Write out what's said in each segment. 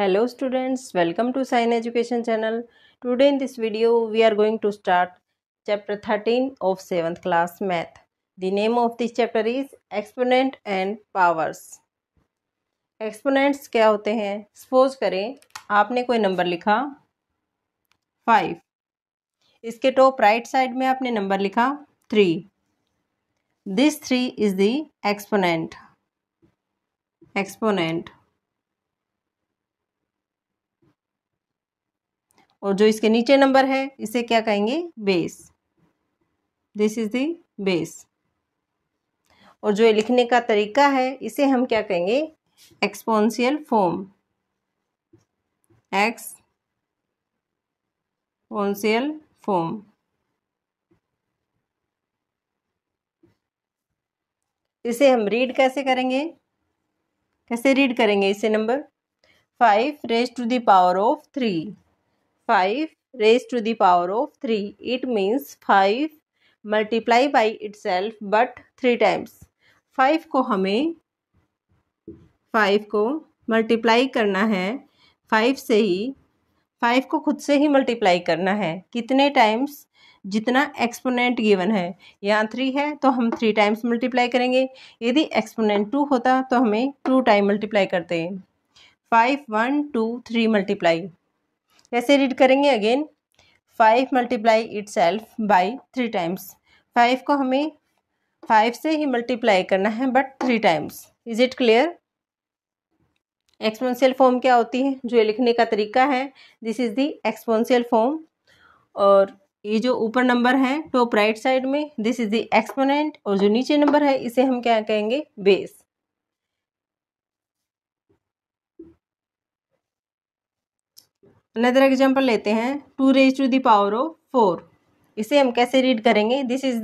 Hello students welcome to sign education channel today in this video we are going to start chapter thirteen of seventh class math the name of this chapter is exponent and powers एक्सपोनेंट्स क्या होते हैं suppose करें आपने कोई number लिखा five इसके top right side में आपने नंबर लिखा three this three is the exponent exponent और जो इसके नीचे नंबर है इसे क्या कहेंगे base this is the base और जो ये लिखने का तरीका है इसे हम क्या कहेंगे exponential form exponential form इसे हम रीड कैसे करेंगे कैसे रीड करेंगे इसे number five raise to the power of three five raise to the power of three it means five multiply by itself but three times five को हमें five को मल्टीप्लाई करना है फाइव से ही फाइव को खुद से ही मल्टीप्लाई करना है कितने टाइम्स जितना एक्सपोनेंट गिवन है यहाँ थ्री है तो हम थ्री टाइम्स मल्टीप्लाई करेंगे यदि एक्सपोनेंट टू होता तो हमें टू टाइम मल्टीप्लाई करते हैं five one two three multiply कैसे रीड करेंगे again five multiply it itself by three times five को हमें फाइव से ही मल्टीप्लाई करना है but three times is it clear exponential form क्या होती है जो लिखने का तरीका है this is the exponential form और ये जो ऊपर नंबर है टॉप राइट साइड में दिस इज़ दी एक्सपोनेंट और जो नीचे नंबर है इसे हम क्या कहेंगे बेस अनदर एग्जाम्पल लेते हैं two raise to the power of four इसे हम कैसे रीड करेंगे this is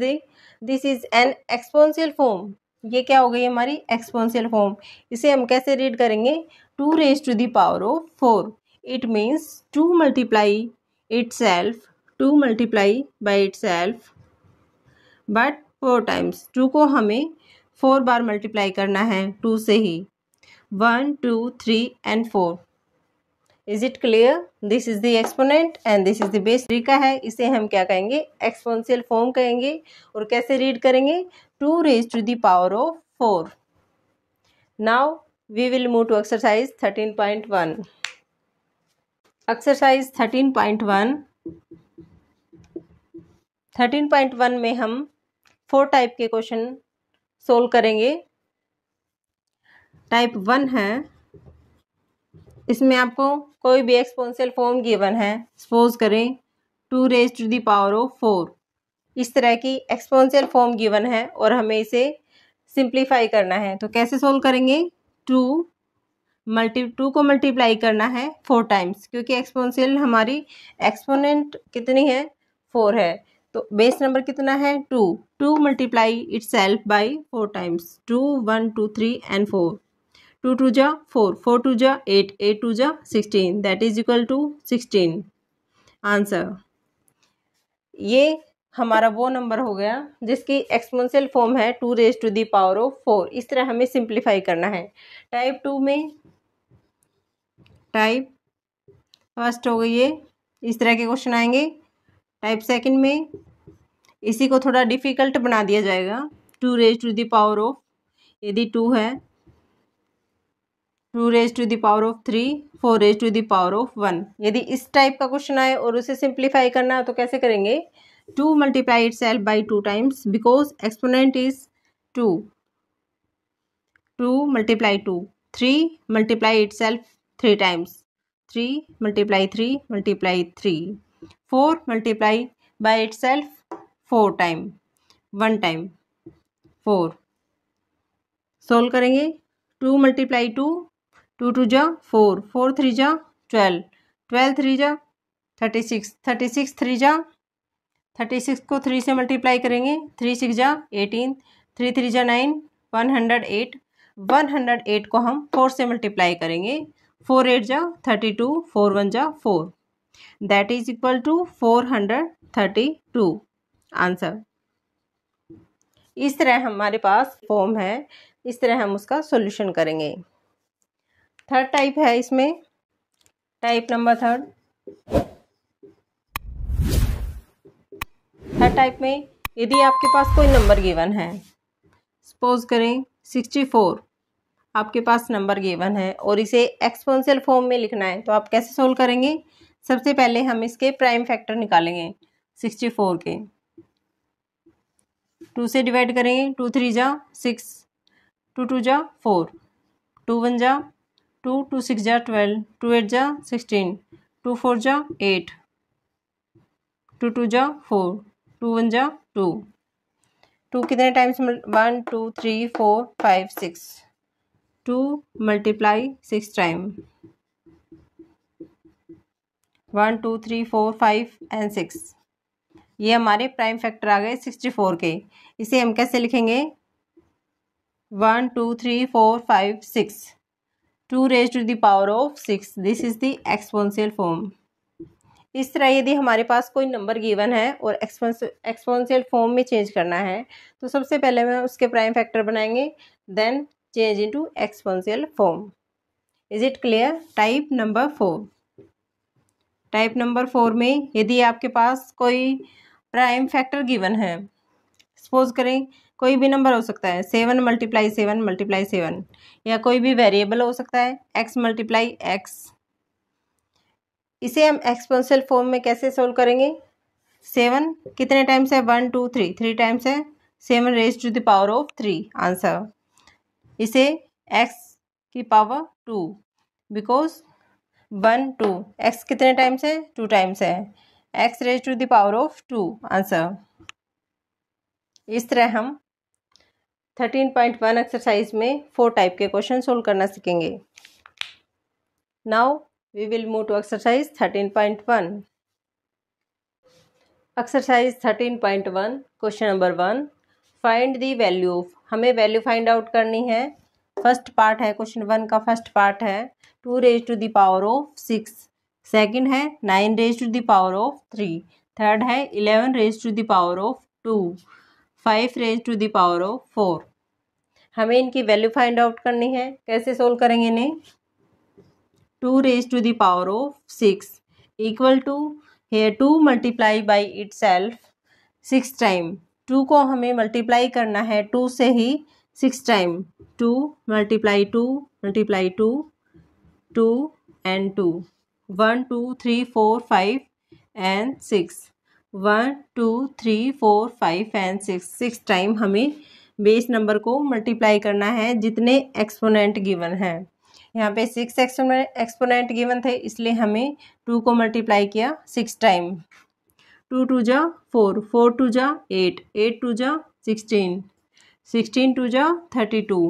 this is an exponential form ये क्या हो गई हमारी एक्सपोनशियल फॉर्म इसे हम कैसे रीड करेंगे two raise to the power of four it means two multiply it itself two multiply by itself but four times two को हमें फोर बार मल्टीप्लाई करना है टू से ही one two three and four is it clear this is the exponent and this is the base तरीका है इसे हम क्या कहेंगे एक्सपोनशियल फॉर्म कहेंगे और कैसे रीड करेंगे two raise to the power of four now we will move to exercise thirteen point one exercise thirteen point one thirteen point one में हम फोर टाइप के क्वेश्चन सोल्व करेंगे टाइप वन है इसमें आपको कोई भी एक्सपोनशियल फॉर्म गिवन है सपोज करें two raise to the power of four इस तरह की एक्सपोनशियल फॉर्म गिवन है और हमें इसे सिंप्लीफाई करना है तो कैसे सोल्व करेंगे टू मल्टी टू को मल्टीप्लाई करना है फोर टाइम्स क्योंकि एक्सपोनशियल हमारी एक्सपोनेंट कितनी है फोर है तो बेस नंबर कितना है two two multiply itself by four times two one two three and four two two जा फोर फोर टू जा एट एट टू जा sixteen that is equal to sixteen answer ये हमारा वो number हो गया जिसकी एक्सपोनेंशियल फॉर्म है two raise to the power of four इस तरह हमें सिंप्लीफाई करना है टाइप टू में टाइप फर्स्ट हो गई ये इस तरह के क्वेश्चन आएंगे टाइप सेकंड में इसी को थोड़ा डिफ़िकल्ट बना दिया जाएगा two raise to the power of यदि टू है two raise to the power power of three four raise to the power power of one यदि इस टाइप का क्वेश्चन आए और उसे सिंप्लीफाई करना है तो कैसे करेंगे two multiply it itself by two times because exponent is two two multiply two three multiply it itself three times three multiply three multiply three four multiply by itself four time one time four solve करेंगे two multiply two two two जा four four three जा twelve twelve three जा thirty six thirty six three जा thirty six को three से multiply करेंगे three six जा eighteen three three जा nine one hundred eight one hundred eight को हम फोर से मल्टीप्लाई करेंगे फोर एट जा थर्टी टू फोर वन जा four that is equal to four hundred thirty two answer इस तरह हमारे पास फॉर्म है इस तरह हम उसका सॉल्यूशन करेंगे थर्ड टाइप है इसमें type number third third type में यदि आपके पास कोई नंबर गिवन है सपोज करें सिक्सटी फोर आपके पास नंबर गिवन है और इसे एक्सपोनेंशियल फॉर्म में लिखना है तो आप कैसे सोल्व करेंगे सबसे पहले हम इसके प्राइम फैक्टर निकालेंगे सिक्सटी फोर के टू से डिवाइड करेंगे टू थ्री जा सिक्स टू टू जा फोर टू वन जा टू टू सिक्स जा ट्वेल्व टू एट जा सिक्सटीन टू फोर जा एट टू टू जा फोर टू वन जा टू टू कितने times one two three four five six two multiply six time one two three four five and six ये हमारे prime factor आ गए sixty four के इसे हम कैसे लिखेंगे one two three four five six two raise to the power of six this is the exponential form इस तरह यदि हमारे पास कोई नंबर गिवन है और एक्सपोनेंशियल फॉर्म में चेंज करना है तो सबसे पहले हम उसके प्राइम फैक्टर बनाएंगे then change in into exponential form is it clear type number four type number four में यदि आपके पास कोई प्राइम फैक्टर गिवन है सपोज करें कोई भी नंबर हो सकता है seven multiply seven multiply seven या कोई भी वेरिएबल हो सकता है एक्स मल्टीप्लाई एक्स इसे हम एक्सपोनेंशियल फॉर्म में कैसे सोल्व करेंगे सेवन कितने टाइम्स है one two three three times है seven raise to the power of three answer इसे एक्स की power two because one two X कितने टाइम्स है टू टाइम्स है X raise to the power of two answer इस तरह हम thirteen point one exercise में फोर टाइप के क्वेश्चन सोल्व करना सीखेंगे now we will move to exercise thirteen point one exercise thirteen point one question number one find the value हमें value find out करनी है फर्स्ट पार्ट है question one का first part है two raise to the power of six second है nine raise to the power of three third है eleven raise to the power of two five raise to the power of four हमें इनकी value find out करनी है कैसे solve करेंगे इन्हें two raise to the power of six equal to here two multiply by itself six time two को हमें multiply करना है टू से ही six time two multiply two multiply two two and two one two three four five and six one two three four five and six six time हमें base number को multiply करना है जितने exponent given हैं यहाँ पे six exponent given थे इसलिए हमें टू को मल्टीप्लाई किया सिक्स टाइम टू टू जा फोर फोर टू जा एट एट टू जा सिक्सटीन सिक्सटीन टू जा thirty two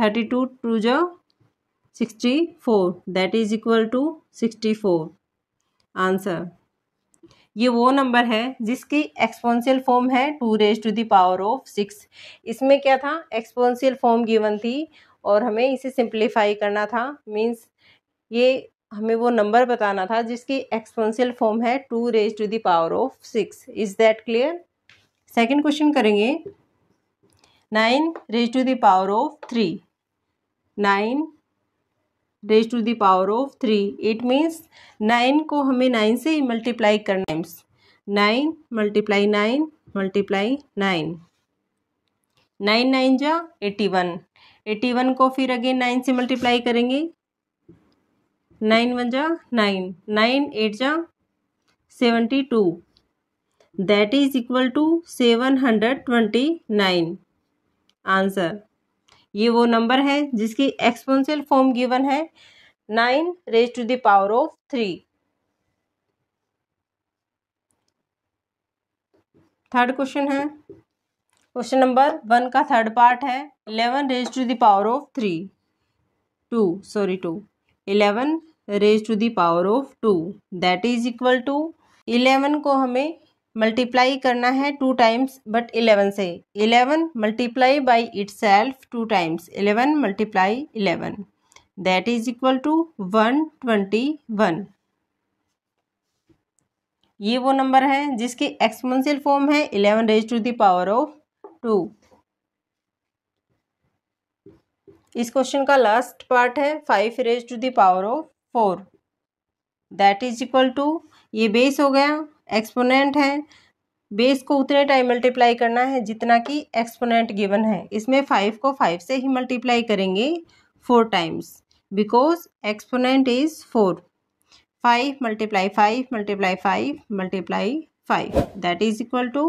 thirty two two जा sixty four that is equal to sixty four answer ये वो नंबर है जिसकी एक्सपोनशियल फॉर्म है two raise to the power of six इसमें क्या था एक्सपोनशियल फॉर्म गिवन थी और हमें इसे सिंप्लीफाई करना था मीन्स ये हमें वो नंबर बताना था जिसकी एक्सपोनशियल फॉर्म है two raise to the power of six is that clear second question करेंगे nine raise to the power of three nine raise to the power of three it means nine को हमें नाइन से ही multiply करना है nine multiply nine multiply nine nine nine जा eighty one eighty one को फिर अगेन नाइन से मल्टीप्लाई करेंगे नाइन वन जा नाइन नाइन एट जा seventy two that is equal to seven hundred twenty nine answer ये वो नंबर है जिसकी एक्सपोनशियल फॉर्म गिवन है nine raise to the power of three third question है क्वेश्चन नंबर वन का third part है eleven raise to the power of three two sorry two eleven raise to the power of two that is equal to eleven को हमें multiply करना है two times but eleven से eleven multiply by itself two times eleven multiply eleven that is equal to one twenty one ये वो number है जिसकी exponential form है eleven raise to the power of two इस question का last part है five raise to the power of four that is equal to ये base हो गया एक्सपोनेंट है बेस को उतने टाइम मल्टीप्लाई करना है जितना कि एक्सपोनेंट गिवन है इसमें फाइव को फाइव से ही मल्टीप्लाई करेंगे four times because exponent is four five multiply five multiply five multiply five that is equal to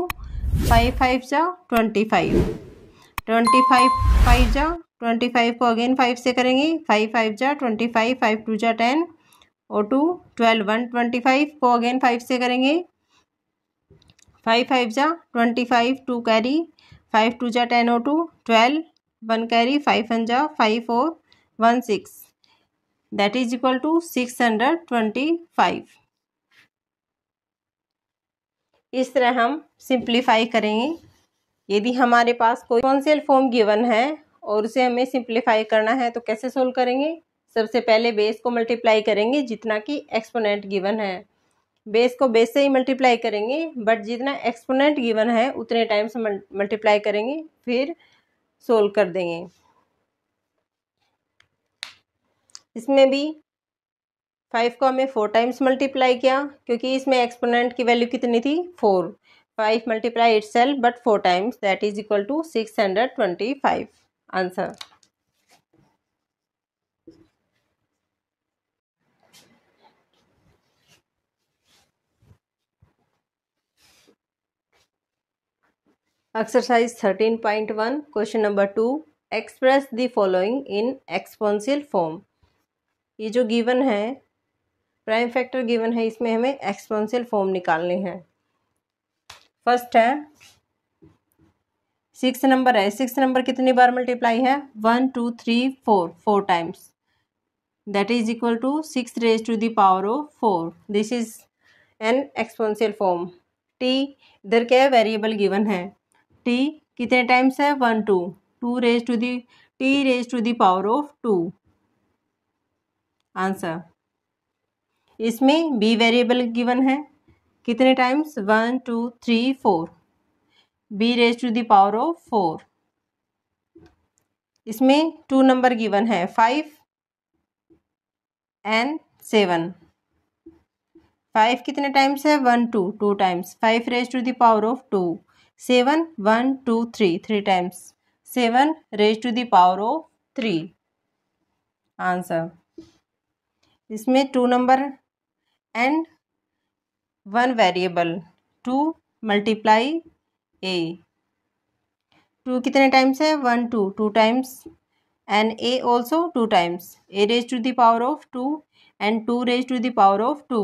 five five जा twenty five twenty five five जा ट्वेंटी फाइव को again five से करेंगे five five जा twenty five five two जा ten और two twelve one twenty five को again five से करेंगे फाइव फाइव जा twenty five two carry five two जा ten oh two twelve one carry five one जा five four one six that is equal to six hundred twenty five इस तरह हम simplify करेंगे यदि हमारे पास कोई सेल फॉर्म गिवन है और उसे हमें सिंप्लीफाई करना है तो कैसे सोल्व करेंगे सबसे पहले बेस को मल्टीप्लाई करेंगे जितना कि एक्सपोनेंट गिवन है बेस को बेस से ही मल्टीप्लाई करेंगे बट जितना एक्सपोनेंट गिवन है उतने टाइम से मल्टीप्लाई करेंगे फिर सोल्व कर देंगे इसमें भी फाइव को हमें फोर टाइम्स मल्टीप्लाई किया क्योंकि इसमें एक्सपोनेंट की वैल्यू कितनी थी four five multiply it's but four times that is equal to six hundred twenty five answer exercise thirteen point one question number two express the following in exponential form ये जो given है prime factor given है इसमें हमें exponential form निकालने हैं first है six number है सिक्स नंबर कितनी बार मल्टीप्लाई है one two three four four times that is equal to six raise to the power of four this is an exponential form T इधर क्या variable given है T कितने times है one two two raise to the T raise to the power of two answer इसमें B variable given है कितने times one two three four B raise to the power of four इसमें two number given है five and seven five कितने times है one two two times five raise to the power of two seven one two three three times seven raise to the power of three answer इसमें two number and one variable two multiply A two कितने times है one two two times and A also two times A raise to the power of two and two raise to the power of two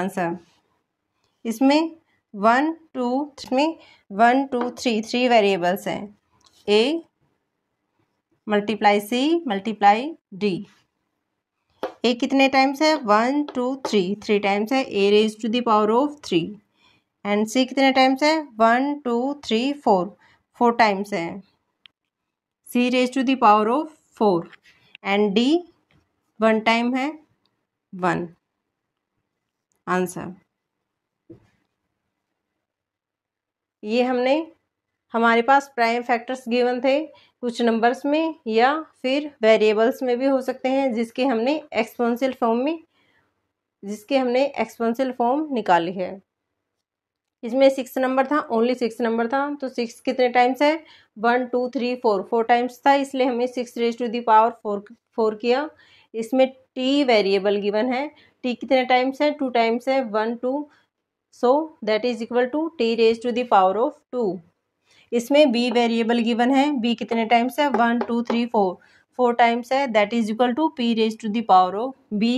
answer इसमें one two three one two three three variables हैं A multiply C multiply D A कितने times है one two three three times है ए raise to the power of three and C कितने times है one two three four four times है C raise to the power of four and D one time है one answer ये हमने हमारे पास prime factors given थे कुछ नंबर्स में या फिर वेरिएबल्स में भी हो सकते हैं जिसके हमने एक्सपोनशियल फॉर्म में जिसके हमने एक्सपोनशियल फॉर्म निकाली है इसमें सिक्स नंबर था ओनली सिक्स नंबर था तो सिक्स कितने टाइम्स है one two three four four times था इसलिए हमने six raise to the power four four किया इसमें टी वेरिएबल गिवन है टी कितने टाइम्स है टू टाइम्स है one two so that is equal to T raise to the power of two इसमें बी वेरिएबल गिवन है B कितने times है one two three four four times है that is equal to P raise to the power of B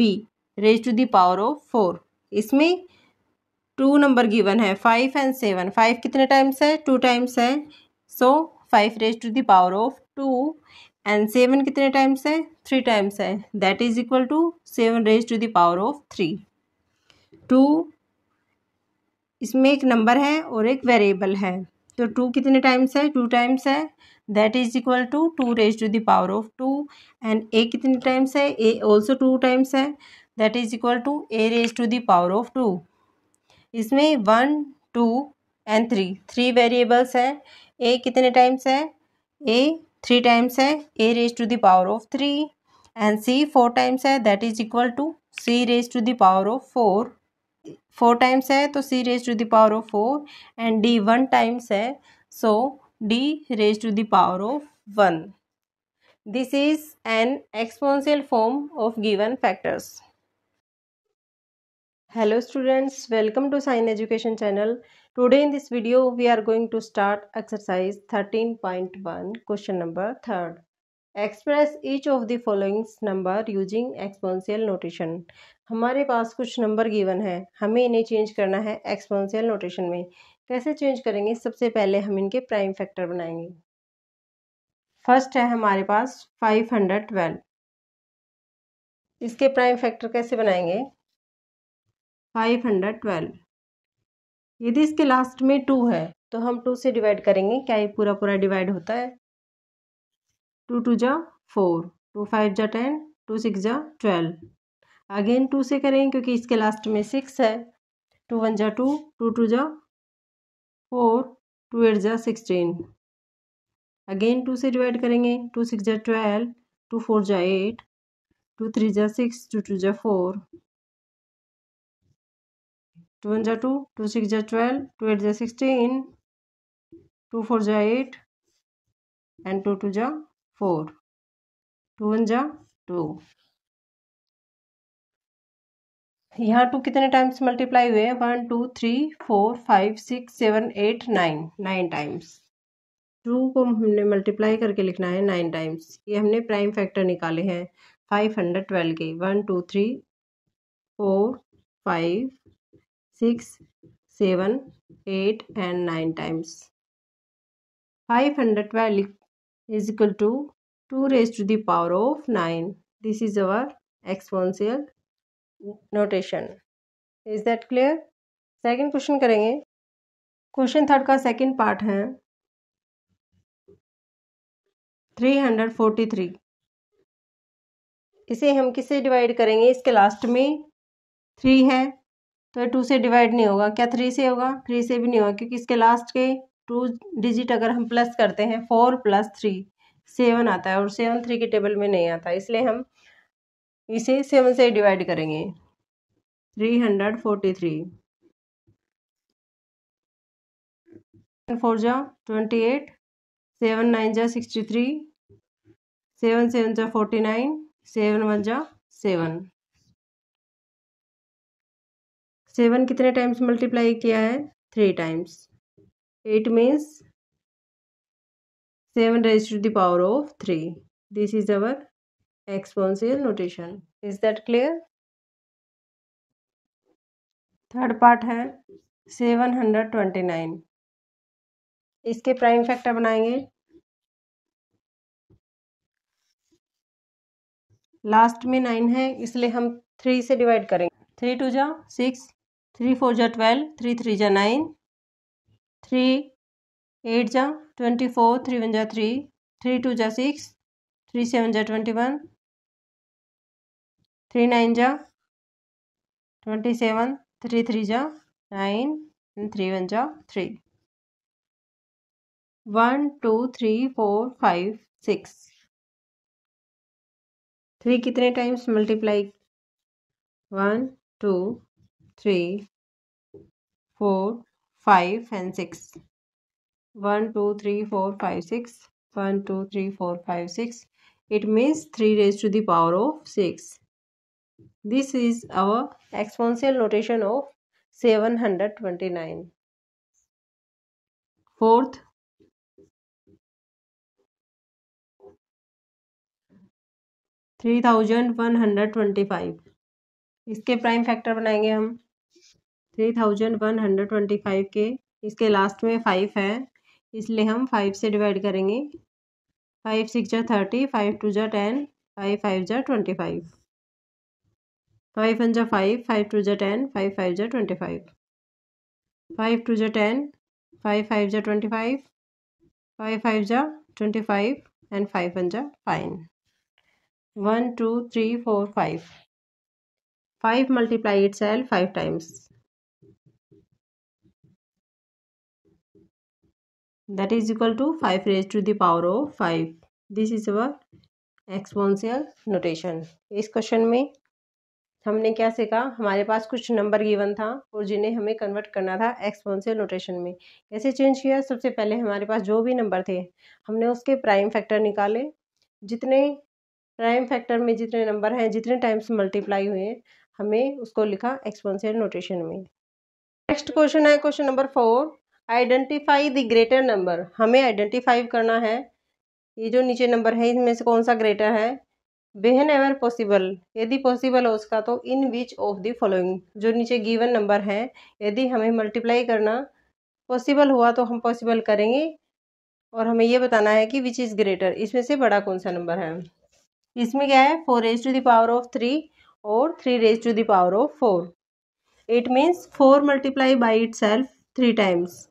B raise to the power of four इसमें two number given है five and seven five कितने times है two times है so five raise to the power of two and seven कितने times है three times है that is equal to seven raise to the power of three two इसमें एक number है और एक वेरिएबल है तो टू कितने टाइम्स है टू टाइम्स है that is equal to two raise to the power of two and A कितने टाइम्स है ए ऑल्सो टू टाइम्स है that is equal to A raise to the power of two इसमें one two and three three variables हैं A कितने times है A three times है ए raise to the power of three and C four times है that is equal to c raise to the power of four four times है तो c raise to the power of four and D one times है so d raise to the power of one this is an exponential form of given factors hello students welcome to sign education channel today in this video we are going to start exercise thirteen point one question number third express each of the followings number using exponential notation हमारे पास कुछ number given है हमें इन्हें change करना है exponential notation में कैसे चेंज करेंगे सबसे पहले हम इनके प्राइम फैक्टर बनाएंगे फर्स्ट है हमारे पास फाइव हंड्रेड ट्वेल्व इसके प्राइम फैक्टर कैसे बनाएंगे फाइव हंड्रेड ट्वेल्व यदि इसके लास्ट में टू है तो हम टू से डिवाइड करेंगे क्या ये पूरा पूरा डिवाइड होता है टू टू जा फोर टू फाइव जा टेन टू सिक्स जा ट्वेल्व अगेन टू से करेंगे क्योंकि इसके लास्ट में सिक्स है टू वन जा टू टू टू जा फोर टू एट जा सिक्सटीन अगेन टू से डिवाइड करेंगे टू सिक्स जा ट्वेल्व टू फोर जा एट टू थ्री जा सिक्स टू टू जा फोर टू वन जा टू टू सिक्स जा ट्वेल्व टू एट जा सिक्सटीन टू फोर जा एट एंड टू टू जा फोर टू वन जा टू यहाँ टू कितने टाइम्स मल्टीप्लाई हुए हैं one two three four five six seven eight nine nine times two को हमने मल्टीप्लाई करके लिखना है नाइन टाइम्स ये हमने प्राइम फैक्टर निकाले हैं फाइव हंड्रेड ट्वेल्व के one two three four five six seven eight and nine times five hundred twelve is equal to 2 raised to the power of 9 this is our exponential notation is that clear second question करेंगे question third का second part है three hundred forty three इसे हम किसे divide करेंगे इसके last में three है तो टू से डिवाइड नहीं होगा क्या थ्री से होगा थ्री से भी नहीं होगा क्योंकि इसके लास्ट के टू डिजिट अगर हम प्लस करते हैं फोर प्लस थ्री सेवन आता है और सेवन थ्री के टेबल में नहीं आता इसलिए हम इसे सेवन से डिवाइड करेंगे three hundred forty three four जा ट्वेंटी एट सेवन नाइन जा सिक्सटी थ्री सेवन सेवन जा फोर्टी नाइन सेवन वन जा सेवन सेवन कितने टाइम्स मल्टीप्लाई किया है three times eight means seven raised to the power of 3. This is our exponential notation. Is that third part है seven hundred twenty nine इसके prime factor बनाएंगे last में nine है इसलिए हम थ्री से डिवाइड करेंगे थ्री टू जा सिक्स थ्री फोर जा ट्वेल्व थ्री थ्री जा नाइन थ्री एट जा ट्वेंटी फोर थ्री वन जा थ्री थ्री टू जा सिक्स थ्री सेवन जा ट्वेंटी वन थ्री नाइन जा ट्वेंटी सेवन थ्री थ्री जा नाइन थ्री वन जा three one two three four five six three कितने times multiply one two three four five and six one two three four five six one two three four five six it means three raise to the power of six this is our exponential notation of seven hundred twenty nine fourth three thousand one hundred twenty five इसके prime factor बनाएंगे हम three three thousand one hundred twenty five के इसके last में five है इसलिए हम five से डिवाइड करेंगे फाइव सिक्स जो थर्टी फाइव टू जो टेन फाइव फाइव जो ट्वेंटी फाइव फाइव वन जो फाइव फाइव टू जो टेन फाइव फाइव जो ट्वेंटी फाइव फाइव टू जो टेन फाइव फाइव जो ट्वेंटी फाइव फाइव फाइव जो twenty five and five one जो five one two three four five five multiply itself five times that is equal to 5 raised to the power of 5 this is our notation इस question में हमने क्या सीखा हमारे पास कुछ number given था और जिन्हें हमें कन्वर्ट करना था एक्सपोनेंशियल नोटेशन में कैसे चेंज किया सबसे पहले हमारे पास जो भी नंबर थे हमने उसके प्राइम फैक्टर निकाले जितने प्राइम फैक्टर में जितने नंबर हैं जितने टाइम्स मल्टीप्लाई हुए हमें उसको लिखा एक्सपोनेंशियल नोटेशन में नेक्स्ट क्वेश्चन है question number four identify the greater number हमें आइडेंटिफाई करना है ये जो नीचे नंबर है इसमें से कौन सा ग्रेटर है बेहन एवर पॉसिबल यदि पॉसिबल हो उसका तो in which of the following जो नीचे गिवन नंबर है यदि हमें मल्टीप्लाई करना पॉसिबल हुआ तो हम पॉसिबल करेंगे और हमें यह बताना है कि विच इज़ ग्रेटर इसमें से बड़ा कौन सा नंबर है इसमें क्या है four raise to the power of three और three raise to the power of four it means four multiply by itself three times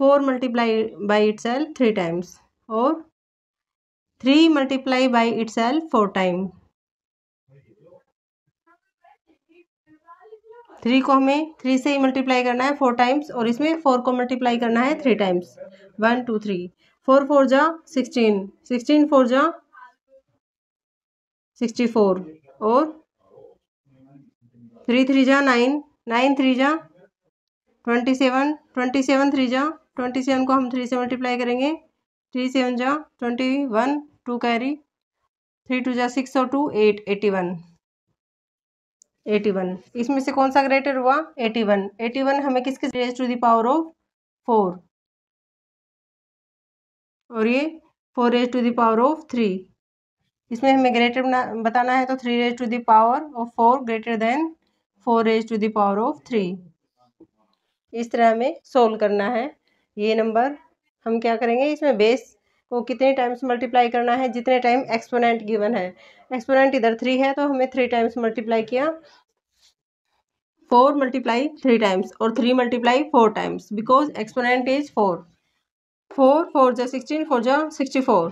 four multiply by itself three times और three multiply by itself four time three को हमें three से ही multiply करना है four times और इसमें four को मल्टीप्लाई करना है three times one two three four four जा सिक्सटीन सिक्सटीन फोर जा सिक्सटी फोर और थ्री थ्री जा नाइन नाइन थ्री जा twenty seven twenty seven three जा ट्वेंटी सेवन को हम थ्री से मल्टीप्लाई करेंगे थ्री सेवन जा twenty one two carry three two जा सिक्स और two eight eighty one eighty one इसमें से कौन सा ग्रेटर हुआ एटी वन एटी वन हमें किसके raise to the power of four और ये four raise to the power of three इसमें हमें ग्रेटर बना बताना है तो three raise to the power of four greater than four raise to the power of three इस तरह हमें सोल्व करना है ये नंबर हम क्या करेंगे इसमें बेस को कितने टाइम्स मल्टीप्लाई करना है जितने टाइम एक्सपोनेंट गिवन है एक्सपोनेंट इधर थ्री है तो हमें थ्री टाइम्स मल्टीप्लाई किया फोर मल्टीप्लाई थ्री टाइम्स और three multiply four times because exponent is four four four जो सिक्सटीन फोर जो सिक्सटी फोर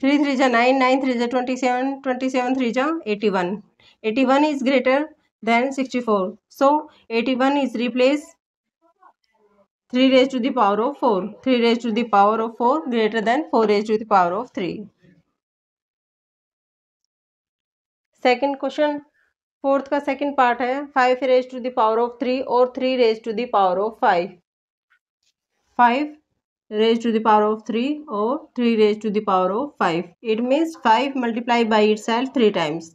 थ्री थ्री जो नाइन नाइन थ्री जो twenty seven twenty seven three जो eighty one eighty one is greater than sixty four so eighty one is replace three raise to the power of four three raise to the power of four greater than four raise to the power of three second question fourth का second part है five raise to the power of three और three raise to the power of five five raise to to power of three और three raise to to power of five it means five multiply by itself three times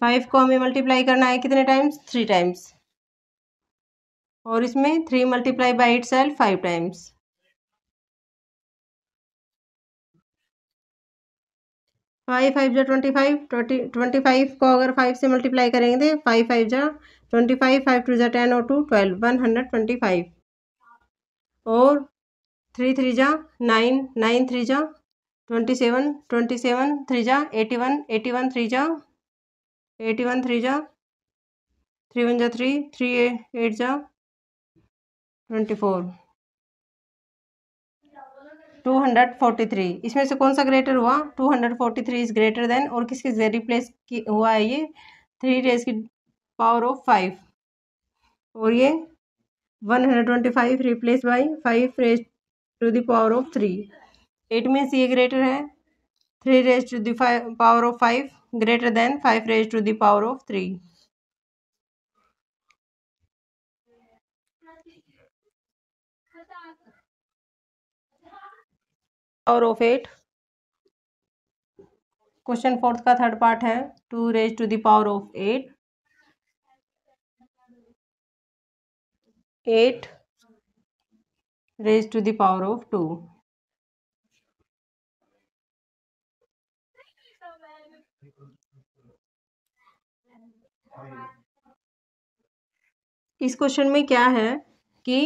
five को हमें multiply करना है कितने times three times और इसमें three multiply by itself five times five five जा twenty five twenty twenty five को अगर फाइव से मल्टीप्लाई करेंगे तो फाइव फाइव जा ट्वेंटी फाइव फाइव टू जा टेन और two twelve one hundred twenty five और थ्री थ्री जा नाइन नाइन थ्री जा twenty seven twenty seven three जा eighty one eighty one three जा एटी वन थ्री जा three one जा three three eight जा twenty four two hundred forty three इसमें से कौन सा ग्रेटर हुआ two hundred forty three is greater than और किसके रिप्लेस की हुआ है ये थ्री रेज की पावर ऑफ फाइव और ये one hundred twenty five replace by five raise to the power of three it means ये ग्रेटर है three raise to the power power of five greater than five raise to the power power of three और of eight question fourth का third part है two raise to the power of eight eight raise to the power of two इस question में क्या है कि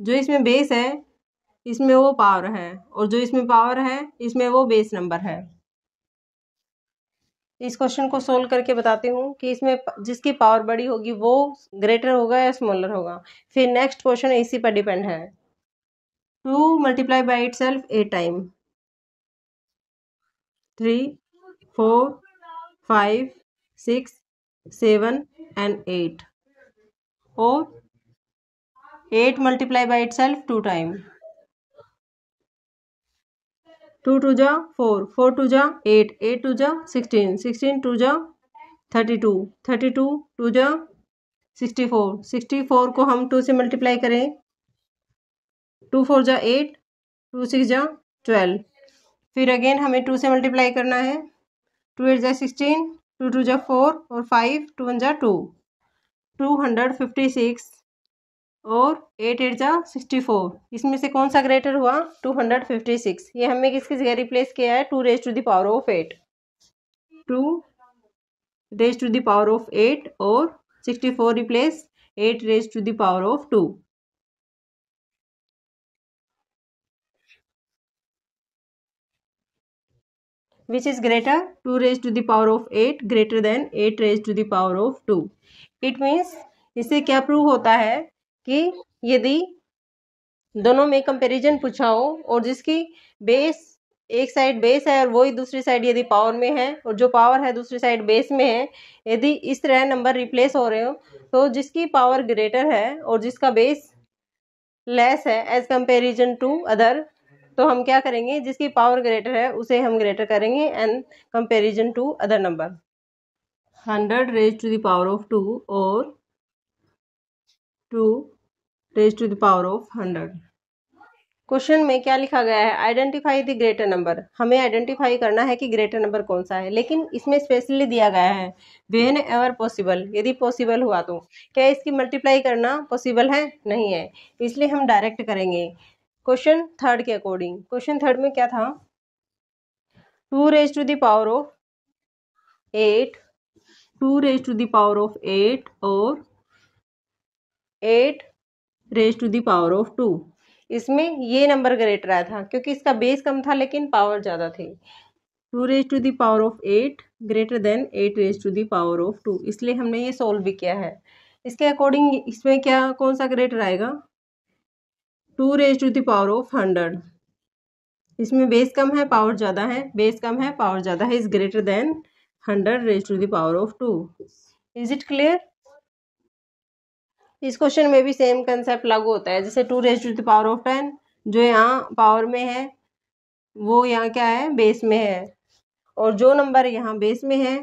जो इसमें बेस है इसमें वो पावर है और जो इसमें पावर है इसमें वो बेस नंबर है इस क्वेश्चन को सोल्व करके बताती हूँ कि इसमें जिसकी पावर बड़ी होगी वो ग्रेटर होगा या स्मॉलर होगा फिर नेक्स्ट क्वेश्चन इसी पर डिपेंड है two multiply by itself a time three four five six seven and eight और eight multiply by itself two time two two जा फोर फोर टू जा एट एट टू जा sixteen sixteen two जा thirty two thirty two two जा sixty four sixty four को हम two से multiply करें टू फोर जा एट टू सिक्स जा ट्वेल्व फिर अगेन हमें टू से मल्टीप्लाई करना है टू एट जा सिक्सटीन टू टू जा फोर और फाइव टू वन जा two two hundred fifty six और एट एट जा सिक्सटी फोर इसमें से कौन सा ग्रेटर हुआ टू हंड्रेड फिफ्टी सिक्स ये हमने किसकी जगह रिप्लेस किया है two raise to the power of eight two raise to the power of eight और sixty four replace eight raise to the power of two which is greater two raise to the power of eight greater than eight raise to the power of two it means इससे क्या prove होता है कि यदि दोनों में comparison पूछा हो और जिसकी बेस एक साइड बेस है और वही दूसरी साइड यदि पावर में है और जो पावर है दूसरी साइड बेस में है यदि इस तरह नंबर रिप्लेस हो रहे हो तो जिसकी पावर ग्रेटर है और जिसका बेस लेस है एज कंपेरिजन टू अदर तो हम क्या करेंगे जिसकी पावर ग्रेटर है उसे हम ग्रेटर करेंगे and comparison to other number hundred raise to the power of two और two raise to the power of hundred question में क्या लिखा गया है आइडेंटिफाई द ग्रेटर नंबर हमें आइडेंटिफाई करना है कि ग्रेटर नंबर कौन सा है लेकिन इसमें स्पेशली दिया गया है वेन एवर पॉसिबल यदि पॉसिबल हुआ तो क्या इसकी मल्टीप्लाई करना पॉसिबल है नहीं है इसलिए हम डायरेक्ट करेंगे क्वेश्चन थर्ड के अकॉर्डिंग क्वेश्चन थर्ड में क्या था two raise to the power of eight two raise to the power of eight और eight raise to the power of two इसमें ये नंबर ग्रेटर आया था क्योंकि इसका बेस कम था लेकिन पावर ज़्यादा थी two raise to the power of eight greater than eight raise to the power of two इसलिए हमने ये सोल्व भी किया है इसके अकॉर्डिंग इसमें क्या कौन सा ग्रेटर आएगा two raise to the power of hundred इसमें बेस कम है पावर ज़्यादा है बेस कम है पावर ज़्यादा है is greater than hundred raise to the power of two is it clear इस क्वेश्चन में भी सेम कंसेप्ट लागू होता है जैसे two raise to the power of ten जो यहाँ पावर में है वो यहाँ क्या है बेस में है और जो नंबर यहाँ बेस में है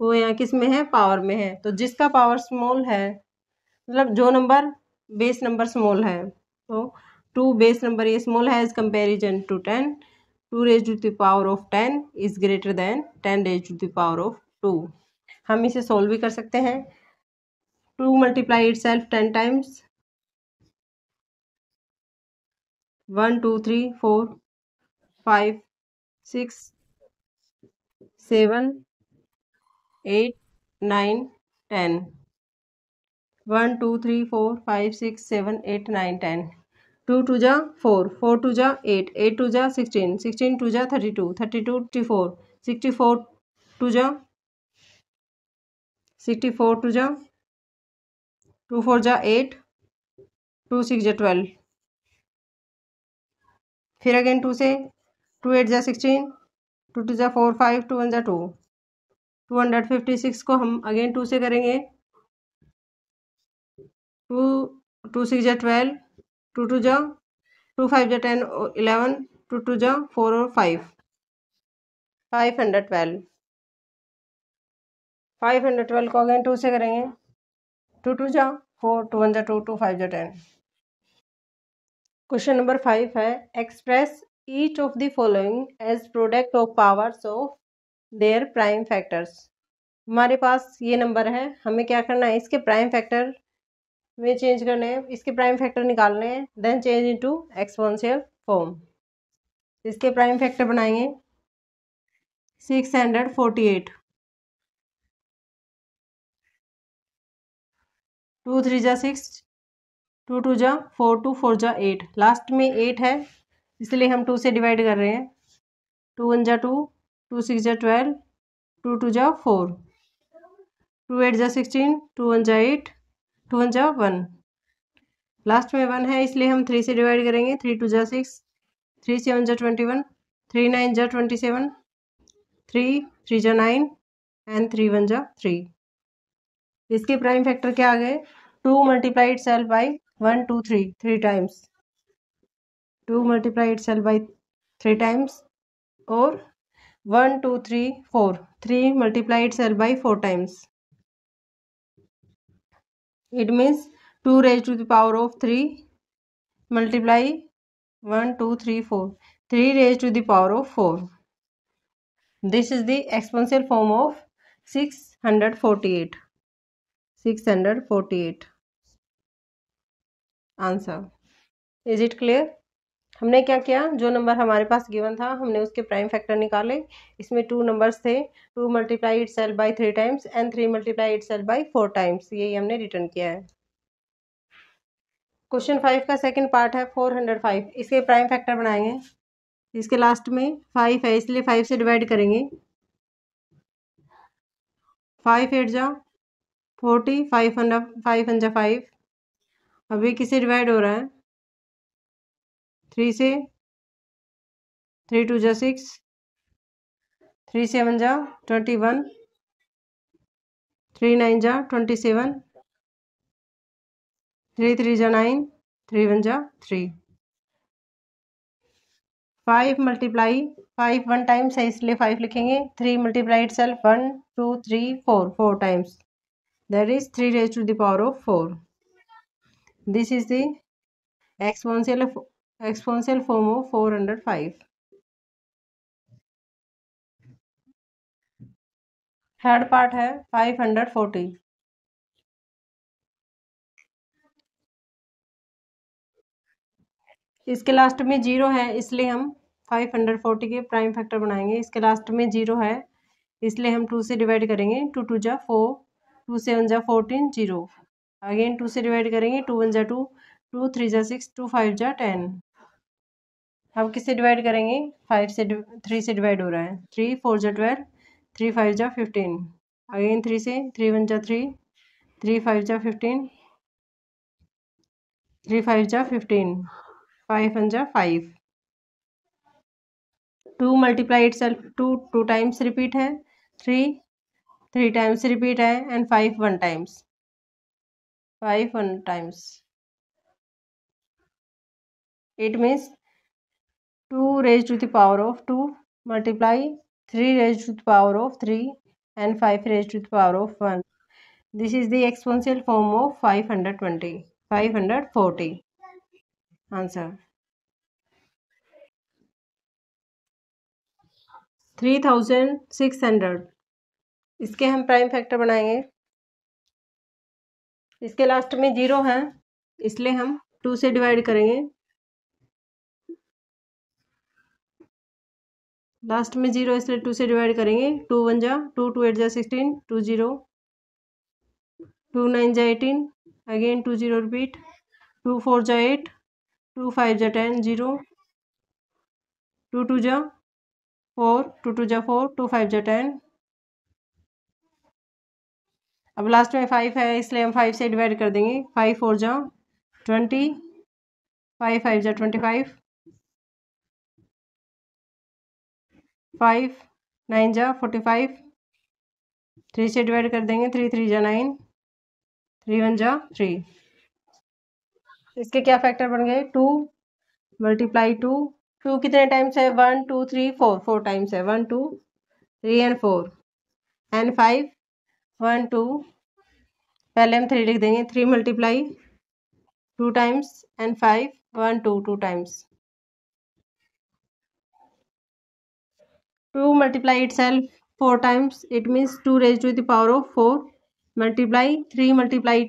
वो यहाँ किस में है पावर में है तो जिसका पावर स्मॉल है मतलब जो नंबर बेस नंबर स्मॉल है तो टू बेस नंबर ये स्मॉल है as comparison to ten two raise to the power of ten is greater than ten raise to the power of two हम इसे solve भी कर सकते हैं two multiply it itself ten times one two three four five six seven eight nine ten one two three four five six seven eight nine ten two two जा four four two जा eight eight two जा sixteen sixteen two जा thirty two thirty two T four sixty four two जा sixty four two जा two four जा eight two six जा twelve फिर again two से टू एट जा सिक्सटीन टू टू जा फोर फाइव टू वन जा two two hundred fifty six को हम अगेन टू से करेंगे टू टू सिक्स जा ट्वेल्व टू टू जा टू फाइव जा टेन इलेवन टू टू जा फोर और five five hundred twelve five hundred twelve को अगेन टू से करेंगे टू टू जा फोर टू वन जा टू टू फाइव जा टेन क्वेश्चन नंबर फाइव है express each of the following as product of powers of their prime factors हमारे पास ये नंबर है हमें क्या करना है इसके प्राइम फैक्टर में चेंज करने हैं इसके प्राइम फैक्टर निकालने हैं then change into exponential form इसके प्राइम फैक्टर बनाएंगे six hundred forty eight two three जा सिक्स टू टू जा फोर टू फोर जा एट लास्ट में एट है इसलिए हम टू से डिवाइड कर रहे हैं टू वन जा टू टू सिक्स जा ट्वेल्व टू टू जा फोर टू एट जा सिक्सटीन टू वन जा एट टू वन जा वन लास्ट में वन है इसलिए हम थ्री से डिवाइड करेंगे थ्री टू जा सिक्स थ्री सेवन जा ट्वेंटी वन थ्री नाइन जा ट्वेंटी सेवन थ्री थ्री जा नाइन एंड थ्री वन जा थ्री इसके प्राइम फैक्टर क्या आ गए 2 multiply itself by 1, 2, 3, 3 times. 2 multiply itself by 3 times or 1, 2, 3, 4. 3 multiply itself by 4 times. It means 2 raised to the power of 3 multiply 1, 2, 3, 4. 3 raised to the power of 4. This is the exponential form of 648. Six hundred forty eight answer is it clear हमने क्या किया जो number हमारे पास given था हमने उसके prime factor निकाले इसमें टू नंबर्स थे two multiply itself by three times and three multiply itself by four times यही हमने रिटर्न किया है क्वेश्चन फाइव का सेकंड पार्ट है फोर हंड्रेड फाइव इसके प्राइम फैक्टर बनाएंगे इसके लास्ट में फाइव है इसलिए फाइव से डिवाइड करेंगे फाइव एट जा फोर्टी फाइव पंजा फाइव पंजा फाइव अभी किसे डिवाइड हो रहा है थ्री से थ्री टू जा सिक्स थ्री सेवन जा ट्वेंटी वन थ्री नाइन जा ट्वेंटी सेवन थ्री थ्री जा नाइन थ्री वन जा three five multiply five one times है इसलिए फाइव लिखेंगे three multiply it self one two three four four times that is 3 raised to the power of 4 this is the exponential of, exponential form of 405 third part hai 540 इसके last में zero है इसलिए हम 540 के prime factor बनाएंगे इसके last में zero है इसलिए हम टू से डिवाइड करेंगे टू टू जा फोर टू सेवन ज़ा फोर्टीन जीरो अगेन टू से डिवाइड करेंगे टू वन ज़ा टू टू थ्री ज़ा सिक्स टू फाइव ज़ा टेन हम किससे डिवाइड करेंगे फाइव से थ्री से डिवाइड हो रहा है थ्री फोर ज़ा ट्वेल्व थ्री फाइव ज़ा फिफ्टीन अगेन थ्री से थ्री वन ज़ा थ्री थ्री फाइव ज़ा फिफ्टीन थ्री फाइव ज़ा फिफ्टीन फाइव वन ज़ा five two multiply it itself two two times repeat है three three times repeat I and five one times five one times it means 2 raised to the power of 2 multiply 3 raised to the power of 3 and 5 raised to the power of 1 this is the exponential form of 520 540 answer 3600 इसके हम prime factor बनाएंगे इसके last में zero है इसलिए हम two से divide करेंगे लास्ट में जीरो इसलिए टू से डिवाइड करेंगे टू वन जा टू टू एट जा sixteen two zero two nine जा eighteen again two zero repeat two four जा एट टू फाइव जा टेन जीरो टू टू जा फोर टू टू जा फोर टू फाइव जा ten अब last में फाइव है इसलिए हम फाइव से डिवाइड कर देंगे फाइव फोर जा ट्वेंटी फाइव फाइव जा ट्वेंटी फाइव फाइव नाइन जा फोर्टी फाइव थ्री से डिवाइड कर देंगे थ्री थ्री जा नाइन थ्री वन जा थ्री इसके क्या फैक्टर बन गए टू मल्टीप्लाई टू टू कितने टाइम्स है one two three four four times है one two three and four and five one two पहले हम थ्री लिख देंगे three multiply two times and five one two two times two multiply it itself four times it means two raise to the power of four multiply three multiply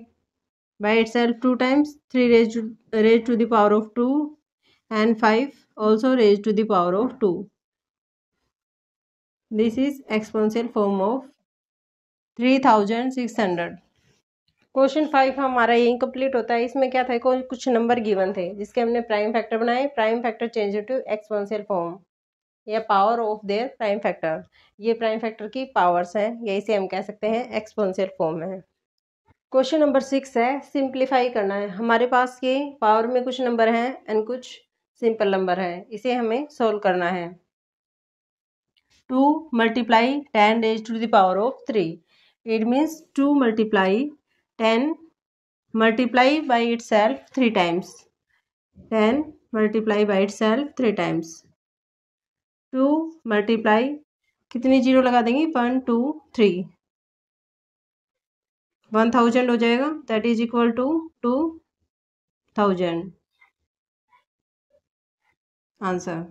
by itself two times three raise raise to the power of two and five also raise to the power of two this is exponential form of three thousand six hundred question five हमारा ये incomplete होता है इसमें क्या था कुछ number given थे जिसके हमने प्राइम फैक्टर बनाए prime factor change to exponential form या power of their prime factor ये प्राइम फैक्टर की पावर्स हैं या इसे हम कह सकते हैं एक्सपोनशियल फॉर्म है क्वेश्चन नंबर सिक्स है सिंप्लीफाई करना है हमारे पास ये पावर में कुछ नंबर हैं एंड कुछ सिंपल नंबर है इसे हमें सॉल्व करना है two multiply ten raise to the power of three it means two multiply ten multiply by itself three times ten multiply by itself three times two multiply कितनी zero लगा देंगे one two three one thousand हो जाएगा that is equal to two thousand answer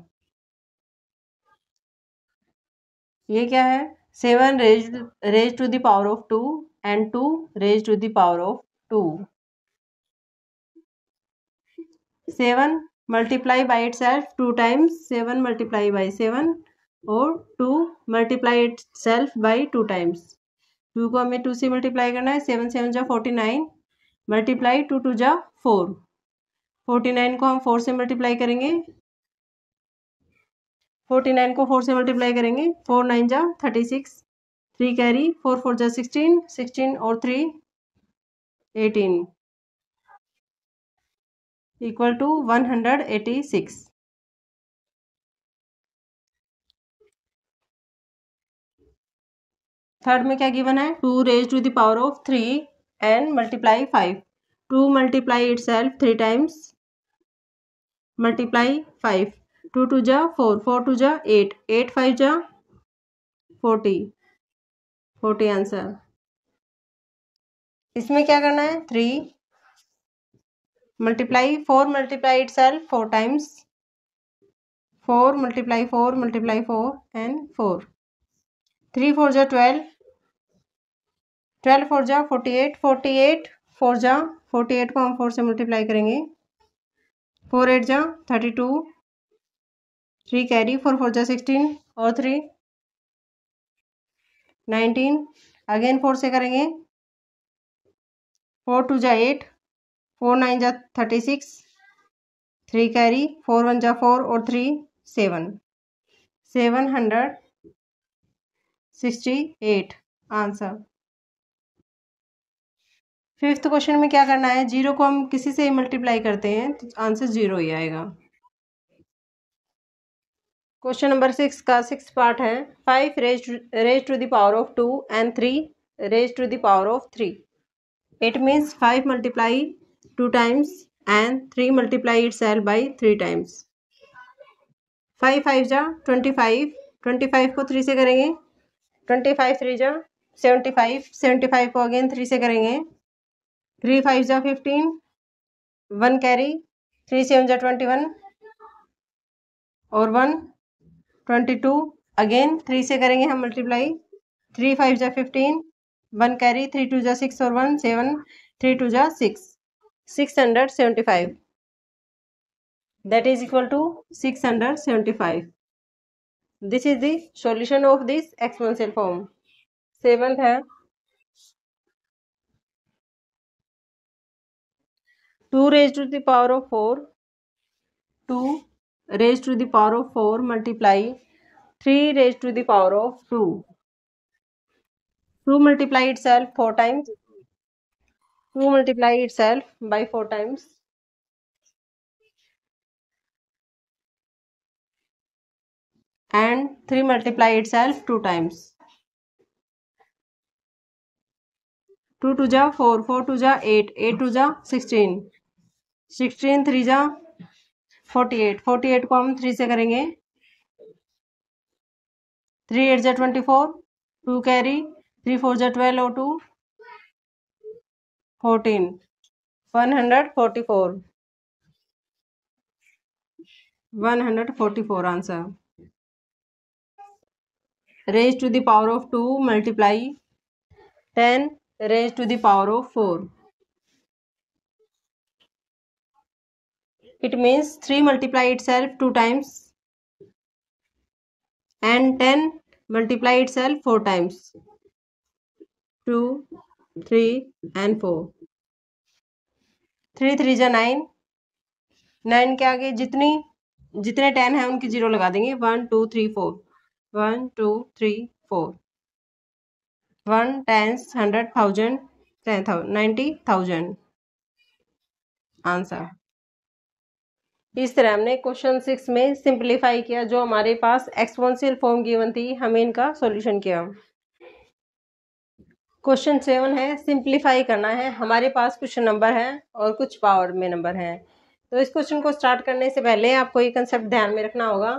ये क्या है seven raise raise to the power of two and two raise to the power of two seven multiply by itself two times seven multiply by seven और two multiply it itself by two times two को हमें two से multiply करना है seven seven जा forty nine multiply two two जा four forty nine को हम फोर से मल्टीप्लाई करेंगे फोर्टी नाइन को फोर से मल्टीप्लाई करेंगे फोर नाइन जा thirty six three carry four four जा सिक्सटीन सिक्सटीन और three eighteen equal to one hundred eighty six third में क्या गिवन है two raise to the power of three and multiply five two multiply it itself three times multiply five two two जा four four two जा eight eight five जा forty forty answer इसमें क्या करना है three multiply four multiply it itself four times four multiply four multiply four and four three four जा twelve twelve four जा forty eight forty eight four जा forty eight को हम फोर से मल्टीप्लाई करेंगे फोर एट जा thirty two three carry four four जा sixteen और थ्री नाइनटीन अगेन फोर से करेंगे फोर टू जा एट फोर नाइन जा thirty six three carry four one जा फोर और three seven seven hundred sixty eight answer fifth question में क्या करना है जीरो को हम किसी से मल्टीप्लाई करते हैं तो आंसर जीरो ही आएगा क्वेश्चन नंबर सिक्स का सिक्स पार्ट है five raise raise to the power of two and three raise to the power of three it means five multiply two times and three multiply itself by three times five five जा twenty five twenty five को three से करेंगे twenty five three जा seventy five seventy five को again three से करेंगे three five जा fifteen one carry three seven जा ट्वेंटी वन और one twenty two again three से करेंगे हम मल्टीप्लाई थ्री फाइव जा fifteen one carry three two जा सिक्स और वन सेवन थ्री टू जा six six hundred seventy five that is equal to six hundred seventy five this is solution of this expensive form seventh है two raise to the power of four two raise to the power of four multiply three raise to the power of two two multiply it itself four times two multiply it itself by four times and three multiply it itself two times two two जा four four two जा eight eight two जा sixteen sixteen three जा forty eight forty eight को हम three से करेंगे three eight जै twenty four two carry three four जै ट्वेल्व ओ two fourteen one hundred forty four one hundred forty four answer raise to the power of two multiply ten raise to the power of four it means 3 multiply itself 2 times and 10 multiply self four times two three and four three three जा nine nine के आगे जितनी जितने ten है उनकी zero लगा देंगे one two three four one two three four one tens hundred thousand ten थाउ नाइन्टी थाउजेंड आंसर इस तरह हमने क्वेश्चन सिक्स में सिंप्लीफाई किया जो हमारे पास एक्सपोनशियल फॉर्म गिवन थी हमें इनका सॉल्यूशन किया क्वेश्चन सेवन है सिंप्लीफाई करना है हमारे पास कुछ नंबर हैं और कुछ पावर में नंबर हैं तो इस क्वेश्चन को स्टार्ट करने से पहले आपको ये कंसेप्ट ध्यान में रखना होगा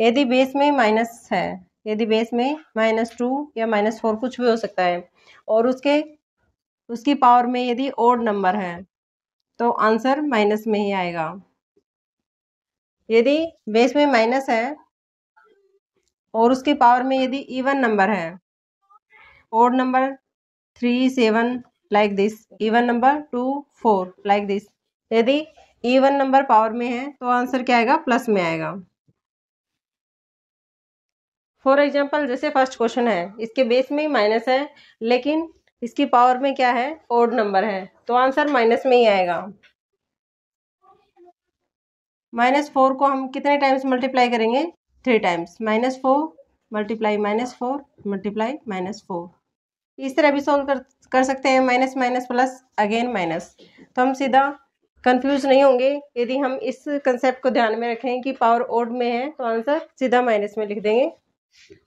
यदि बेस में माइनस है यदि बेस में माइनस टू या माइनस फोर कुछ भी हो सकता है और उसके उसकी पावर में यदि ओड नंबर है तो आंसर माइनस में ही आएगा यदि बेस में माइनस है और उसके पावर में यदि इवन नंबर है odd number three seven like this even number two four like this यदि इवन नंबर पावर में है तो आंसर क्या आएगा प्लस में आएगा फॉर एग्जाम्पल जैसे फर्स्ट क्वेश्चन है इसके बेस में ही माइनस है लेकिन इसकी पावर में क्या है ओड नंबर है तो आंसर माइनस में ही आएगा माइनस फोर को हम कितने टाइम्स मल्टीप्लाई करेंगे three times minus four multiply minus four multiply minus four इस तरह भी सॉल्व कर कर सकते हैं minus minus plus again minus तो हम सीधा कंफ्यूज नहीं होंगे यदि हम इस कंसेप्ट को ध्यान में रखें कि पावर ओड में है तो आंसर सीधा माइनस में लिख देंगे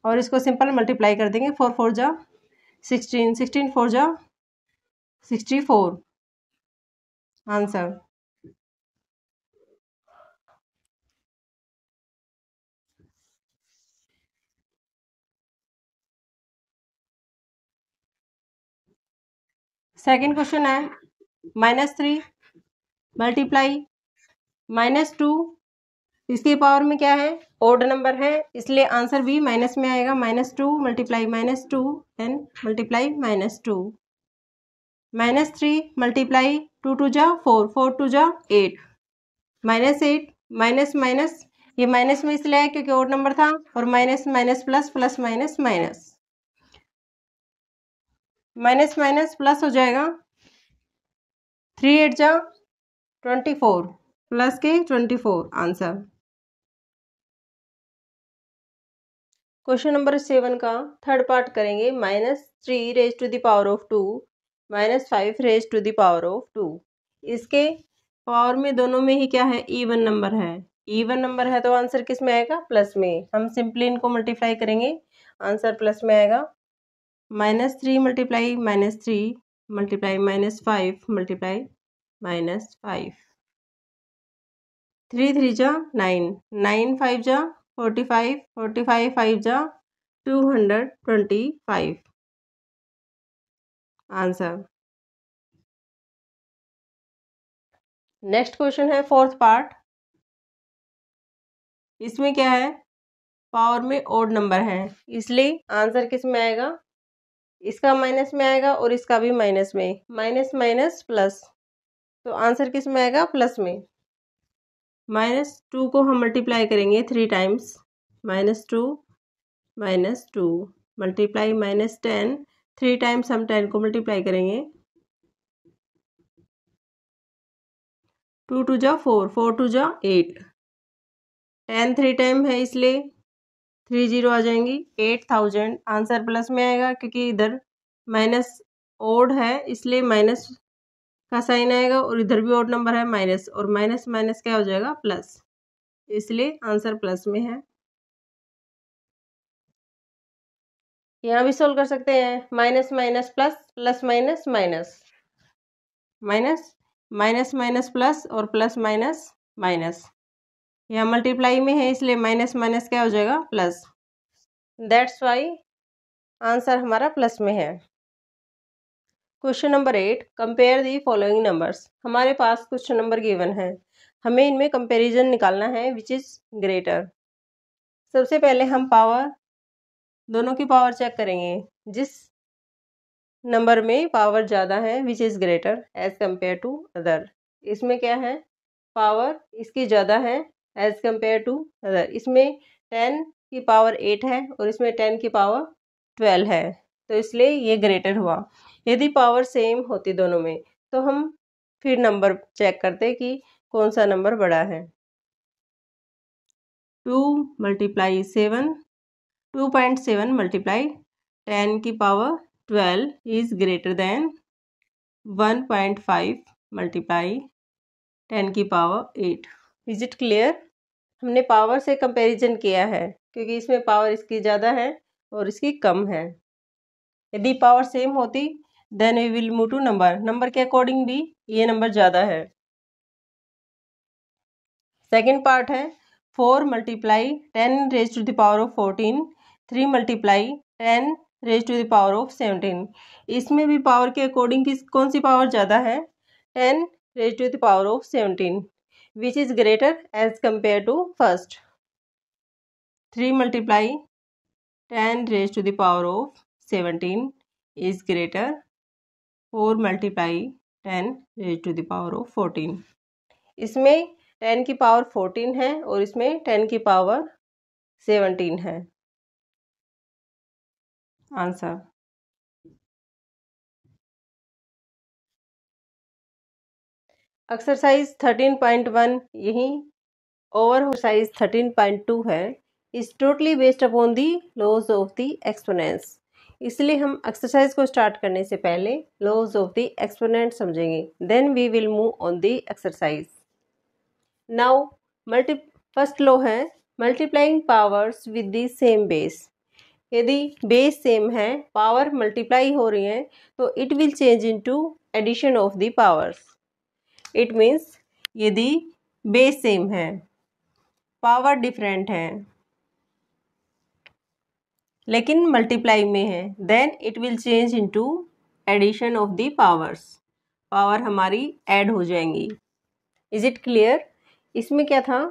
और इसको सिंपल मल्टीप्लाई कर देंगे फोर फोर जा सिक्सटीन सिक्सटीन फोर जा sixty four answer second question है minus three multiply minus two इसके पावर में क्या है ओड नंबर है इसलिए आंसर भी माइनस में आएगा minus two multiply minus two and multiply minus two minus three multiply two two जा फोर फोर टू जा eight minus eight minus minus ये माइनस में इसलिए है क्योंकि ओड नंबर था और minus minus plus plus minus minus minus minus plus हो जाएगा थ्री एट जा ट्वेंटी फोर प्लस के twenty four answer question number seven का थर्ड पार्ट करेंगे minus three raise to the power of two minus five raise to the power of two इसके power में दोनों में ही क्या है इवन नंबर है इवन नंबर है तो आंसर किस में आएगा प्लस में हम सिंपली इनको मल्टीप्लाई करेंगे आंसर प्लस में आएगा minus three multiply minus three multiply minus five multiply minus five three three जा नाइन नाइन फाइव जा forty five forty five five जा two hundred twenty five answer next question है fourth part इसमें क्या है power में odd number है इसलिए आंसर किस में आएगा इसका माइनस में आएगा और इसका भी माइनस में माइनस माइनस प्लस तो आंसर किस में आएगा प्लस में माइनस टू को हम मल्टीप्लाई करेंगे three times minus two minus two multiply minus ten three times हम टेन को मल्टीप्लाई करेंगे टू टू जा फोर फोर टू जा एट टेन थ्री टाइम है इसलिए थ्री जीरो आ जाएंगी एट थाउजेंड आंसर प्लस में आएगा क्योंकि इधर माइनस ओड है इसलिए माइनस का साइन आएगा और इधर भी ओड नंबर है माइनस और माइनस माइनस क्या हो जाएगा प्लस इसलिए आंसर प्लस में है यहाँ भी सोल्व कर सकते हैं minus minus plus plus minus minus minus minus minus plus और प्लस माइनस माइनस यह मल्टीप्लाई में है इसलिए माइनस माइनस क्या हो जाएगा प्लस दैट्स वाई आंसर हमारा प्लस में है question number eight compare the following numbers हमारे पास क्वेश्चन नंबर गिवन है हमें इनमें कंपैरिजन निकालना है विच इज़ ग्रेटर सबसे पहले हम पावर दोनों की पावर चेक करेंगे जिस नंबर में पावर ज़्यादा है which is greater as compare to other इसमें क्या है पावर इसकी ज़्यादा है एज़ कम्पेयर टू अदर इसमें टेन की पावर एट है और इसमें टेन की पावर ट्वेल्व है तो इसलिए ये ग्रेटर हुआ यदि पावर सेम होती दोनों में तो हम फिर नंबर चेक करते कि कौन सा नंबर बड़ा है two multiply seven two point seven multiply ten की power twelve is greater than one point five multiply ten की power eight is it clear हमने पावर से कंपैरिजन किया है क्योंकि इसमें पावर इसकी ज़्यादा है और इसकी कम है यदि पावर सेम होती then we will move to number number के अकॉर्डिंग भी ये नंबर ज़्यादा है सेकेंड पार्ट है four multiply ten raise to the power of fourteen three multiply ten raise to the power of seventeen इसमें भी power के अकॉर्डिंग किस कौन सी पावर ज़्यादा है ten raise to the power of seventeen which is greater as compare to first three multiply ten raise to the power of seventeen is greater four multiply ten raise to the power of fourteen इसमें ten की power fourteen है और इसमें ten की power seventeen है answer exercise thirteen point one यही over size thirteen point two है is totally based upon the laws of the exponents इसलिए हम एक्सरसाइज को स्टार्ट करने से पहले लॉज ऑफ द एक्सपोनेंट समझेंगे then we will move on the exercise now multi first law है multiplying powers with the same base यदि base same है पावर मल्टीप्लाई हो रही है तो it will change into addition of the powers it means यदि base same है power different है लेकिन मल्टीप्लाई में है then it will change into addition of the powers power हमारी ऐड हो जाएंगी इज इट क्लियर इसमें क्या था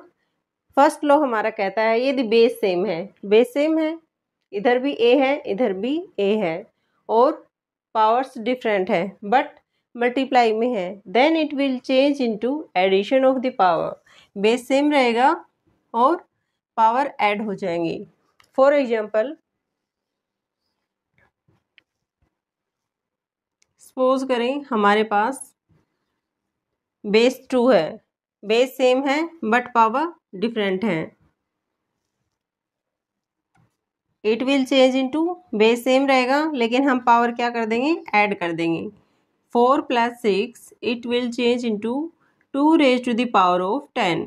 फर्स्ट लॉ हमारा कहता है यदि बेस सेम है बेस सेम है इधर भी ए है इधर भी ए है और पावर्स डिफरेंट है बट मल्टीप्लाई में है then it will change into addition of the power base same रहेगा और पावर ऐड हो जाएंगे फॉर एग्जाम्पल सपोज करें हमारे पास बेस टू है बेस सेम है बट पावर डिफरेंट है it will change into base same रहेगा लेकिन हम पावर क्या कर देंगे ऐड कर देंगे four plus six it will change into two raised to the power of 10.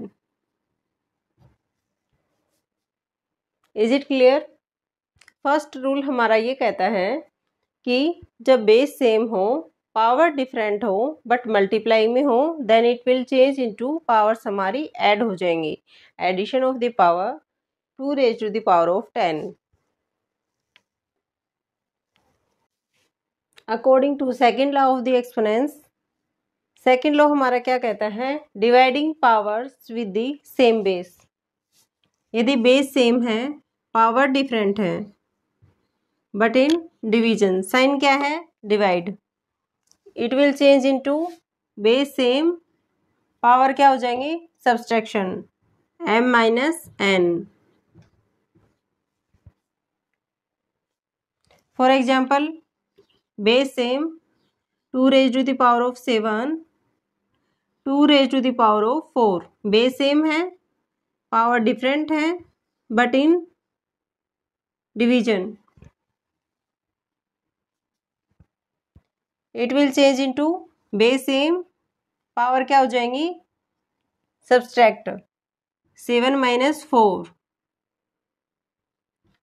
Is it clear first rule हमारा ये कहता है कि जब बेस सेम हो पावर डिफरेंट हो बट मल्टीप्लाई में हो then it will change into power हमारी एड हो जाएंगी addition of the power two raise to the power of ten according to second law of the exponents second law हमारा क्या कहता है dividing powers with the same base यदि base same है power different है बट इन डिवीजन साइन क्या है divide it will change in into base same power क्या हो जाएंगे subtraction m minus n for example base same two raise to the power of seven two raise to the power of four base same है power different है but in division it will change in into base same power क्या हो जाएंगी subtract seven minus four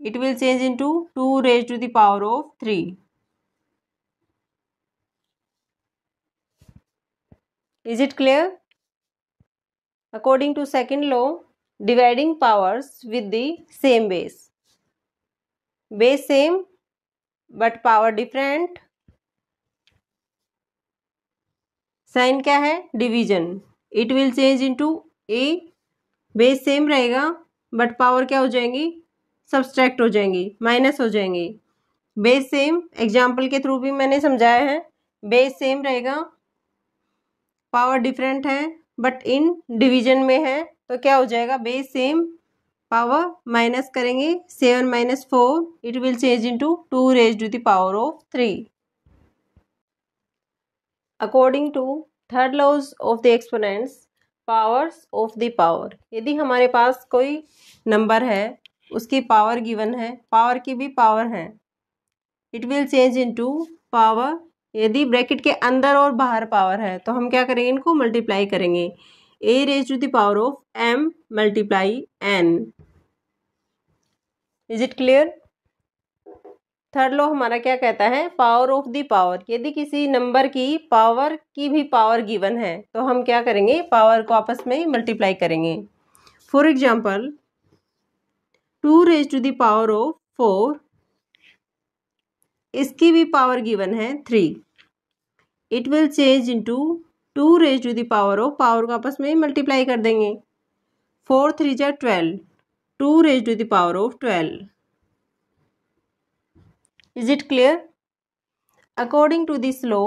it will change into two raise to the power of three is it clear according to second law dividing powers with the same base base same but power different sign क्या है division it will change into a base same रहेगा but power क्या हो जाएंगी subtract हो जाएंगी minus हो जाएंगी बेस सेम एग्जाम्पल के थ्रू भी मैंने समझाया है बेस सेम रहेगा पावर डिफरेंट है बट इन डिवीजन में है तो क्या हो जाएगा बेस सेम पावर माइनस करेंगे seven minus four it will change in into two raise to the power of three according to third laws of the exponents powers of the power यदि हमारे पास कोई नंबर है उसकी पावर गिवन है power की भी पावर है it will change in into power यदि ब्रैकेट के अंदर और बाहर पावर है तो हम क्या करेंगे इनको मल्टीप्लाई करेंगे a raise to the power of m multiply n is it clear third law हमारा क्या कहता है पावर ऑफ दी पावर यदि किसी नंबर की पावर की भी पावर गिवन है तो हम क्या करेंगे पावर को आपस में मल्टीप्लाई करेंगे for example two raise to the power of four इसकी भी पावर गिवन है three it will change into two raise to the power of power को आपस में मल्टीप्लाई कर देंगे फोर थ्री जै twelve two raise to the power of twelve is it clear according to this law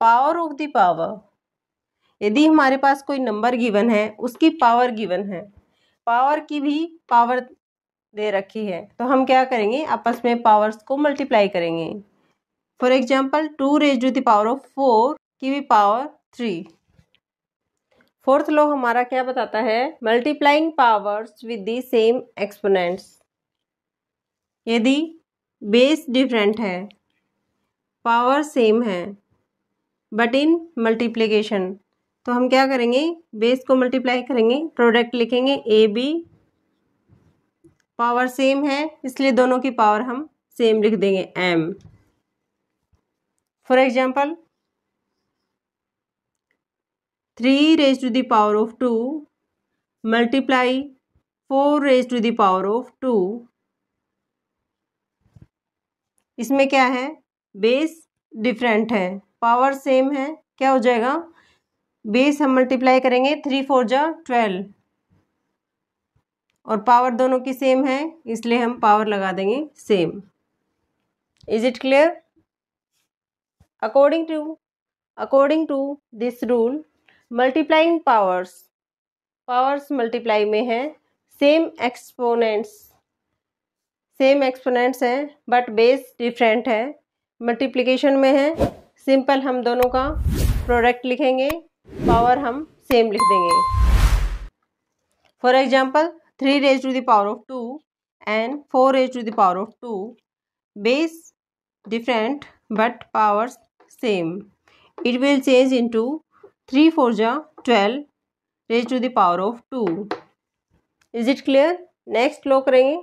power of the power यदि हमारे पास कोई नंबर गिवन है उसकी पावर गिवन है पावर की भी पावर दे रखी है तो हम क्या करेंगे आपस में पावर्स को मल्टीप्लाई करेंगे for example two raise to the power of four की भी पावर थ्री फोर्थ लॉ हमारा क्या बताता है multiplying powers with the same exponents यदि बेस डिफरेंट है पावर सेम है बट इन मल्टीप्लीकेशन तो हम क्या करेंगे बेस को मल्टीप्लाई करेंगे प्रोडक्ट लिखेंगे ए बी पावर सेम है इसलिए दोनों की पावर हम सेम लिख देंगे m for example three raise to the power of two multiply four raise to the power of two इसमें क्या है बेस डिफरेंट है पावर सेम है क्या हो जाएगा बेस हम मल्टीप्लाई करेंगे थ्री फोर जा ट्वेल्व और पावर दोनों की सेम है इसलिए हम पावर लगा देंगे same is it clear according to according to this rule multiplying powers powers multiply में हैं सेम एक्सपोनेंट्स सेम एक्सपोनेंट्स हैं बट बेस डिफरेंट है मल्टीप्लीकेशन में है सिंपल हम दोनों का प्रोडक्ट लिखेंगे पावर हम सेम लिख देंगे for example three raise to the power of two and four raise to the power of two base different but powers same. It will change into 3 4 ja 12 raised to the power of 2. Is it clear? Next law करेंगे.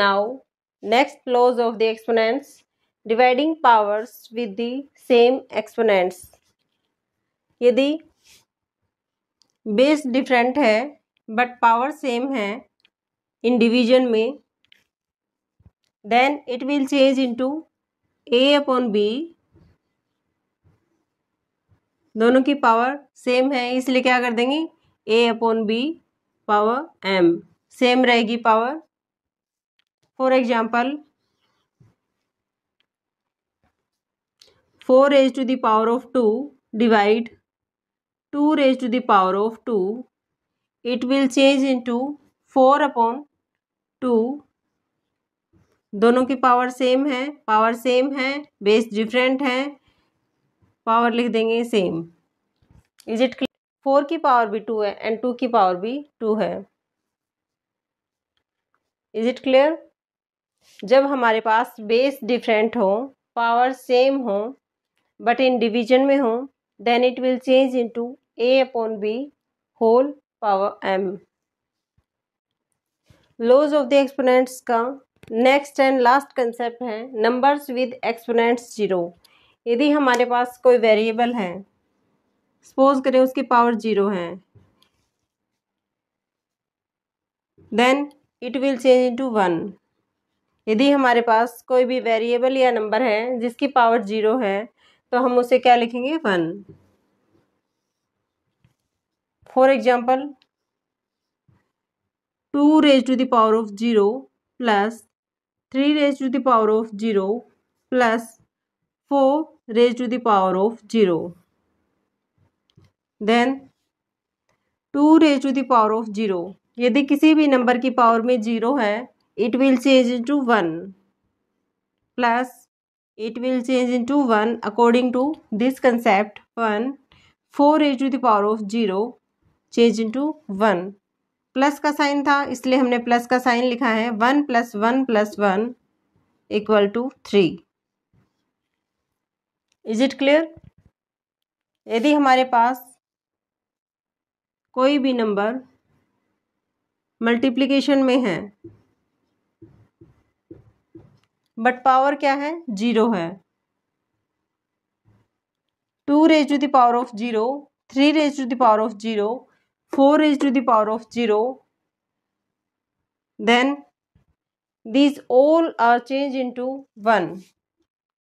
Now, next laws of the exponents. Dividing powers with the same exponents. यदि base different है but power same है in division में then it will change into a upon b दोनों की power same है इसलिए क्या कर देंगे a upon b power m same रहेगी power for example four raise to the power of two divide two raise to the power of two it will change in into four upon two दोनों की power same है power same है base different है power लिख देंगे same is it clear four की power भी two है एंड टू की पावर भी टू है इज इट क्लियर जब हमारे पास बेस डिफरेंट हो पावर सेम हो बट इन डिवीजन में हो then it will change into a upon b whole power m laws of the exponents का नेक्स्ट एंड लास्ट कंसेप्ट है नंबर्स विद एक्सपोनेंट्स जीरो यदि हमारे पास कोई वेरिएबल है सपोज करें उसकी पावर जीरो है then it will change into one यदि हमारे पास कोई भी वेरिएबल या नंबर है जिसकी पावर जीरो है तो हम उसे क्या लिखेंगे one for example two raise to the power of zero plus three raise to the power of zero plus four raise to the power of zero then two raise to the power of zero यदि किसी भी number की power में zero है it will change into one plus it will change into one according to this concept one four raise to the power of zero change into one plus का sign था इसलिए हमने plus का sign लिखा है one plus one plus one equal to three is it clear यदि हमारे पास कोई भी नंबर मल्टीप्लिकेशन में है बट पावर क्या है जीरो है two raise to the power of zero three raise to the power of zero four raise to the power of zero these all are change in into one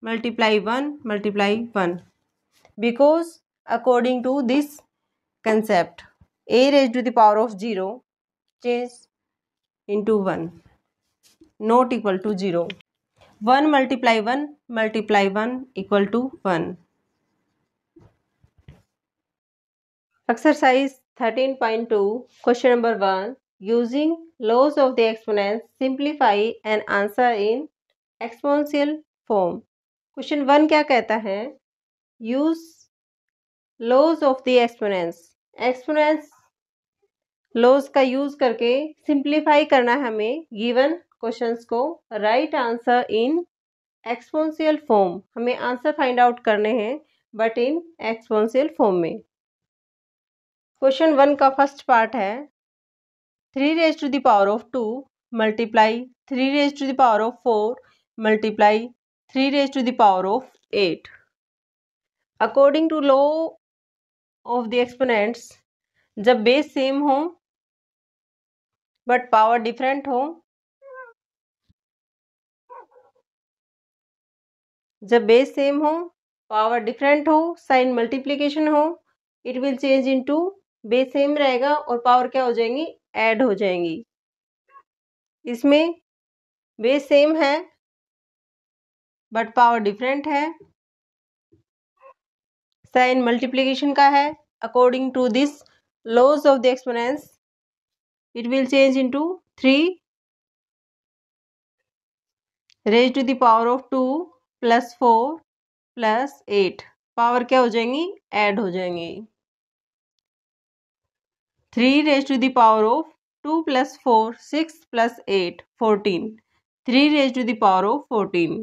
multiply 1 multiply 1 because according to this concept a raised to the power of 0 changes into 1 not equal to 0 1 multiply 1 multiply 1 equal to 1 exercise 13.2 question number 1 using laws of the exponents simplify an answer in exponential form question one क्या कहता है use laws of the exponents exponents laws का use करके simplify करना है हमें given questions को write answer in exponential form हमें आंसर फाइंड आउट करने हैं बट इन एक्सपोनशियल फॉर्म में क्वेश्चन वन का फर्स्ट पार्ट है three raise to the power of two multiply three raise to the power of four multiply three raise to the power of eight according to law of the exponents जब base same हो but power different हो जब base same हो power different हो sign multiplication हो it will change in into base same रहेगा और power क्या हो जाएंगी ऐड हो जाएंगी इसमें बेस सेम है बट पावर डिफरेंट है साइन मल्टीप्लीकेशन का है according to this laws of the exponents it will change to three raise to the power of two plus four plus eight power क्या हो जाएंगी एड हो जाएंगी three raise to the power of two plus four six plus eight fourteen three raise to the power of fourteen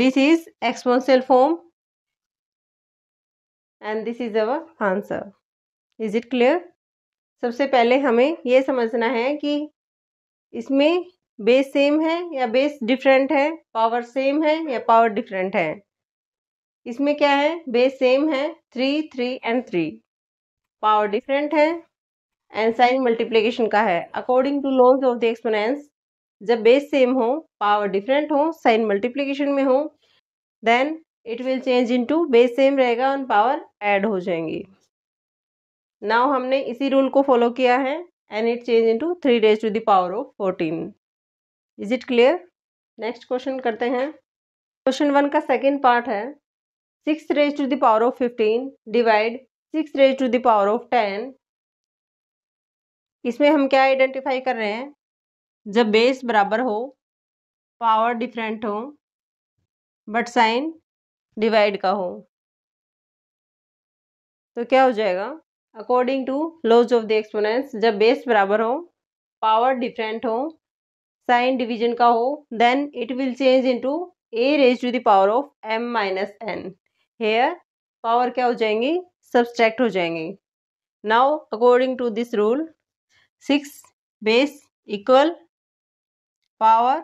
this is exponential form and this is our answer is it clear सबसे पहले हमें यह समझना है कि इसमें बेस सेम है या बेस डिफरेंट है पावर सेम है या पावर डिफरेंट है इसमें क्या है बेस सेम है three three and three power different है एंड साइन मल्टीप्लीकेशन का है according to laws of the exponents जब बेस सेम हो पावर डिफरेंट हो साइन मल्टीप्लीकेशन में हो then it will change in into base same रहेगा और पावर ऐड हो जाएंगी नाउ हमने इसी रूल को फॉलो किया है and it change in into three raise to the power of fourteen is it clear next question करते हैं क्वेश्चन वन का सेकेंड पार्ट है six raise to the power of fifteen divide six raise to the power of ten इसमें हम क्या identify कर रहे हैं जब बेस बराबर हो पावर डिफरेंट हो बट साइन डिवाइड का हो तो क्या हो जाएगा according to laws of the exponents जब बेस बराबर हो पावर डिफरेंट हो साइन डिवीजन का हो then it will change into a raise to the power of m minus n here power क्या हो जाएंगी सब्सट्रैक्ट हो जाएंगी now according to this rule six base equal power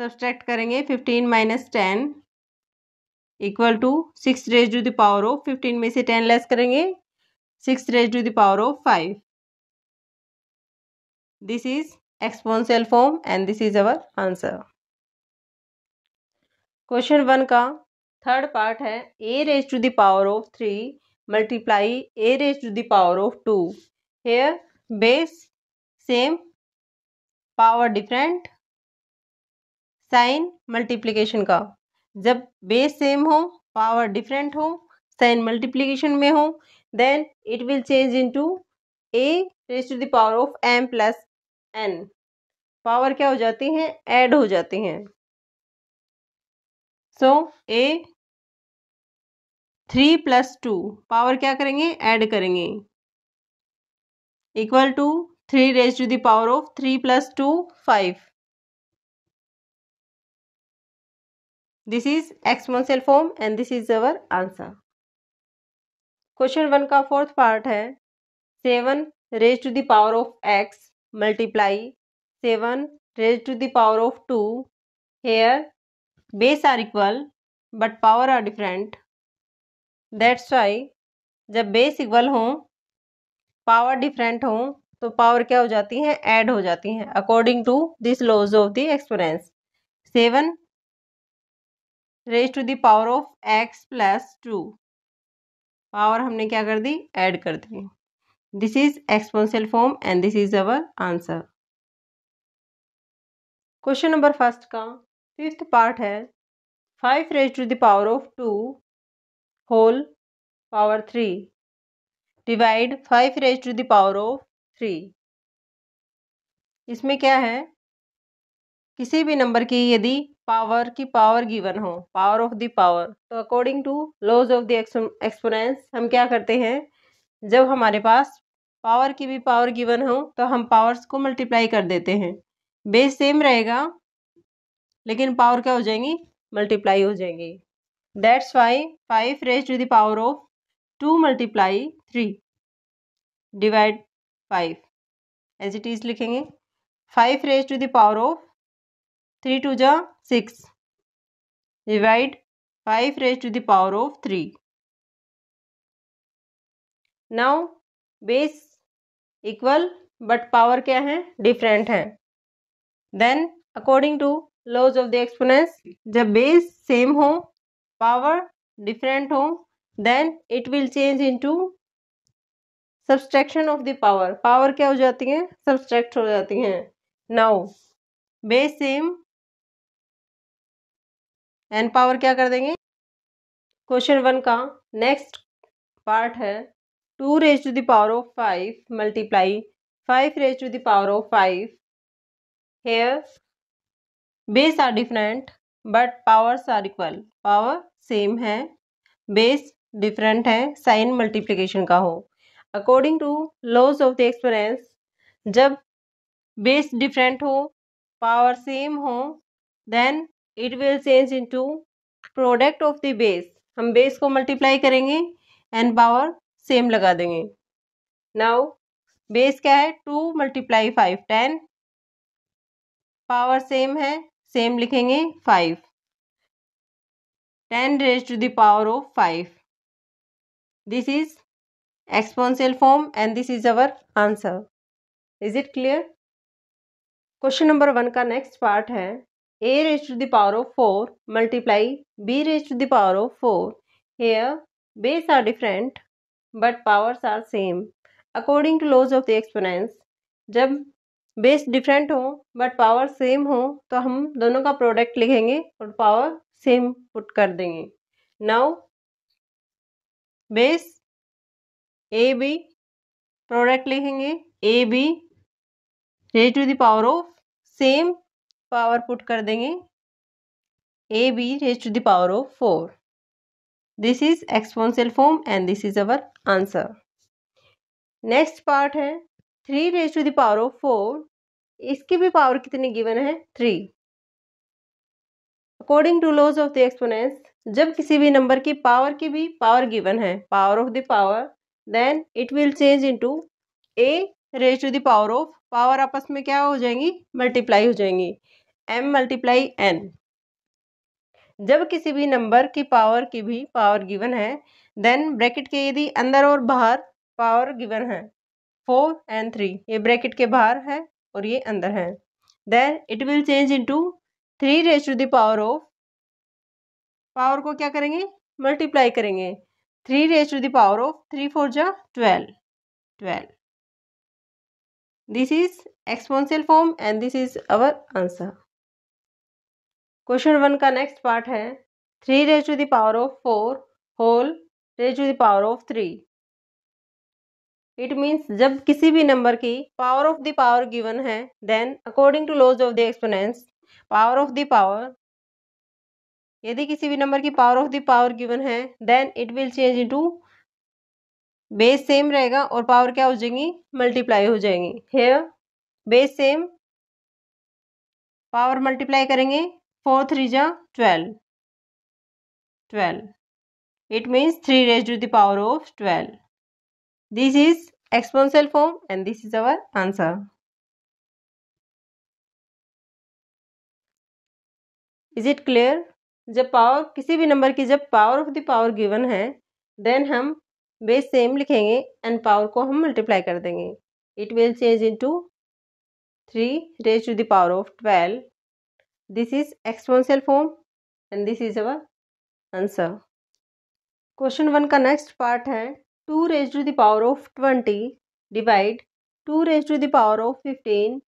subtract करेंगे fifteen minus ten equal to six raise to the power of fifteen में से ten less करेंगे six raise to the power of five this is exponential form and this is our answer question one का third part है ए raise to the power of three multiply a raise to the power of two here base same power different sign multiplication का जब base same हो power different हो sign multiplication में हो then it will change into a raise to the power of m plus n power क्या हो जाती हैं ऐड हो जाती हैं so a three plus two power क्या करेंगे ऐड करेंगे equal to three raise to the power of three plus two five this is exponential form and this is our answer question one का fourth part है seven raise to the power of x multiply seven raise to the power of two here base are equal but power are different that's why जब base equal हो power different हो तो power क्या हो जाती है ऐड हो जाती है according to this laws of the experience seven raise to the power of x plus two power हमने क्या कर दी ऐड कर दी this is exponential form and this is our answer question number first का फिफ्थ पार्ट है five raise to the power of two whole power three divide five raise to the power of three इसमें क्या है किसी भी number की यदि power की पावर गिवन हो पावर ऑफ द पावर तो according to laws of the exponents हम क्या करते हैं जब हमारे पास पावर की भी पावर गिवन हो तो हम पावर्स को मल्टीप्लाई कर देते हैं बेस सेम रहेगा लेकिन पावर क्या हो जाएंगी मल्टीप्लाई हो जाएंगी that's why five raise to the power of two multiply three divide five as it is लिखेंगे five raise to the power of three two जा six divide five raise to the power of three now base equal but power क्या है different है then according to laws of the exponents जब base same हो power different हो then it will change into subtraction of the power power क्या हो जाती है सब्सट्रैक्ट हो जाती हैं now base same and power क्या कर देंगे क्वेश्चन वन का नेक्स्ट पार्ट है two raise to the power of five multiply five raise to the power of five here base are different but powers are equal power same है base different है sign multiplication का हो according to laws of the experience जब base different हो power same हो then it will change into product of the base हम base को multiply करेंगे एंड पावर सेम लगा देंगे नाउ बेस क्या है two multiply five ten power same है सेम लिखेंगे five ten raise to the power of five this is exponential form and this is our answer is it clear question number one का next part है a raised to the power of 4 multiply b raised to the power of 4. Here base are different but powers are same. According to laws of the exponents, jab base different ho but power same ho to hum dono ka product likhenge aur power same put kar denge now base ab product likhenge ab raised to the power of same power put कर देंगे a b raise to the power of four this is exponential form and this is our answer next part है three raise to the power of four इसकी भी power कितनी given है three according to laws of the exponents जब किसी भी number की power की भी पावर गिवन है power of the power then it will change into a raise to the power of power आपस में क्या हो जाएंगी मल्टीप्लाई हो जाएंगी एम मल्टीप्लाई एन जब किसी भी नंबर की पावर की भी पावर गिवन है देन ब्रैकेट के यदि अंदर और बाहर पावर गिवन है फोर एंड थ्री ये ब्रैकेट के बाहर है और ये अंदर है then it will change into three raise to the power of power को क्या करेंगे मल्टीप्लाई करेंगे three raise to the power of three four जा twelve twelve this is exponential form and this is our answer question one का next part है three raise to the power of four whole raise to the power of three it means जब किसी भी number की power of the power given है then according to laws of the exponents power of the power यदि किसी भी number की power of the power given है then it will change in into base same रहेगा और power क्या हो जाएंगी मल्टीप्लाई हो जाएंगी here base same power multiply करेंगे फोर थ्री जा twelve twelve it means three raise to the power of twelve this is exponential form and this is our answer is it clear जब power किसी भी number की जब power of the power given है then हम base same लिखेंगे and power को हम मल्टीप्लाई कर देंगे it will change into three raise to the power of twelve this is exponential form and this is our answer question one का next part है two raise to the power of twenty divide two raise to the power of fifteen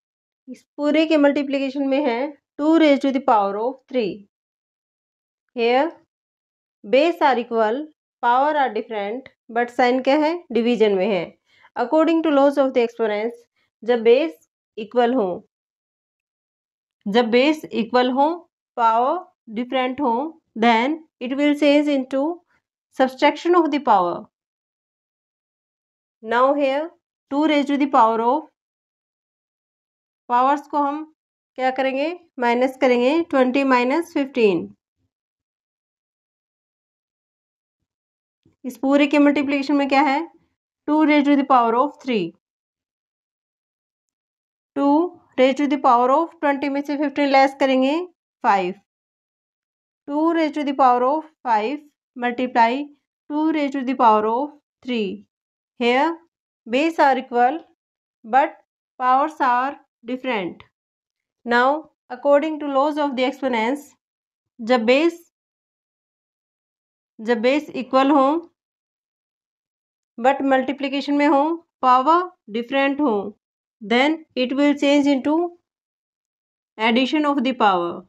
इस पूरे के multiplication में है two raise to the power of three here base are equal power are different but sign क्या है division में है according to laws of the exponents जब बेस इक्वल हो जब बेस इक्वल हो पावर डिफरेंट हो then it will says into subtraction of the power now here two raise to the power of powers को हम क्या करेंगे माइनस करेंगे ट्वेंटी माइनस फिफ्टीन इस पूरे के मल्टीप्लीकेशन में क्या है two raise to the power of three raise to the power power of twenty में से फिफ्टीन लेस करेंगे five two raise to the power of five multiply two raise to the power of three here base are equal but powers are different now according to laws of the exponents जब base जब base equal हो but multiplication में हो power different हो then it will change into addition of the power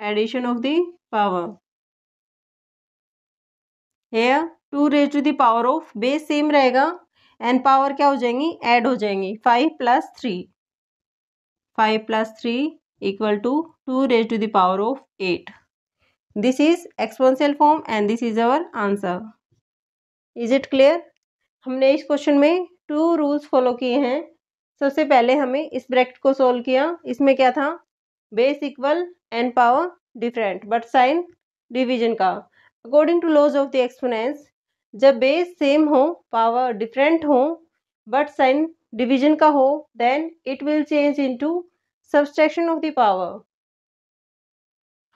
addition of the power here two raise to the power of base same रहेगा and power क्या हो जाएंगी एड हो जाएंगी five plus three five plus three equal to two raise to the power of eight this is exponential form and this is our answer is it clear हमने इस question में to rules follow किए हैं सबसे पहले हमें इस ब्रैकेट को सोल्व किया इसमें क्या था base equal and power different but sign division का according to laws of the exponents जब बेस सेम हो पावर डिफरेंट हो बट साइन डिवीजन का हो then it will change into subtraction of the power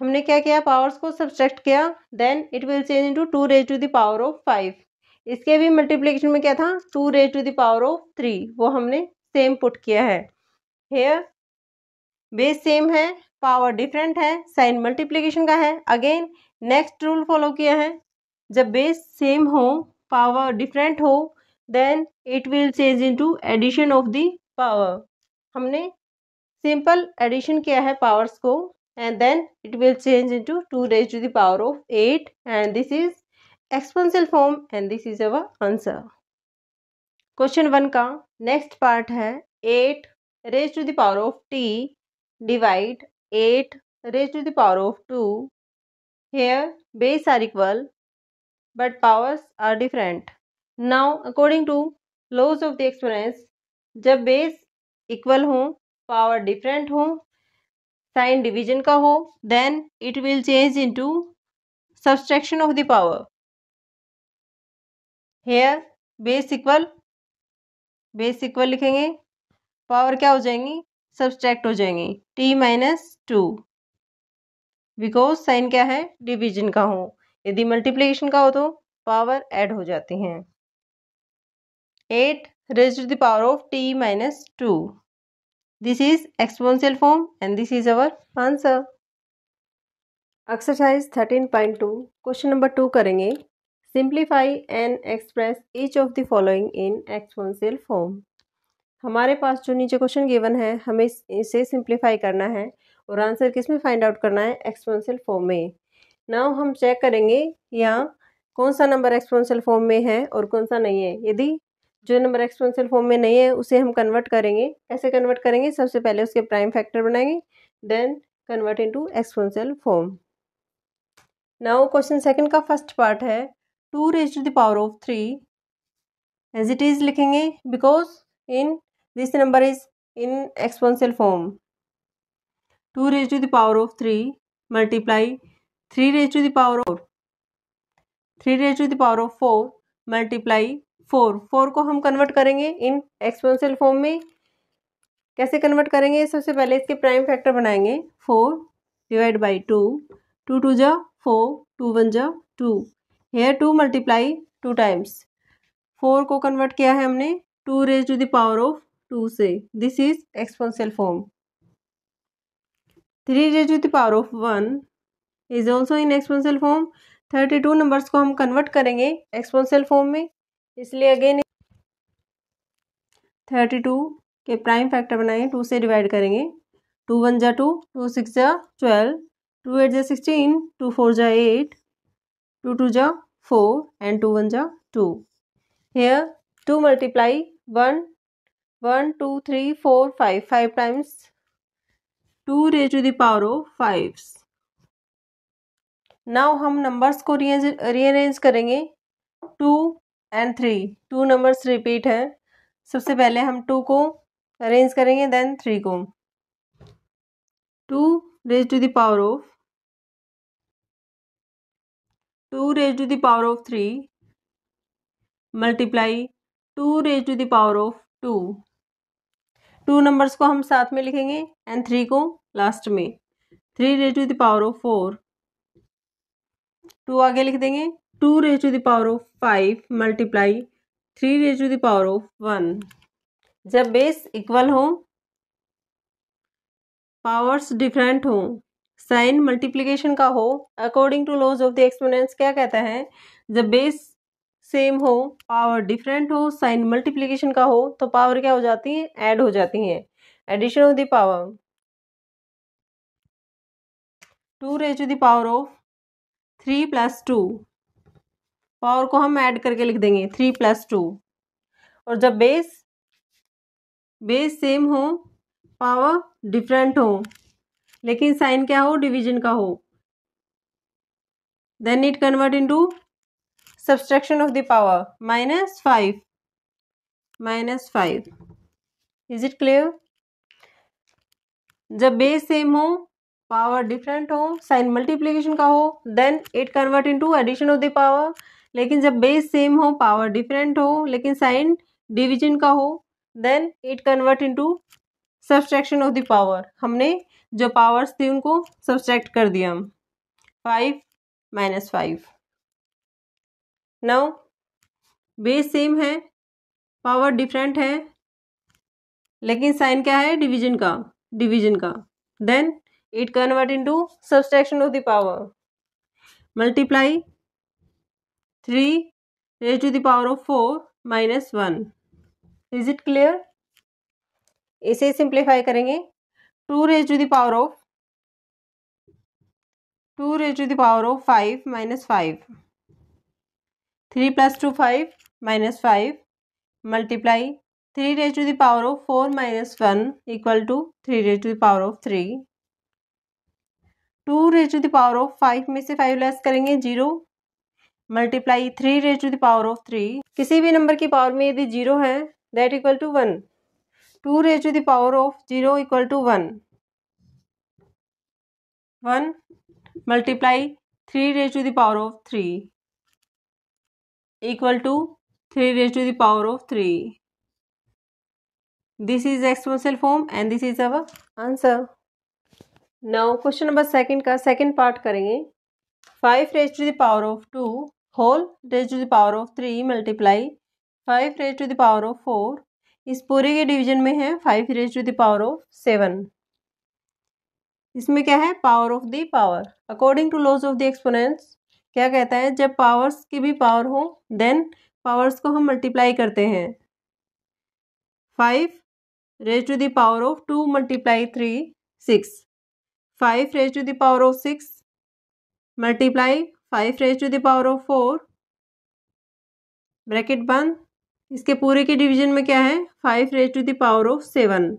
हमने क्या किया पावर्स को सब्सट्रैक्ट किया then it will change into two raise to the power of five इसके भी मल्टीप्लीकेशन में क्या था two raise to the power of three वो हमने सेम पुट किया है हेयर बेस सेम है पावर डिफरेंट है साइन मल्टीप्लीकेशन का है अगेन नेक्स्ट रूल फॉलो किया है जब बेस सेम हो पावर डिफरेंट हो then it will change into addition of the power हमने सिंपल एडिशन किया है पावर्स को and then it will change into two raise to the power of eight and this is expensive form and this is our answer question one का next part है eight raise to the power of t divide eight raise to the power of two here base are equal but powers are different now according to laws of the experience जब base equal हो power different हो sign division का हो then it will change into subtraction of the power here base equal base equal लिखेंगे power क्या हो जाएंगी subtract हो जाएंगी T minus two because sign क्या है डिवीजन का हो यदि मल्टीप्लीकेशन का हो तो पावर ऐड हो जाती हैं eight raise to the power of t minus two this is exponential form and this is our answer exercise thirteen point two question number two करेंगे simplify and express each of the following in exponential form हमारे पास जो नीचे question given है हमें इसे simplify करना है और आंसर किस में फाइंड आउट करना है एक्सपोनशियल फॉर्म में नाउ हम चेक करेंगे यहाँ कौन सा नंबर एक्सपोनशियल फॉर्म में है और कौन सा नहीं है यदि जो नंबर एक्सपोनशियल फॉर्म में नहीं है उसे हम कन्वर्ट करेंगे कैसे कन्वर्ट करेंगे सबसे पहले उसके प्राइम फैक्टर बनाएंगे then convert into exponential form now question second का फर्स्ट पार्ट है two raise to the power of three as it is लिखेंगे because in this number is in exponential form two raise to the power of three multiply three raise to the power of three raise to the power of four multiply four four को हम convert करेंगे इन exponential form में कैसे convert करेंगे सबसे पहले इसके prime factor बनाएंगे four divide by two two two जा फोर टू वन जा two here two multiply two times four को कन्वर्ट किया है हमने two raise to the power of two से this is exponential form three raise to the power of one is also in exponential form thirty two numbers को हम convert करेंगे exponential form में इसलिए अगेन थर्टी टू के prime factor बनाएंगे two से divide करेंगे टू वन जा टू टू सिक्स जा ट्वेल्व टू एट जा सिक्सटीन टू फोर जा एट टू टू जा four and two 1 ja 2. Here 2 multiply one 1, 2, 3, 4, five 5 times 2 raised to the power of 5. Now हम numbers को rearrange करेंगे two and three two numbers repeat है सबसे पहले हम टू को अरेंज करेंगे देन थ्री को two raise to the power of two raise to the power of three multiply two raise to the power of two two numbers को हम साथ में लिखेंगे एंड थ्री को लास्ट में three raise to the power power of four two आगे लिख देंगे two raise to the power of five multiply three raise to the power power of one जब बेस इक्वल हो पावर्स डिफरेंट हों साइन मल्टीप्लीकेशन का हो according to laws of the exponents क्या कहता है जब बेस सेम हो पावर डिफरेंट हो साइन मल्टीप्लीकेशन का हो तो पावर क्या हो जाती है ऐड हो जाती है addition of the power two raise to the power of three plus two power को हम ऐड करके लिख देंगे थ्री प्लस टू और जब बेस बेस सेम हो पावर डिफरेंट हो लेकिन साइन क्या हो डिवीजन का हो then it convert into subtraction of the power minus five minus five is it clear जब बेस सेम हो पावर डिफरेंट हो साइन मल्टीप्लीकेशन का हो then it convert into addition of the power लेकिन जब बेस सेम हो power different हो लेकिन साइन डिवीजन का हो then it convert into subtraction of the power हमने जो पावर्स थी उनको सब्सट्रैक्ट कर दिया हम फाइव माइनस फाइव नौ बेस सेम है पावर डिफरेंट है लेकिन साइन क्या है डिवीजन का डिवीजन का then it convert into subtraction of the power multiply three raise to the power of four minus one is it clear इसे simplify करेंगे two raise to the power power of two raise to the power power of five minus five three plus two five minus five multiply three raise to the power of four minus one equal to three raise to the power power of three two raise to the power power of five में से five less करेंगे zero multiply three raise to the power power of three किसी भी number की power में यदि zero है that equal to one two raise to the power of zero equal to one one multiply three raise to the power of three equal to three raise to the power of three this is exponential form and this is our answer now question number second का second part करेंगे five raise to the power of two whole raise to the power of three multiply five raise to the power of four इस पूरे के division में है five raise to the power of seven इसमें क्या है power of the power according to laws of the exponents क्या कहता है जब पावर्स की भी पावर हो देन पावर्स को हम मल्टीप्लाई करते हैं five raise to the power of two multiply three six five raise to the power of six multiply five raise to the power of four bracket बंद इसके पूरे के डिवीजन में क्या है five raise to the power of seven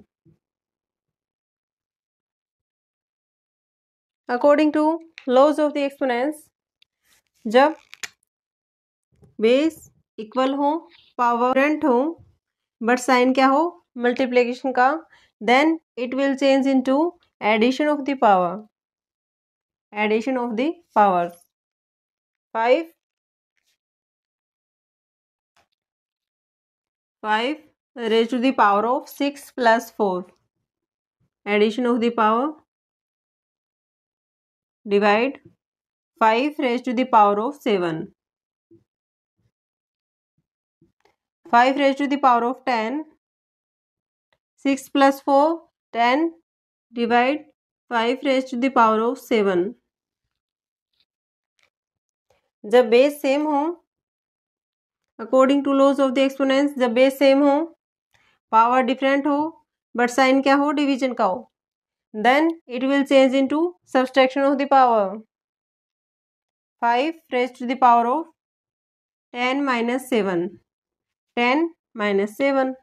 according to laws of the exponents जब base equal हो power हो बट साइन क्या हो मल्टीप्लीकेशन का then it will change in to addition of the power addition of the power five five raise to the power of six plus four addition of the power divide five raise to the power of seven five raise to the power of ten six plus four ten divide five raise to the power of seven जब base same हो according to laws of the exponents जब base same हो power different हो but sign क्या हो division का हो then it will change in into subtraction of the power five raise to the power of ten minus seven ten minus seven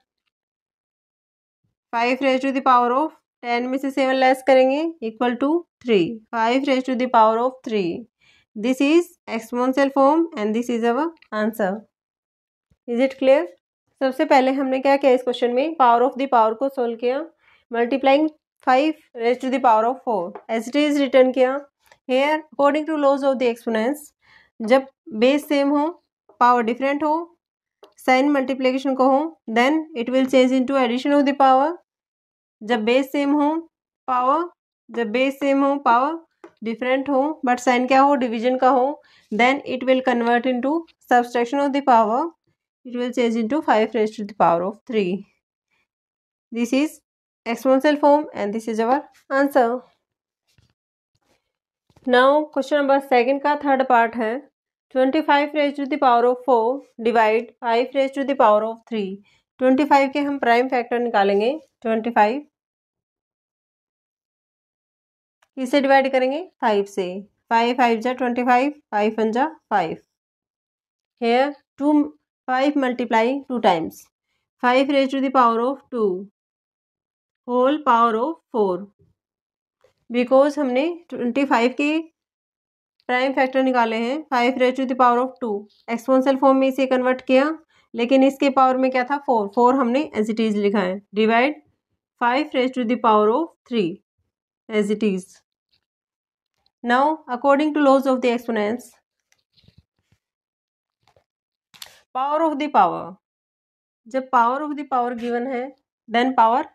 five raise to the power of ten में से seven less करेंगे equal to three five raise to the power of three this is exponential form and this is our answer is it clear सबसे पहले हमने क्या किया इस question में पावर ऑफ द पावर को सोल्व किया multiplying five raise to the power of four as it is written किया here according to laws of the exponents जब बेस सेम हो पावर डिफरेंट हो साइन मल्टीप्लीकेशन को हो then it will change in to addition of the power जब base same हो power जब base same हो पावर डिफरेंट हो बट साइन क्या हो डिवीजन का हो then it will convert in into subtraction of the power it will change into 5 raised to the power of 3. This is exponential form and this is our answer. Now question number second ka third part hai. 25 raised to the power of 4 divide 5 raised to the power of 3. 25 ke hum prime factor nikalenge. 25 किसे divide करेंगे 5 से 5 five जा twenty five five one जा five here two five multiply two times five raise to the power of two whole power of four because हमने twenty five के prime factor निकाले हैं five raise to the power of two exponential form में इसे convert किया लेकिन इसके power में क्या था फोर फोर हमने एज इट इज़ लिखा है divide five raise to the power of three as it is now according to laws of the exponents power of the power जब power of the power given है then power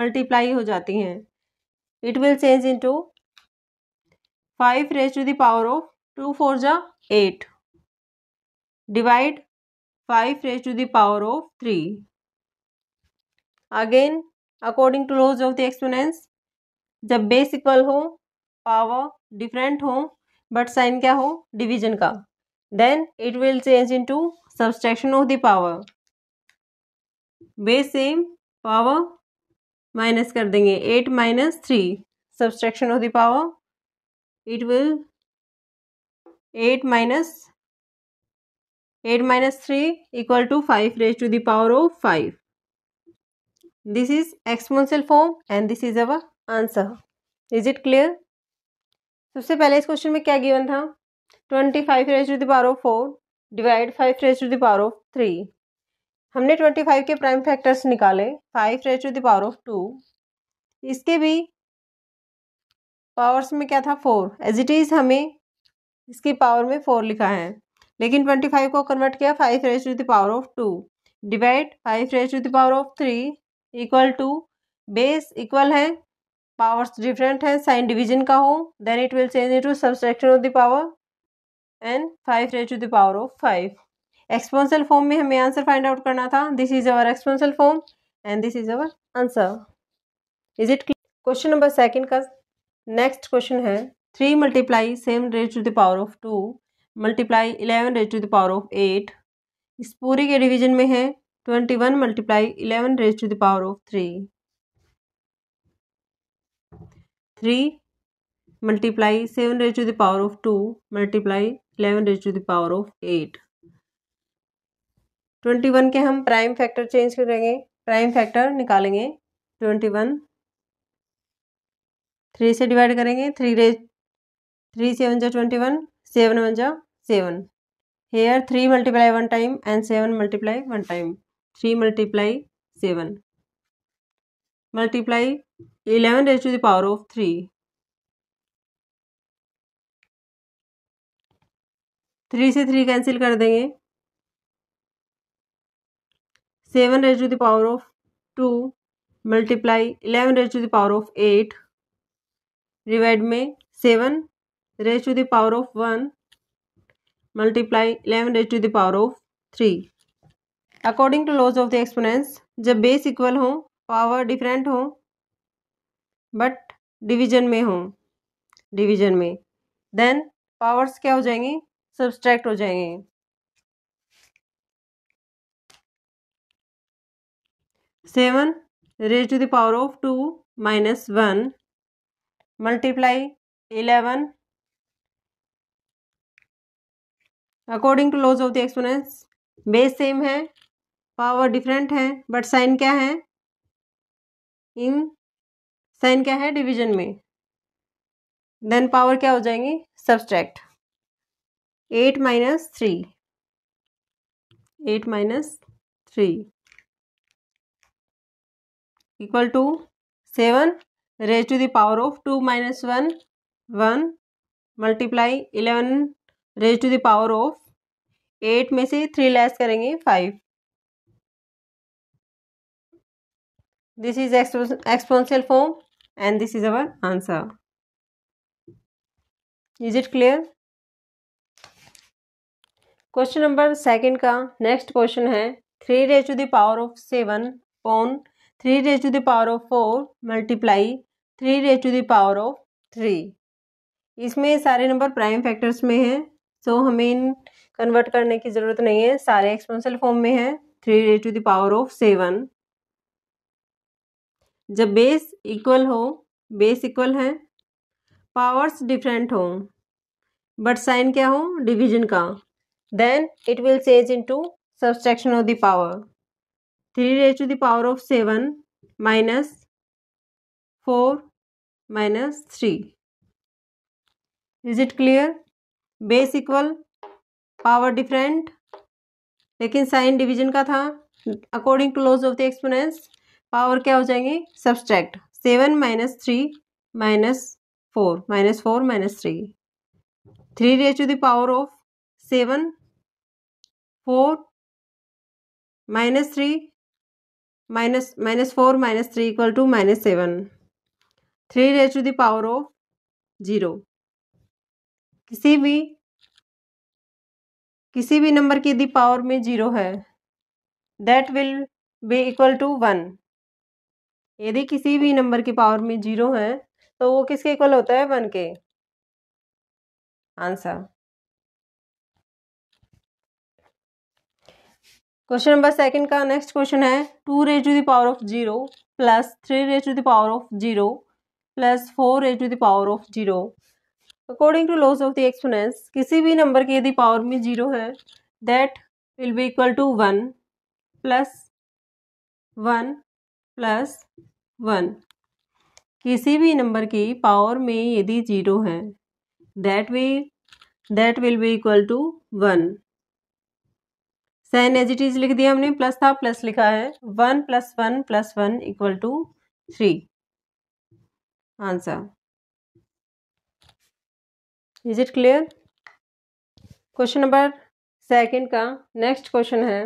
multiply हो जाती हैं it will change in into five raise to the power of two four जा eight divide five raise to the power of three again according to laws of the exponents जब base equal हो power different हो but sign क्या हो division का then it will change into subtraction of the power base से power minus कर देंगे eight minus three subtraction of the power it will eight minus eight minus three equal to five raise to the power of five this is exponential form and this is our answer is it clear सबसे पहले इस question में क्या given था twenty five raise to the power of four divide five raise to the power of three हमने twenty five के prime factors निकाले five raise to the power of two इसके भी पावर्स में क्या था फोर एज इट इज़ हमें इसके पावर में फोर लिखा है लेकिन ट्वेंटी फाइव को कन्वर्ट किया five raise to the power of two divide five raise to the power of three equal to base equal है पावर्स डिफरेंट है साइन डिवीजन का हो then it will change to subtraction of the power and five raise to the power of five exponential form में हमें answer find out करना था this is our exponential form and this is our answer is it question number second का next question है three multiply seven raise to the power of two multiply eleven raise to the power of eight इस पूरे के division में है twenty one multiply eleven raise to the power of three three multiply seven raise to the power of two multiply eleven raise to the power of eight twenty one के हम prime factor change करेंगे prime factor निकालेंगे twenty one three से divide करेंगे three raise three seven जो twenty one seven one जो seven here three multiply one time and seven multiply one time three multiply seven multiply eleven raise to the power of three three से three cancel कर देंगे seven raise to the power of two multiply eleven raise to the power of eight divide में seven raise to the power of one multiply eleven raise to the power of three according to laws of the exponents जब base equal हो power different हो but division में हो division में then powers क्या हो जाएंगी सब्सट्रैक्ट हो जाएंगे seven raise to the power of two minus one multiply eleven according to laws of the exponents base same है पावर डिफरेंट है बट साइन क्या है इन साइन क्या है डिवीजन में देन पावर क्या हो जाएंगी subtract eight minus three eight minus three equal to seven raise to the power of two minus one one multiply eleven raise to the power of eight में से three less करेंगे five this is exponential form and this is our answer is it clear question number second का next question है three raise to the power of seven upon three raise to the power of four multiply three raise to the power of three इसमें सारे number prime factors में हैं so so, हमें इन convert करने की ज़रूरत नहीं है सारे एक्सपोनेंशियल फॉर्म में है three raise to the power of seven जब बेस इक्वल हो बेस इक्वल है पावर्स डिफरेंट हो बट साइन क्या हो डिवीजन का then it will change into subtraction of the power 3 raised to the power of 7 minus 4 minus 3 is it clear base equal power different लेकिन sign division का था according to laws of the exponents power क्या हो जाएंगे subtract seven minus three minus four minus four minus three three raise to the power of seven four minus three minus minus four minus three equal to minus seven three raise to the power power of zero किसी भी किसी भी number की the power में zero है that will be equal to one यदि किसी भी नंबर की पावर में जीरो है तो वो किसके इक्वल होता है वन के आंसर क्वेश्चन नंबर सेकंड का नेक्स्ट क्वेश्चन है two raise to the power of zero plus three raise to the power of zero plus four raise to the power of zero according to laws of the exponents किसी भी number के यदि power में zero है that will be equal to one plus one plus one किसी भी number की power में यदि जीरो है that will that will be equal to one sign as it is लिख दिया हमने प्लस था प्लस लिखा है one plus one plus one equal to three answer is it clear question number second का नेक्स्ट क्वेश्चन है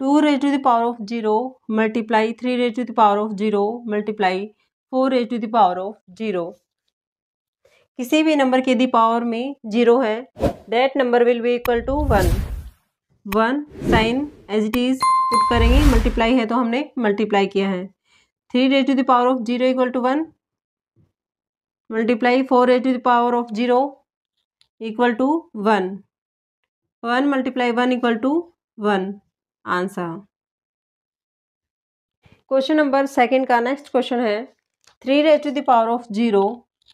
two raise to the power of zero multiply three raise to the power of zero multiply four raise to the power of zero किसी भी number के the power में zero है that number will be equal to one one sign as it is put करेंगे multiply है तो हमने multiply किया है three raise to the power of zero equal to one multiply four raise to the power of zero equal to one one multiply one equal to one answer question number second का next question है three raise to the power of zero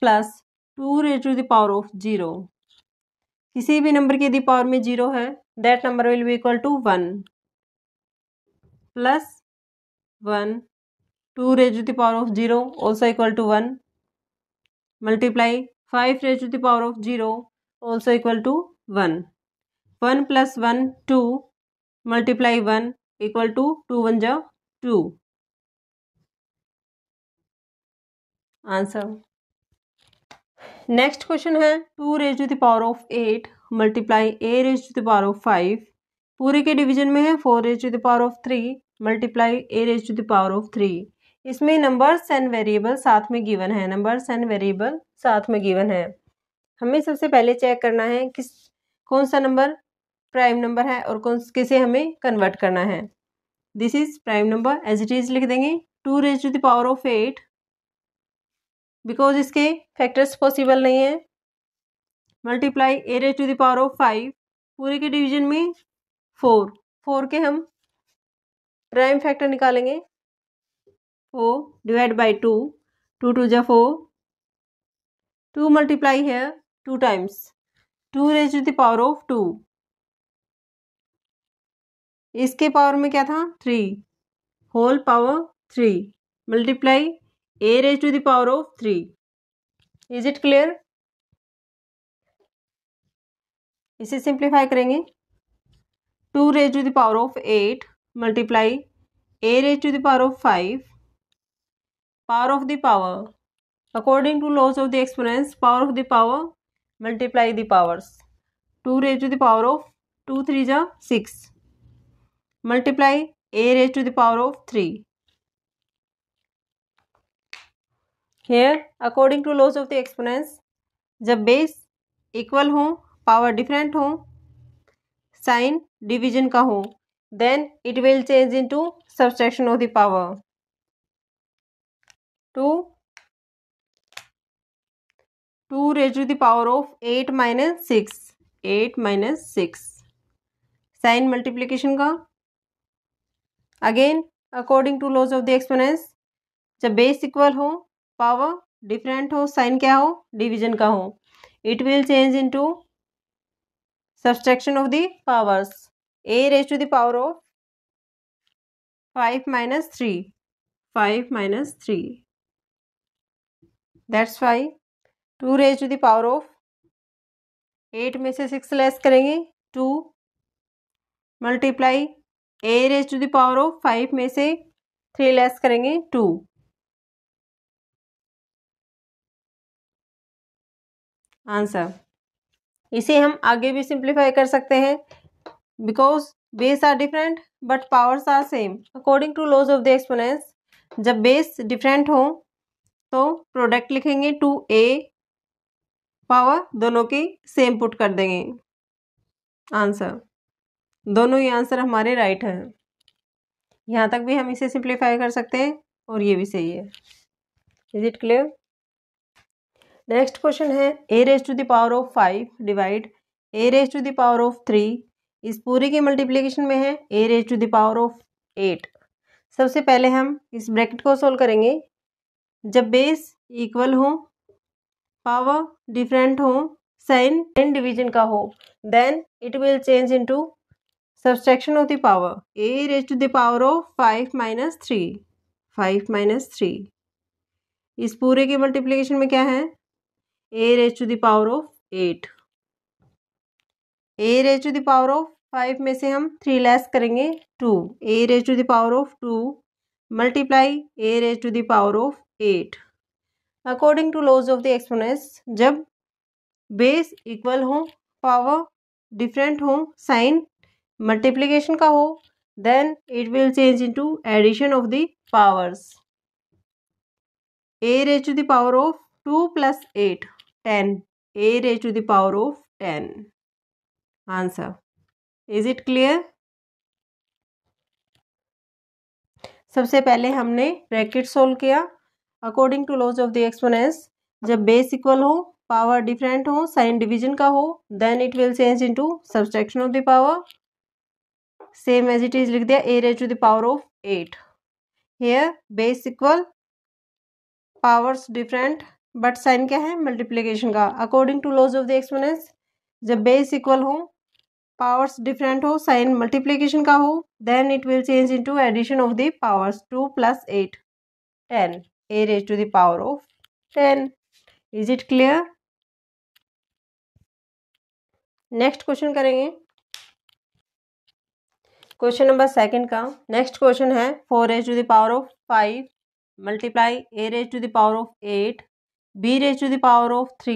plus two raise to the power of zero किसी भी number की यदि power में zero है that number will be equal to 1 plus 1 2 raised to the power of 0 also equal to 1 multiply 5 raised to the power of 0 also equal to 1 1 plus 1 2 multiply 1 equal to 2 1 ja 2 answer next question है two raise to the power of eight multiply a raise to the power of five पूरे के division में है four raise to the power of three multiply a raise to the power of three इसमें numbers and variable साथ में given है numbers and variable साथ में गिवन है हमें सबसे पहले चेक करना है किस कौन सा नंबर प्राइम नंबर है और कौन किसे हमें कन्वर्ट करना है this is prime number as it is लिख देंगे two raise to the power of eight because इसके फैक्टर्स पॉसिबल नहीं है multiply a raise to the power of five पूरे के डिवीजन में फोर फोर के हम प्राइम फैक्टर निकालेंगे four divide by two two two जै फोर टू मल्टीप्लाई है two times two raise to the power of two इसके power में क्या था three whole power three multiply a raise to the power of three is it clear इसे simplify करेंगे two raise to the power of eight multiply a raise to the power of five power of the power according to laws of the exponents power of the power multiply the powers two raise to the power of two three जा six multiply a raise to the power of three here according to laws of the exponents, जब base equal हों power different हो sign division का हो then it will change in to subtraction of the power two two raise to the power of eight minus six eight minus six sign multiplication का again according to laws of the exponents जब base equal हो power different हो sign क्या हो division का हो it will change into subtraction of the powers a raised to the power of 5 minus 3 5 minus 3 that's 5 2 raised to the power of 8 में से 6 less करेंगे 2 multiply a raised to the power of 5 में से 3 less करेंगे 2 answer इसे हम आगे भी सिंप्लीफाई कर सकते हैं because base are different but powers are same according to laws of the exponents जब बेस डिफरेंट हो तो प्रोडक्ट लिखेंगे टू ए पावर दोनों की सेम पुट कर देंगे आंसर दोनों ही आंसर हमारे राइट हैं यहाँ तक भी हम इसे सिंप्लीफाई कर सकते हैं और ये भी सही है is it clear next question है ए raise to the power of five divide a raise to the power of three इस पूरी की मल्टीप्लीकेशन में है ए raise to the power of eight सबसे पहले हम इस ब्रैकेट को सोल्व करेंगे जब बेस इक्वल हो पावर डिफरेंट हो साइन एंड डिवीजन का हो then it will change into subtraction of the power a raise to the power of five minus three five minus three इस पूरे के मल्टीप्लीकेशन में क्या है ए raise to the power of eight a raise to the power of five में से हम three less करेंगे two A raise to the power of two multiply a raise to the power of eight according to laws of the exponents जब base equal हो power different हो sign multiplication का हो then it will change in to addition of the powers a raise to the power of two plus eight 10 a raised to the power of 10 answer is it clear सबसे पहले हमने bracket solve किया according to laws of the exponents जब base equal हो power different हो sign division का हो then it will change into subtraction of the power same as it is लिख दिया a raise to the power of eight here base equal powers different but sign क्या है multiplication का according to laws of the exponents जब base equal हो powers different हो sign multiplication का हो then it will change in to addition of the powers two plus eight ten a raise to the power of ten is it clear next question करेंगे question number second का next question है four as to the power of five multiply a raise to the power of eight b raised to the power of 3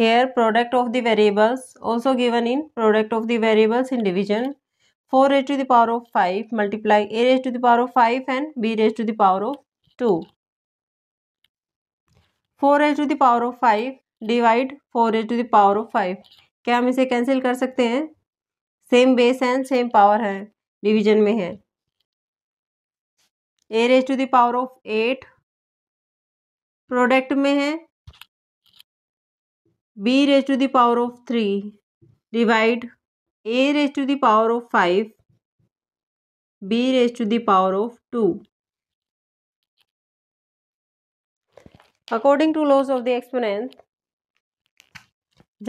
here product of the variables also given in product of the variables in division 4 raised to the power of 5 multiply a raised to the power of 5 and b raised to the power of 2 4 raised to the power of 5 divide 4 raised to the power of 5 क्या हम इसे cancel कर सकते हैं same base and same power है division में है ए raise to the power of eight product में है b raise to the power power of three divide a raise to the power power of five b raise to the power power of two according to laws of the exponent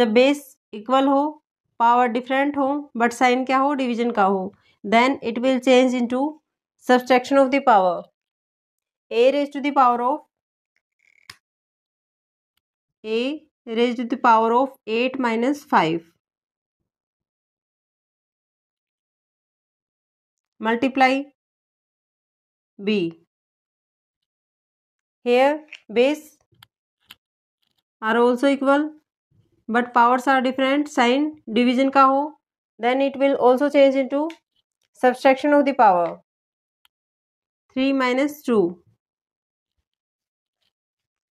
जब base equal हो power different हो but sign क्या हो division का हो then it will change into subtraction of the power a raise to the power of a raised to the power of 8 minus 5 multiply b here base are also equal but powers are different sign division ka ho then it will also change into subtraction of the power 3 minus 2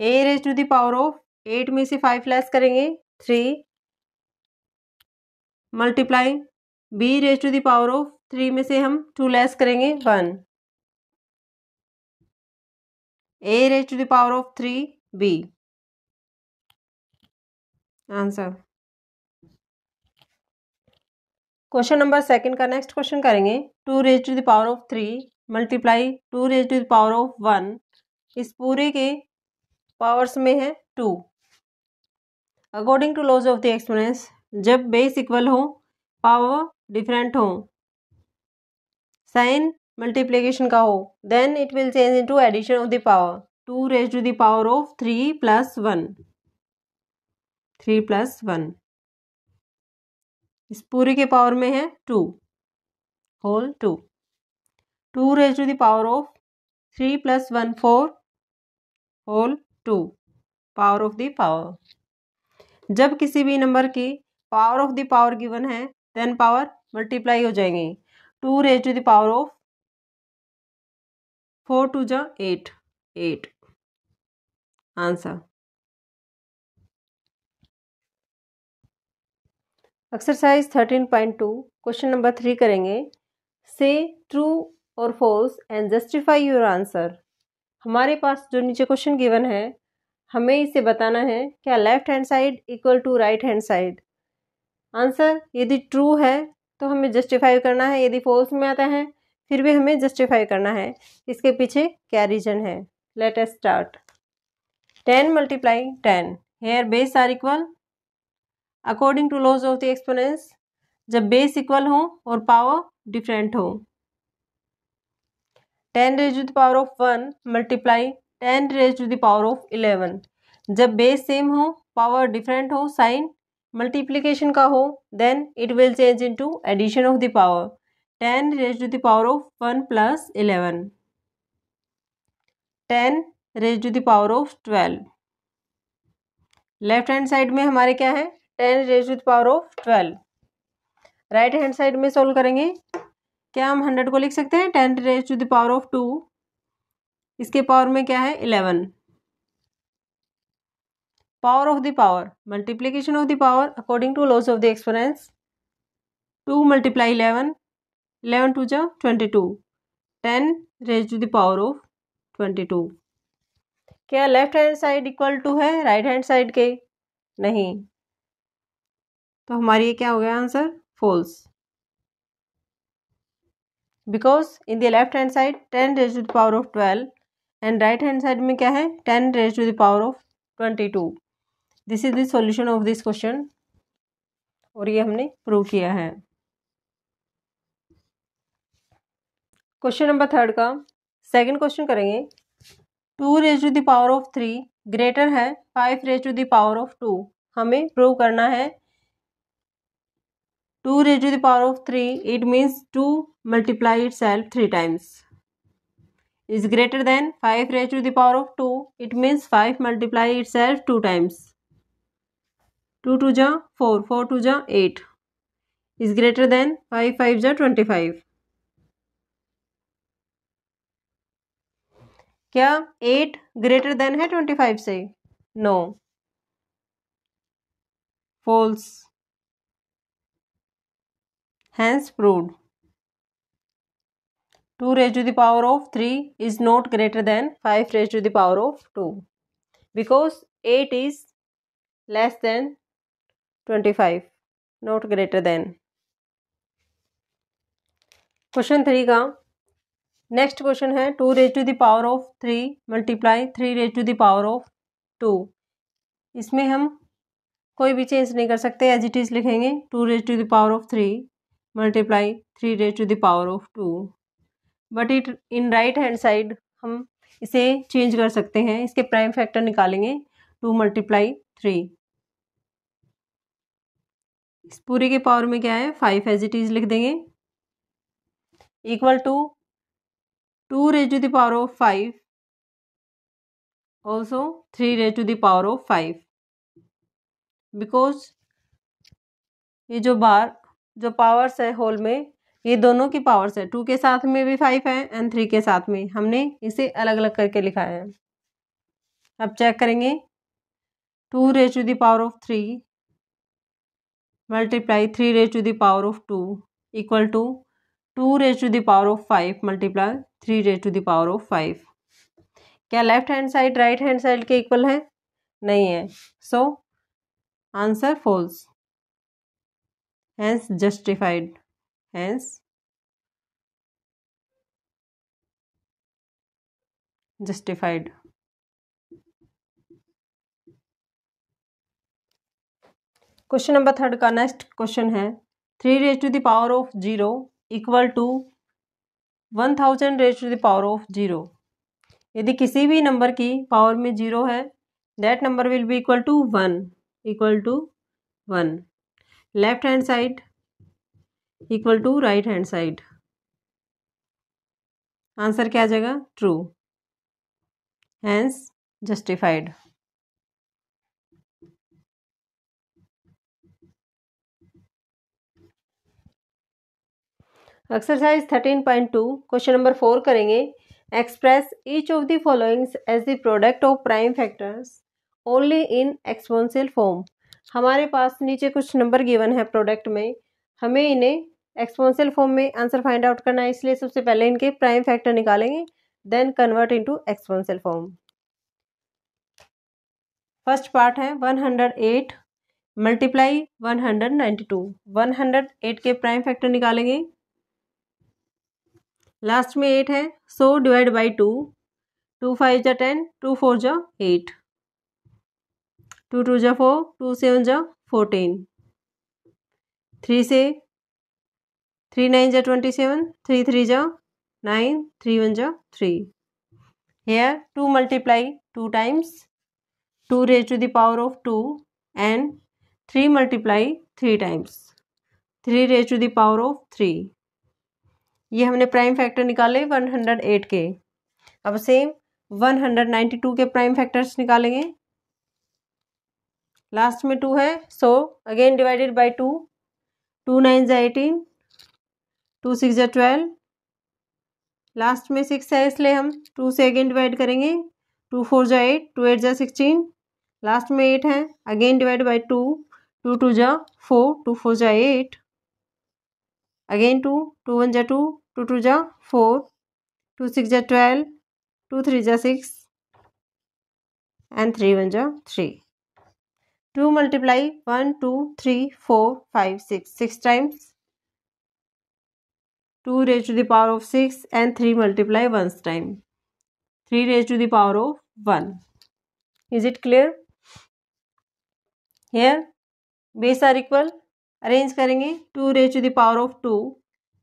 a raised to the power of eight में से five less करेंगे three multiply b raise to the power of three में से हम two less करेंगे one a raise to the power of three b answer question number second का next question करेंगे two raise to the power of three multiply two raise to the power of one इस पूरे के powers में है two according to laws of the exponents जब base equal हो power different हो साइन मल्टीप्लीकेशन का हो then it will change in to addition of the power two raise to the power of three plus one three plus one इस पूरे के power में है two whole two two raise to the power of three plus one four whole two power of the power जब किसी भी number की power of the power given है देन पावर मल्टीप्लाई हो जाएंगी to raise to the power of four two जो eight eight answer exercise thirteen point two question number three करेंगे से ट्रू और false and justify your answer हमारे पास जो नीचे क्वेश्चन गिवन है हमें इसे बताना है क्या left hand side equal to right hand side answer यदि ट्रू है तो हमें जस्टिफाई करना है यदि फोर्स में आता है फिर भी हमें जस्टिफाई करना है इसके पीछे क्या रीजन है let us start ten multiply ten here base are equal according to laws of the exponents जब बेस इक्वल हो और पावर डिफरेंट हो ten raise the power of one multiply ten raise to the power of eleven जब base same हो power different हो sign multiplication का हो then it will change in to addition of the power ten raise to the power of one plus eleven ten raise to the power of twelve left hand side में हमारे क्या है ten raise to the power of twelve right hand side में solve करेंगे क्या हम hundred को लिख सकते हैं ten raise to the power of two इसके पावर में क्या है eleven power of the power multiplication of the power according to laws of the exponents two multiply eleven eleven two जो twenty two ten raise to the power power of twenty two क्या left hand side equal to है right hand side के नहीं तो हमारी ये क्या हो गया answer false because in the left hand side ten raise to the of twelve and right hand side में क्या है ten raise to the power of twenty two this is the solution of this question और ये हमने prove किया है question number third का second question करेंगे two raise to the power of three greater है five raise to the power of two हमें prove करना है two raise to the power of three it means two multiply it itself three times is greater than 5 raised to the power of 2, it means 5 multiply itself 2 times. 2 to ja 4, 4 to ja 8 is greater than 5, 5 ja 25. क्या eight greater than है twenty five से no false hence proved 2 raised to the power of 3 is not greater than 5 raised to the power of 2 because 8 is less than 25 not greater than question three का next question है two raise to the power of three multiply three raise to the power of two इसमें हम कोई भी change नहीं कर सकते as it is लिखेंगे two raise to the power of three multiply three raise to the power of two but it in right hand side हम इसे चेंज कर सकते हैं इसके प्राइम फैक्टर निकालेंगे टू मल्टीप्लाई थ्री इस पूरे के पावर में क्या है फाइव एज इट इज लिख देंगे equal to two raise to the power of five also three raise to the power of five because ये जो बार जो पावर्स है होल में ये दोनों की पावर्स है टू के साथ में भी फाइव है एंड थ्री के साथ में हमने इसे अलग अलग करके लिखा है अब चेक करेंगे two raise to the power of three multiply three raise to the power power of two equal to two raise to the power of five multiply three raise to the power of five क्या left hand side right hand side के equal है नहीं है so answer false hence justified is justified. Question number third का next question है three raise to the power of zero equal to one thousand raise to the power of zero यदि किसी भी number की power में zero है that number will be equal to one equal to one left hand side equal to right hand side answer क्या आ जाएगा true hence justified exercise thirteen point two question number four करेंगे express each of the followings as the product of prime factors only in exponential form हमारे पास नीचे कुछ number given है product में हमें इन्हें एक्सपोनशियल फॉर्म में आंसर फाइंड आउट करना है इसलिए सबसे पहले इनके प्राइम फैक्टर निकालेंगे then convert into exponential form first part है 108 मल्टीप्लाई 192 108 के प्राइम फैक्टर निकालेंगे लास्ट में एट है so divide by two two five जो टेन टू फोर जो एट टू टू जो फोर टू सेवन जो फोर्टीन थ्री से थ्री नाइन जा ट्वेंटी सेवन थ्री थ्री जा नाइन थ्री वन जा three here two multiply two times two raise to the power of two and three multiply three times three raise to the power of three ये हमने prime factor निकाले one hundred eight के अब same one hundred ninety two के prime factors निकालेंगे last में two है so again divided by two two nine जो एटीन टू सिक्स या ट्वेल्व लास्ट में सिक्स है इसलिए हम टू से अगेन डिवाइड करेंगे टू फोर जा एट टू एट जा सिक्सटीन लास्ट में एट है again divide by two two two जा फोर टू फोर जा eight again two two one जा टू टू टू जा फोर टू सिक्स जा ट्वेल्व टू थ्री जा सिक्स एंड थ्री वन जा three two multiply one two three four five six six times two raise to the power of six and three multiply once time three raise to the power of one is it clear here base are equal arrange करेंगे two raise to the power of two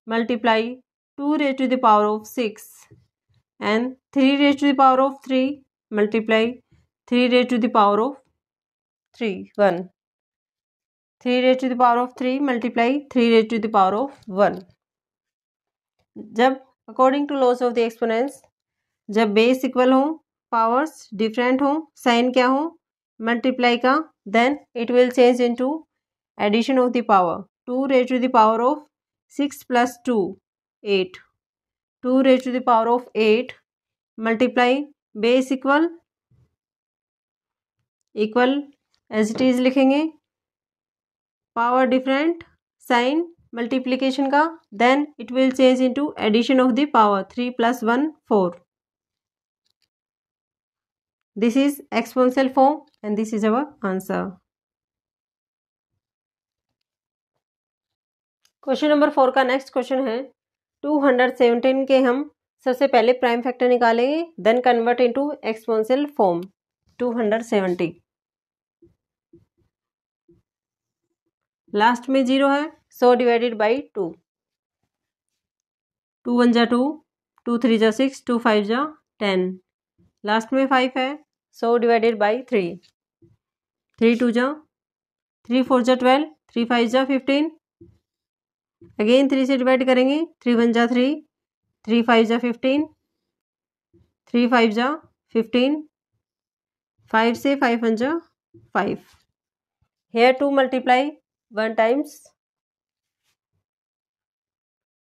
multiply two raise to the power of six and three raise to the power of three multiply three raise to the power of three one three raise to the power of three multiply three raise to the power of one जब according to laws of the exponents जब base equal हो powers different हो sign क्या हो multiply का then it will change in to addition of the power two raise to the power of six plus two eight two raise to the power of eight multiply base equal equal as it is लिखेंगे power different sign multiplication का then it will change to addition of the power three plus one four this is exponential form and this is our answer question number four का next question है two hundred seventeen के हम सबसे पहले prime factor निकालेंगे then convert to exponential form two hundred seventy last में zero है so divided by two two one जा टू टू थ्री जा सिक्स टू फाइव जा टेन लास्ट में फाइव है so divided by three three two जा three four जा twelve three five जा फिफ्टीन अगेन थ्री से डिवाइड करेंगे थ्री वन जा थ्री थ्री फाइव जा फिफ्टीन थ्री फाइव जा फिफ्टीन फाइव से फाइव वन जा five here two multiply one times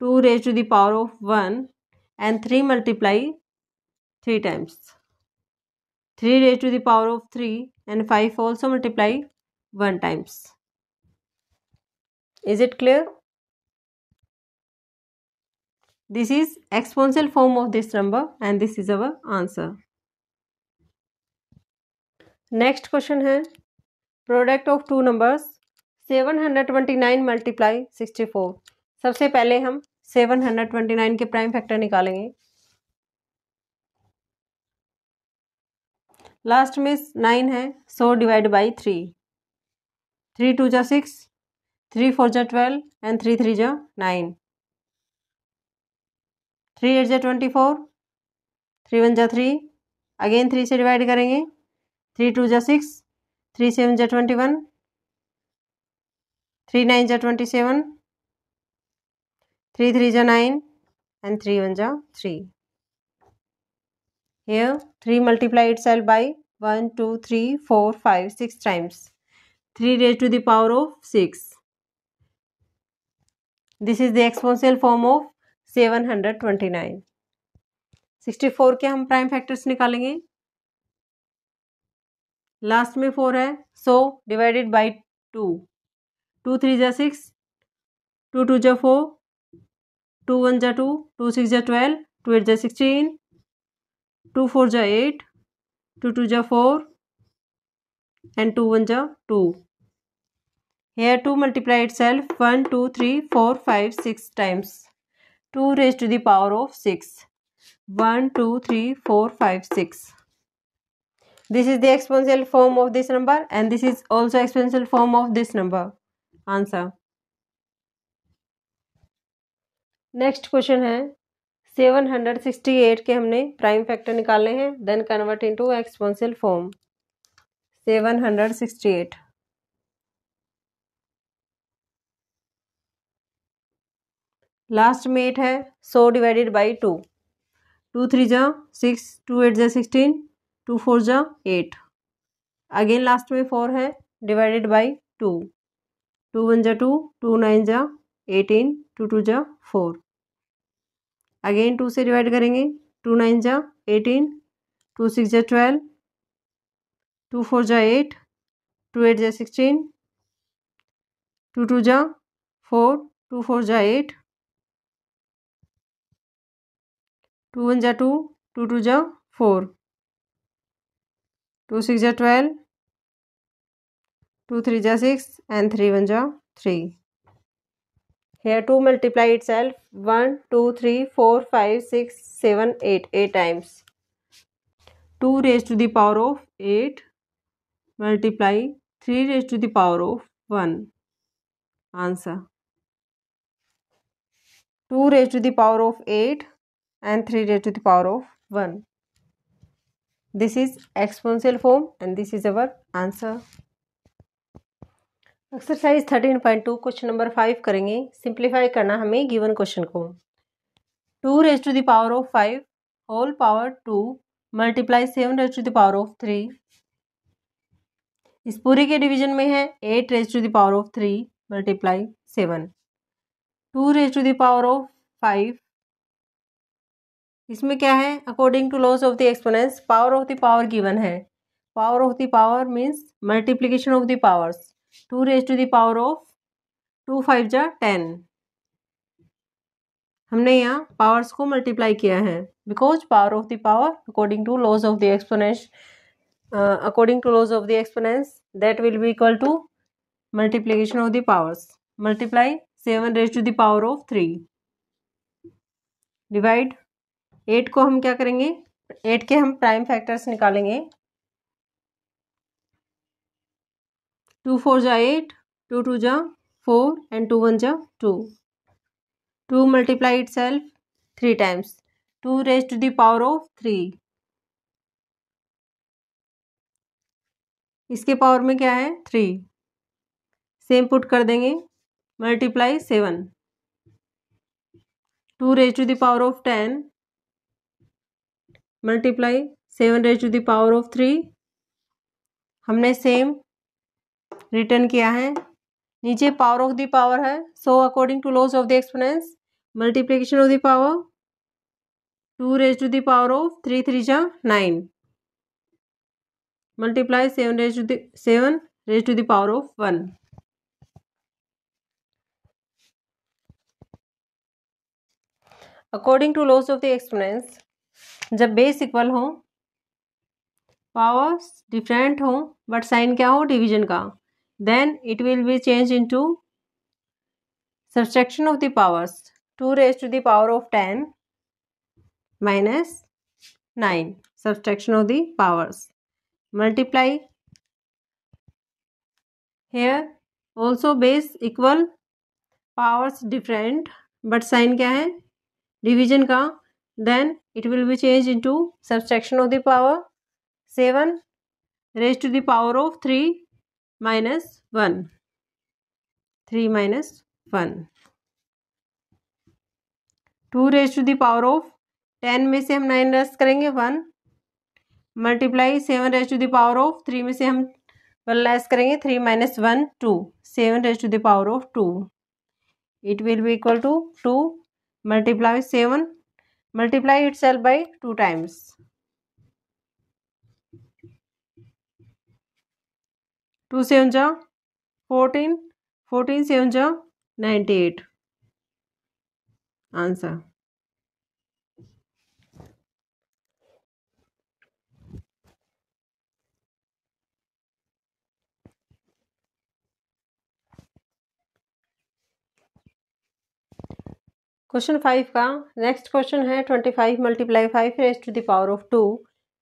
two raise to the power of one and three multiply three times three raise to the power of three and five also multiply one times is it clear this is exponential form of this number and this is our answer next question है product of to numbers seven hundred twenty nine multiply sixty four सबसे पहले हम seven hundred twenty nine के prime factor निकालेंगे last में nine है so divide by three three two जा six three four जा ट्वेल्व एंड थ्री थ्री जा नाइन थ्री एट जा ट्वेंटी फोर थ्री वन जा थ्री अगेन थ्री से डिवाइड करेंगे थ्री टू जा सिक्स थ्री सेवन जा ट्वेंटी वन थ्री नाइन जा twenty seven 3 3 ja 9 and 3 1 ja 3. Here 3 multiply itself by 1, 2, 3, 4, 5, 6 times. 3 raised to the power of 6. This is the exponential form of 729. 64 के हम prime factors निकालेंगे last में four है so divided by two two three जा six two two जा four Two one 2 2 6 six जा twelve two eight जा sixteen two four जा and 2 1 ja 2. Here 2 multiply itself 1, 2, 3, 4, 5, 6 times. 2 raised to the power of 6. 1, 2, 3, 4, 5, 6. This is the exponential form of this number and this is also exponential form of this number. Answer. Next question है seven hundred sixty eight के हमने prime factor निकालने हैं then convert in to exponential form seven hundred sixty eight last में eight है so divided by two two three जा six two eight जा sixteen two four जा एट अगेन लास्ट में फोर है divided by two two one जा two two nine जा eighteen two two जा फोर अगेन टू से डिवाइड करेंगे टू नाइन जा एटीन टू सिक्स जा ट्वेल्व टू फोर जा एट टू एट जा सिक्सटीन टू टू जा फोर टू फोर जा एट टू वन जा टू टू टू जा फोर टू सिक्स जा ट्वेल्व टू थ्री जा सिक्स एंड थ्री वन जा three Here 2 multiply itself 1, 2, 3, 4, 5, 6, 7, 8, 8 times. 2 raised to the power of 8 multiply 3 raised to the power of 1. Answer. 2 raised to the power of 8 and 3 raised to the power of 1. This is exponential form and this is our answer. Exercise thirteen point two question number five करेंगे simplify करना हमें given question को two raise to the power of five whole power two multiply seven raise to the power of three इस पूरे के division में है eight raise to the power of three multiply seven two raise to the power of five इसमें क्या है according to laws of the exponents power of the power given है power of the power means multiplication of the powers two raise to the power of two five जा ten हमने यहाँ powers को multiply किया है because power of the power according to laws of the exponents according to laws of the exponents that will be equal to multiplication of the powers multiply seven raise to the power of three divide eight को हम क्या करेंगे eight के हम prime factors निकालेंगे two four जा eight two two जा four and two one जा two two multiply it itself three times two raise to the power of three इसके पावर में क्या है थ्री सेम पुट कर देंगे multiply seven two raise to the power of ten multiply seven raise to the power of three हमने same return किया है नीचे पावर ऑफ द पावर है so according to laws of the एक्सपोनेंस multiplication of the power two raise to the power of three three जा nine multiply seven raise to the seven raise to the power of one according to laws of the exponents जब base equal हो powers different हो but sign क्या हो division का then it will be changed into subtraction of the powers 2 raised to the power of 10 minus 9 subtraction of the powers multiply here also base equal powers different but sign kya hai division ka then it will be changed into subtraction of the power 7 raised to the power of minus one three minus one two raise to the power of ten में से हम nine rest करेंगे one multiply seven raise to the power of three में से हम one less करेंगे three minus one two seven raise to the power of two it will be equal to two multiply seven multiply it itself by two times two seven जा fourteen fourteen seven जा ninety eight answer question five का next question है twenty five multiply five raise to the power of two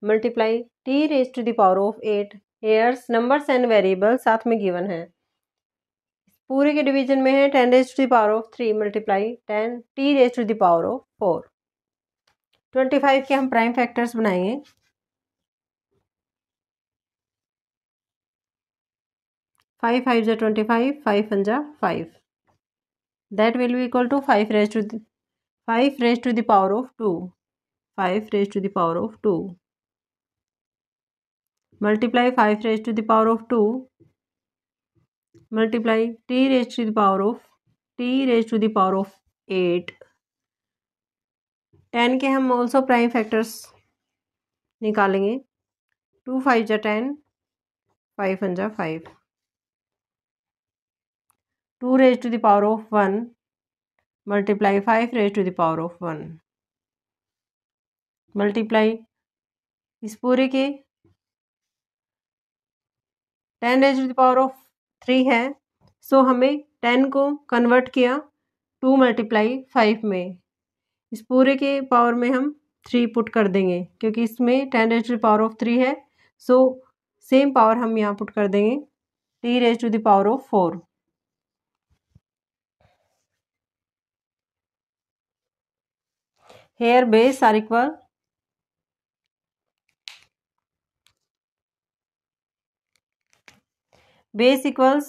multiply t raise to the power of eight here's numbers and variable साथ में given है पूरे के division में है ten raise to the power of three multiply ten t raise to the power of four twenty five के हम prime factors बनाएंगे फाइव फाइव जो ट्वेंटी फाइव फाइव पंजा five that will be equal to five raise to five raise to the power of two five raise to the power of two multiply five raise to the power of two multiply t raise to the power of t raise to the power of eight ten के हम also prime factors निकालेंगे two five जा ten five one जा five two raise to the power of one multiply five raise to the power of one multiply इस पूरे के ten raise to the power of three है so हमें ten को convert किया to multiply five में इस पूरे के पावर में हम थ्री पुट कर देंगे क्योंकि इसमें ten raise to the power of three है सो सेम पावर हम यहाँ पुट कर देंगे t raise to the power of four here base are equal base equals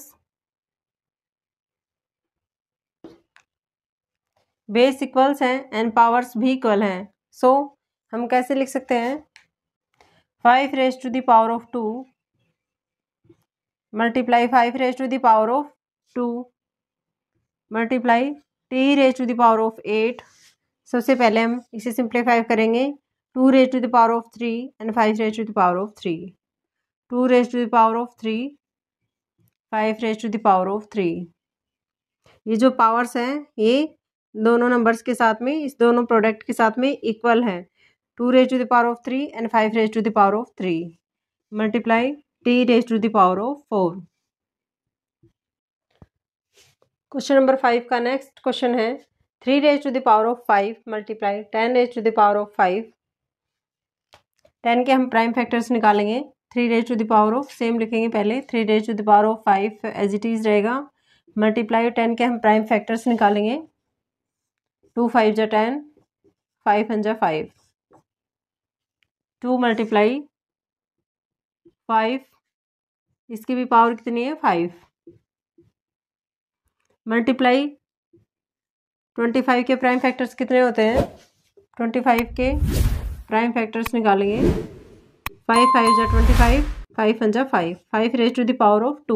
base equals हैं एंड पावर्स भी इक्वल हैं सो so, हम कैसे लिख सकते हैं five raise to the power of two multiply five raise to the power of two multiply t raise to the power of eight सबसे पहले हम इसे सिंप्लीफाई करेंगे two raise to the power of three and five raise to the power of three two raise to the power of three five raise to the power of three ये जो powers हैं ये दोनों नंबर्स के साथ में इस दोनों प्रोडक्ट के साथ में इक्वल हैं two raise to the power of three and five raise to the power of three multiply t raise to the power of four question number five का नेक्स्ट क्वेश्चन है three raise to the power of five multiply ten raise to the power of five ten के हम prime factors निकालेंगे three raise to the power of same लिखेंगे पहले three raise to the power of five as it is रहेगा multiply ten के हम prime factors निकालेंगे two five जा टेन फाइव हंजा फाइव टू मल्टीप्लाई फाइव इसकी भी पावर कितनी है फाइव मल्टीप्लाई ट्वेंटी फाइव के प्राइम फैक्टर्स कितने होते हैं ट्वेंटी फाइव के प्राइम फैक्टर्स निकालेंगे फाइव फाइव जा ट्वेंटी फाइव फाइव पंजा five five raise to the power of two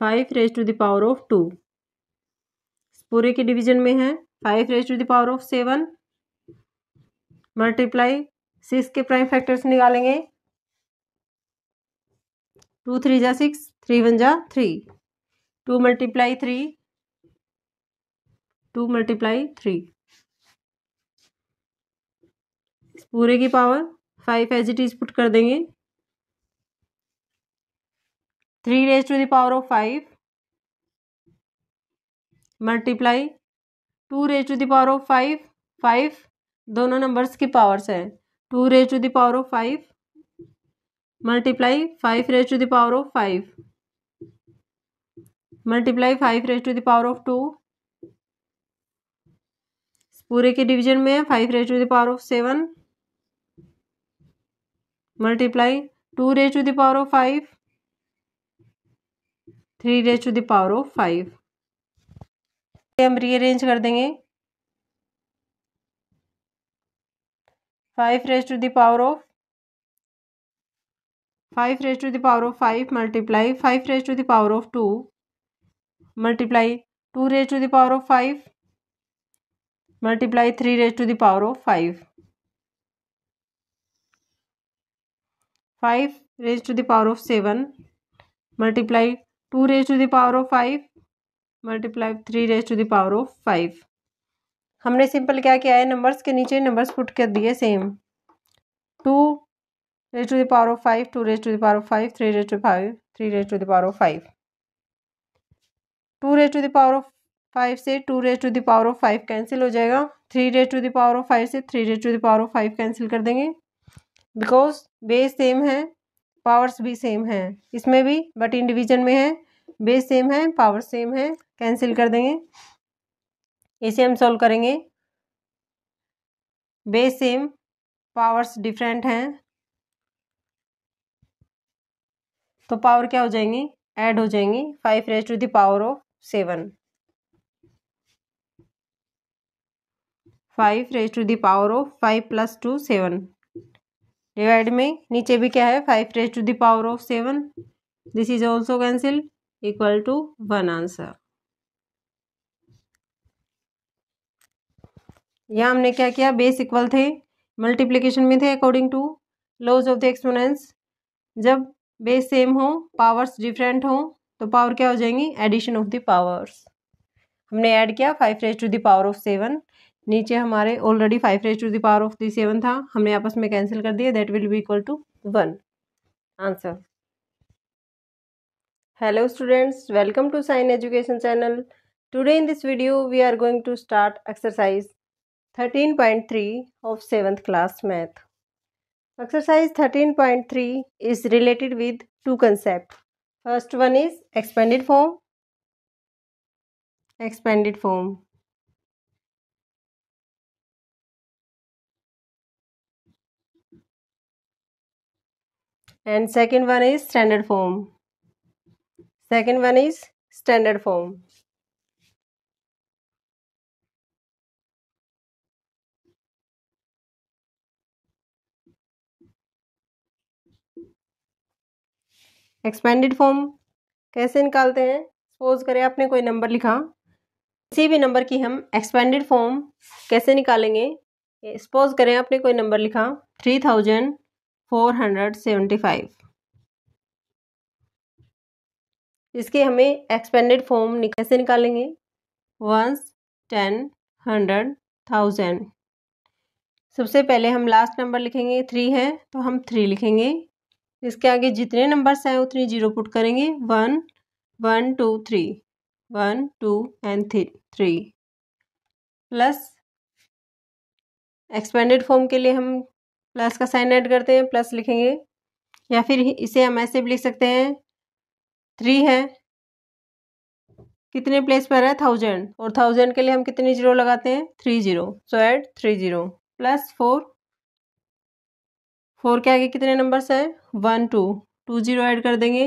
five raise to the power of two पूरे के डिवीजन में है five raise to the power of seven multiply six के prime factors निकालेंगे two three जा six three one जा three two multiply three two multiply three पूरे की power five as it is put कर देंगे three raise to the power of five multiply two raise to the power of five five दोनों numbers की powers है two raise to the power of five multiply five raise to the power of five multiply five raise to the power of two पूरे के division में five raise to the power of seven multiply two raise to the power of five three raise to the power of five हम rearrange कर देंगे five raise to the power of five raise to the power of five multiply five raise to the power of two multiply two raise to the power of five multiply three raise to the power of five five raise to the power of seven multiply two raise to the power of five multiply three raise to the power of five हमने simple क्या किया है numbers के नीचे numbers put कर दिए same two raise to the power of five two raise to the power of five three raise to five three raise to the power of five two raise to the power of five से two raise to the power of five cancel हो जाएगा three raise to the power of five से three raise to the power of five cancel कर देंगे because base same है powers भी same है इसमें भी बट इन डिवीजन में है बेस सेम है पावर सेम है कैंसिल कर देंगे इसे हम सॉल्व करेंगे बेस सेम पावर्स डिफरेंट हैं तो पावर क्या हो जाएंगी ऐड हो जाएंगी five raise to the power power of seven five raise to the power power of five plus two seven divide में नीचे भी क्या है five raise to the power of seven this is also cancel equal to one answer यहाँ हमने क्या किया base equal थे मल्टीप्लीकेशन में थे according to laws of the exponents जब बेस सेम हो पावर्स डिफरेंट हो तो पावर क्या हो जाएंगी एडिशन ऑफ द पावर्स हमने ऐड किया five raise to the power of seven नीचे हमारे already five raise to the power of the seven था हमने आपस में कैंसिल कर दिया that will be equal to one answer hello students welcome to sign education channel today in this video we are going to start exercise thirteen point three of seventh class math exercise thirteen point three is related with two concept first one is expanded form expanded form and second one is standard form second one is standard form expanded form कैसे निकालते हैं suppose करें आपने कोई number लिखा किसी भी number की हम एक्सपेंडेड फॉर्म कैसे निकालेंगे सपोज करें आपने कोई नंबर लिखा three thousand four hundred seventy five इसके हमें एक्सपेंडेड फॉर्म कैसे निकालेंगे वंस टेन हंड्रेड थाउजेंड सबसे पहले हम लास्ट नंबर लिखेंगे थ्री है तो हम थ्री लिखेंगे इसके आगे जितने नंबर्स हैं उतनी जीरो पुट करेंगे one one two three one two and three three plus expanded form के लिए हम प्लस का साइन ऐड करते हैं प्लस लिखेंगे या फिर इसे हम ऐसे भी लिख सकते हैं थ्री है कितने प्लेस पर है थाउजेंड और थाउजेंड के लिए हम कितनी जीरो लगाते हैं three zero so add three zero plus four four के आगे कितने नंबर्स है one two two zero add कर देंगे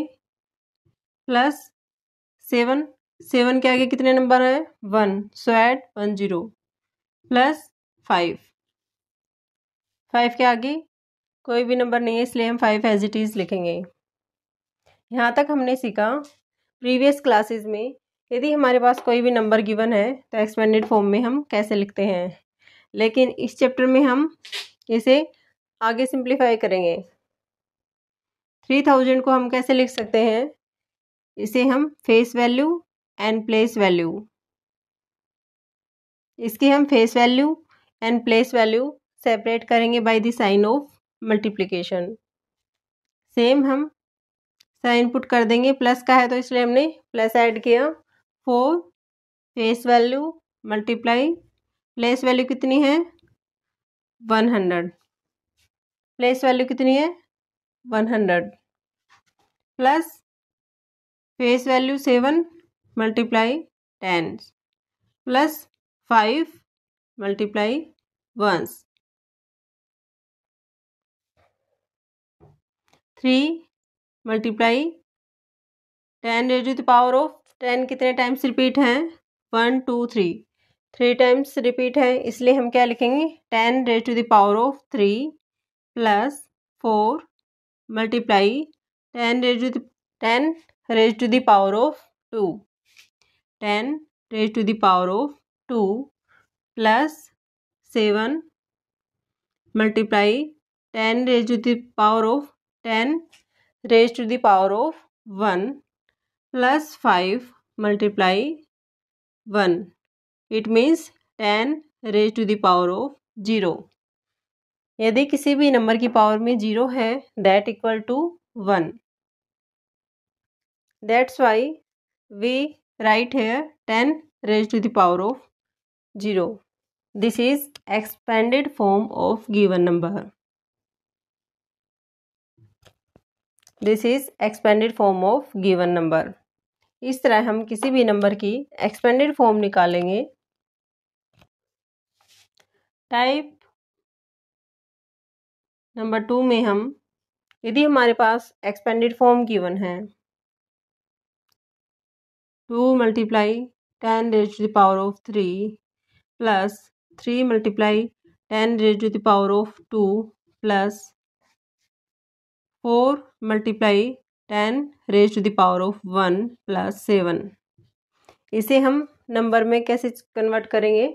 प्लस सेवन सेवन के आगे कितने नंबर है one so add one zero plus five five के आगे कोई भी नंबर नहीं है इसलिए हम फाइव एज इट इज़ लिखेंगे यहाँ तक हमने सीखा प्रीवियस क्लासेस में यदि हमारे पास कोई भी नंबर गिवन है तो एक्सपेंडेड फॉर्म में हम कैसे लिखते हैं लेकिन इस चैप्टर में हम इसे आगे सिंप्लीफाई करेंगे थ्री थाउजेंड को हम कैसे लिख सकते हैं इसे हम face value and place value इसकी हम face value and place value separate करेंगे by the sign of multiplication same हम साइन पुट कर देंगे प्लस का है तो इसलिए हमने प्लस ऐड किया four face value multiply place value कितनी है वन हंड्रेड प्लेस वैल्यू कितनी है one hundred plus face value seven multiply ten plus five multiply ones three multiply ten raise the power of ten कितने times repeat हैं one two three three times repeat है इसलिए हम क्या लिखेंगे ten raise to the power of three plus four multiply ten raise to ten raise to the power of two ten raise to the power of two plus seven multiply ten raise to the power of ten raise to the power of one plus five multiply one it means ten raise to the power of zero यदि किसी भी number की power में zero है that equal to one that's why we write है ten raise to the power of zero this is expanded form of given number this is expanded form of given number इस तरह हम किसी भी number की expanded form निकालेंगे type number two में हम यदि हमारे पास एक्सपेंडेड फॉर्म गिवन है two multiply ten raise to the power of three plus three multiply ten raise to the power of two plus four multiply ten raise to the power of one plus seven इसे हम number में कैसे convert करेंगे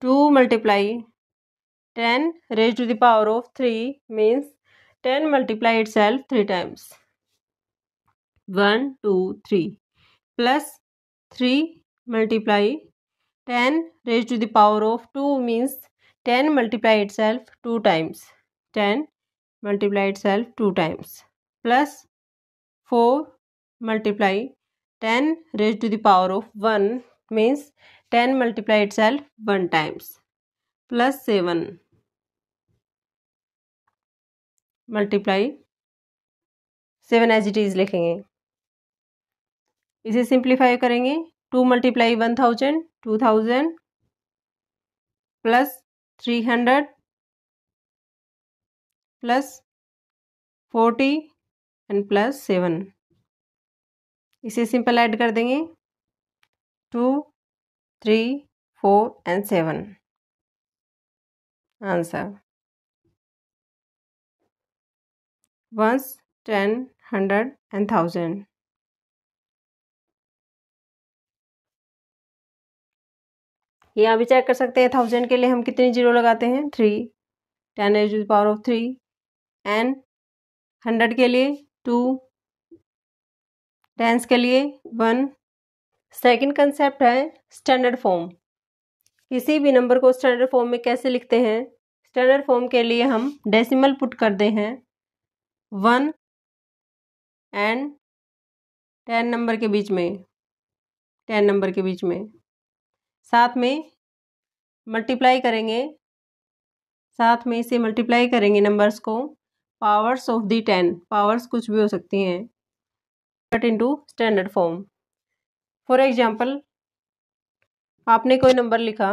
two multiply ten raise to the power of three means ten multiply it itself three times one two three plus three multiply ten raise to the power of two means ten multiply it itself two times ten multiply it itself two times plus four multiply ten raise to the power of one means ten multiply it self one times plus seven multiply seven as it is लिखेंगे इसे simplify करेंगे two multiply one thousand two thousand plus three hundred plus forty and plus seven इसे simple add कर देंगे two three four and seven answer ones ten hundred and thousand ये यहाँ भी check कर सकते हैं थाउजेंड के लिए हम कितनी जीरो लगाते हैं three ten as power of three and hundred के लिए टू टेंस के लिए वन सेकंड कंसेप्ट है स्टैंडर्ड फॉर्म किसी भी नंबर को स्टैंडर्ड फॉर्म में कैसे लिखते हैं स्टैंडर्ड फॉर्म के लिए हम डेसिमल पुट करते हैं वन एंड टेन नंबर के बीच में टेन नंबर के बीच में साथ में मल्टीप्लाई करेंगे साथ में इसे मल्टीप्लाई करेंगे नंबर्स को powers of the ten powers कुछ भी हो सकती हैं cut to standard form for example आपने कोई नंबर लिखा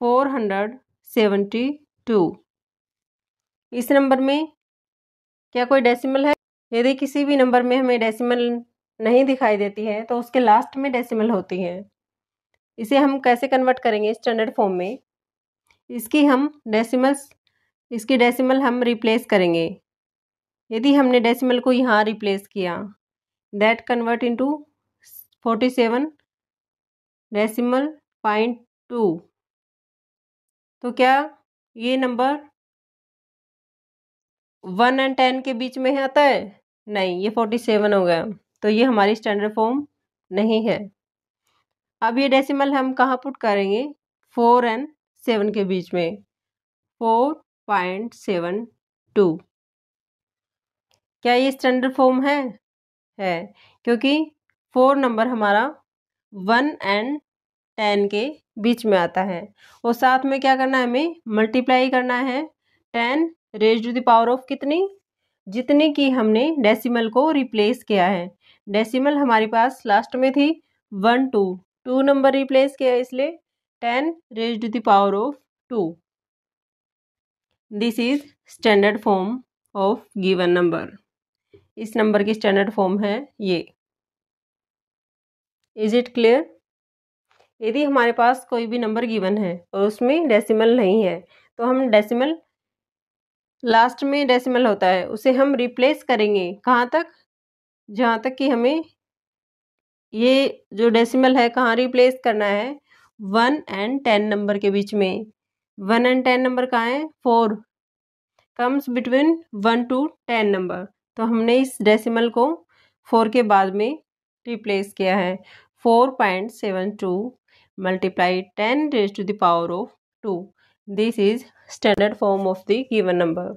फोर हंड्रेड सेवेंटी टू इस नंबर में क्या कोई डेसिमल है यदि किसी भी नंबर में हमें डेसिमल नहीं दिखाई देती है तो उसके लास्ट में डेसिमल होती है इसे हम कैसे कन्वर्ट करेंगे स्टैंडर्ड फॉर्म में इसकी हम डेसिमल्स इसके डेसिमल हम रिप्लेस करेंगे यदि हमने डेसिमल को यहाँ रिप्लेस किया that convert into forty seven decimal point two तो क्या ये नंबर वन एंड टेन के बीच में आता है नहीं ये फोर्टी सेवन हो गया तो ये हमारी स्टैंडर्ड फॉर्म नहीं है अब ये डेसिमल हम कहाँ पुट करेंगे फोर एंड सेवन के बीच में फोर पॉइंट सेवन टू क्या ये स्टैंडर्ड फॉर्म है है क्योंकि फोर नंबर हमारा वन एंड टेन के बीच में आता है और साथ में क्या करना है हमें मल्टीप्लाई करना है ten raise to the power of कितनी जितने की हमने डेसिमल को रिप्लेस किया है डेसिमल हमारे पास लास्ट में थी one two two number replace किया इसलिए ten raise to the power of two this is standard form of given number इस नंबर की स्टैंडर्ड फॉर्म है ये इज इट क्लियर यदि हमारे पास कोई भी नंबर गिवन है और उसमें डेसिमल नहीं है तो हम डेसिमल लास्ट में डेसिमल होता है उसे हम रिप्लेस करेंगे कहाँ तक जहाँ तक कि हमें ये जो डेसिमल है कहाँ रिप्लेस करना है वन एंड टेन नंबर के बीच में वन एंड टेन नंबर कहाँ है four comes between one two ten number तो हमने इस डेसिमल को फोर के बाद में रिप्लेस किया है four point seven two multiply ten raise to the power of two this is standard form of the given number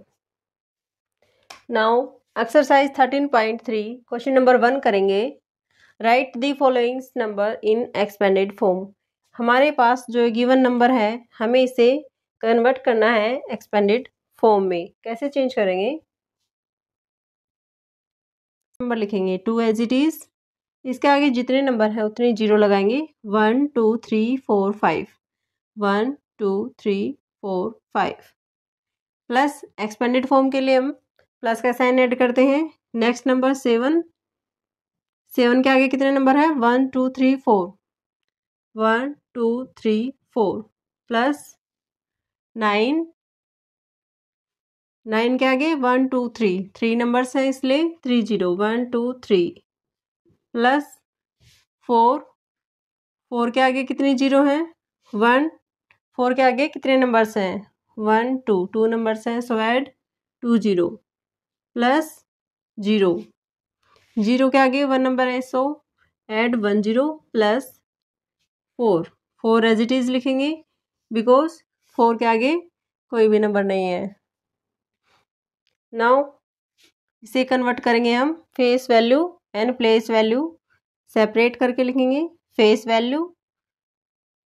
now exercise thirteen point three question number one करेंगे write the followings number in expanded form हमारे पास जो given number है हमें इसे convert करना है expanded form में कैसे चेंज करेंगे नंबर लिखेंगे टू एज इट इज़ इसके आगे जितने नंबर हैं उतने जीरो लगाएंगे one two three four five one two three four five plus expanded form के लिए हम प्लस का साइन ऐड करते हैं नेक्स्ट नंबर सेवन सेवन के आगे कितने नंबर है one two three four one two three four plus nine nine के आगे one two three three numbers हैं इसलिए three zero one two three plus four four के आगे कितने जीरो हैं वन फोर के आगे कितने नंबर्स हैं वन टू टू नंबर्स हैं so add two zero plus zero zero के आगे वन नंबर है so add one zero plus four four as it is लिखेंगे बिकॉज फोर के आगे कोई भी नंबर नहीं है नाउ इसे कन्वर्ट करेंगे हम face value and place value separate करके लिखेंगे face value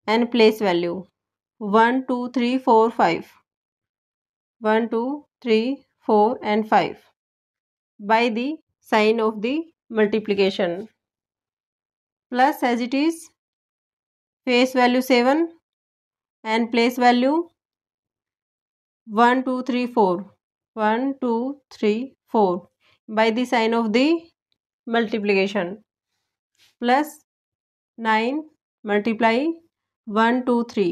and place value one two three four five one two three four and five by the sign of the multiplication plus as it is face value seven and place value 1 2 3 4 1 2 3 4 by the sign of the multiplication plus 9 multiply 1 2 3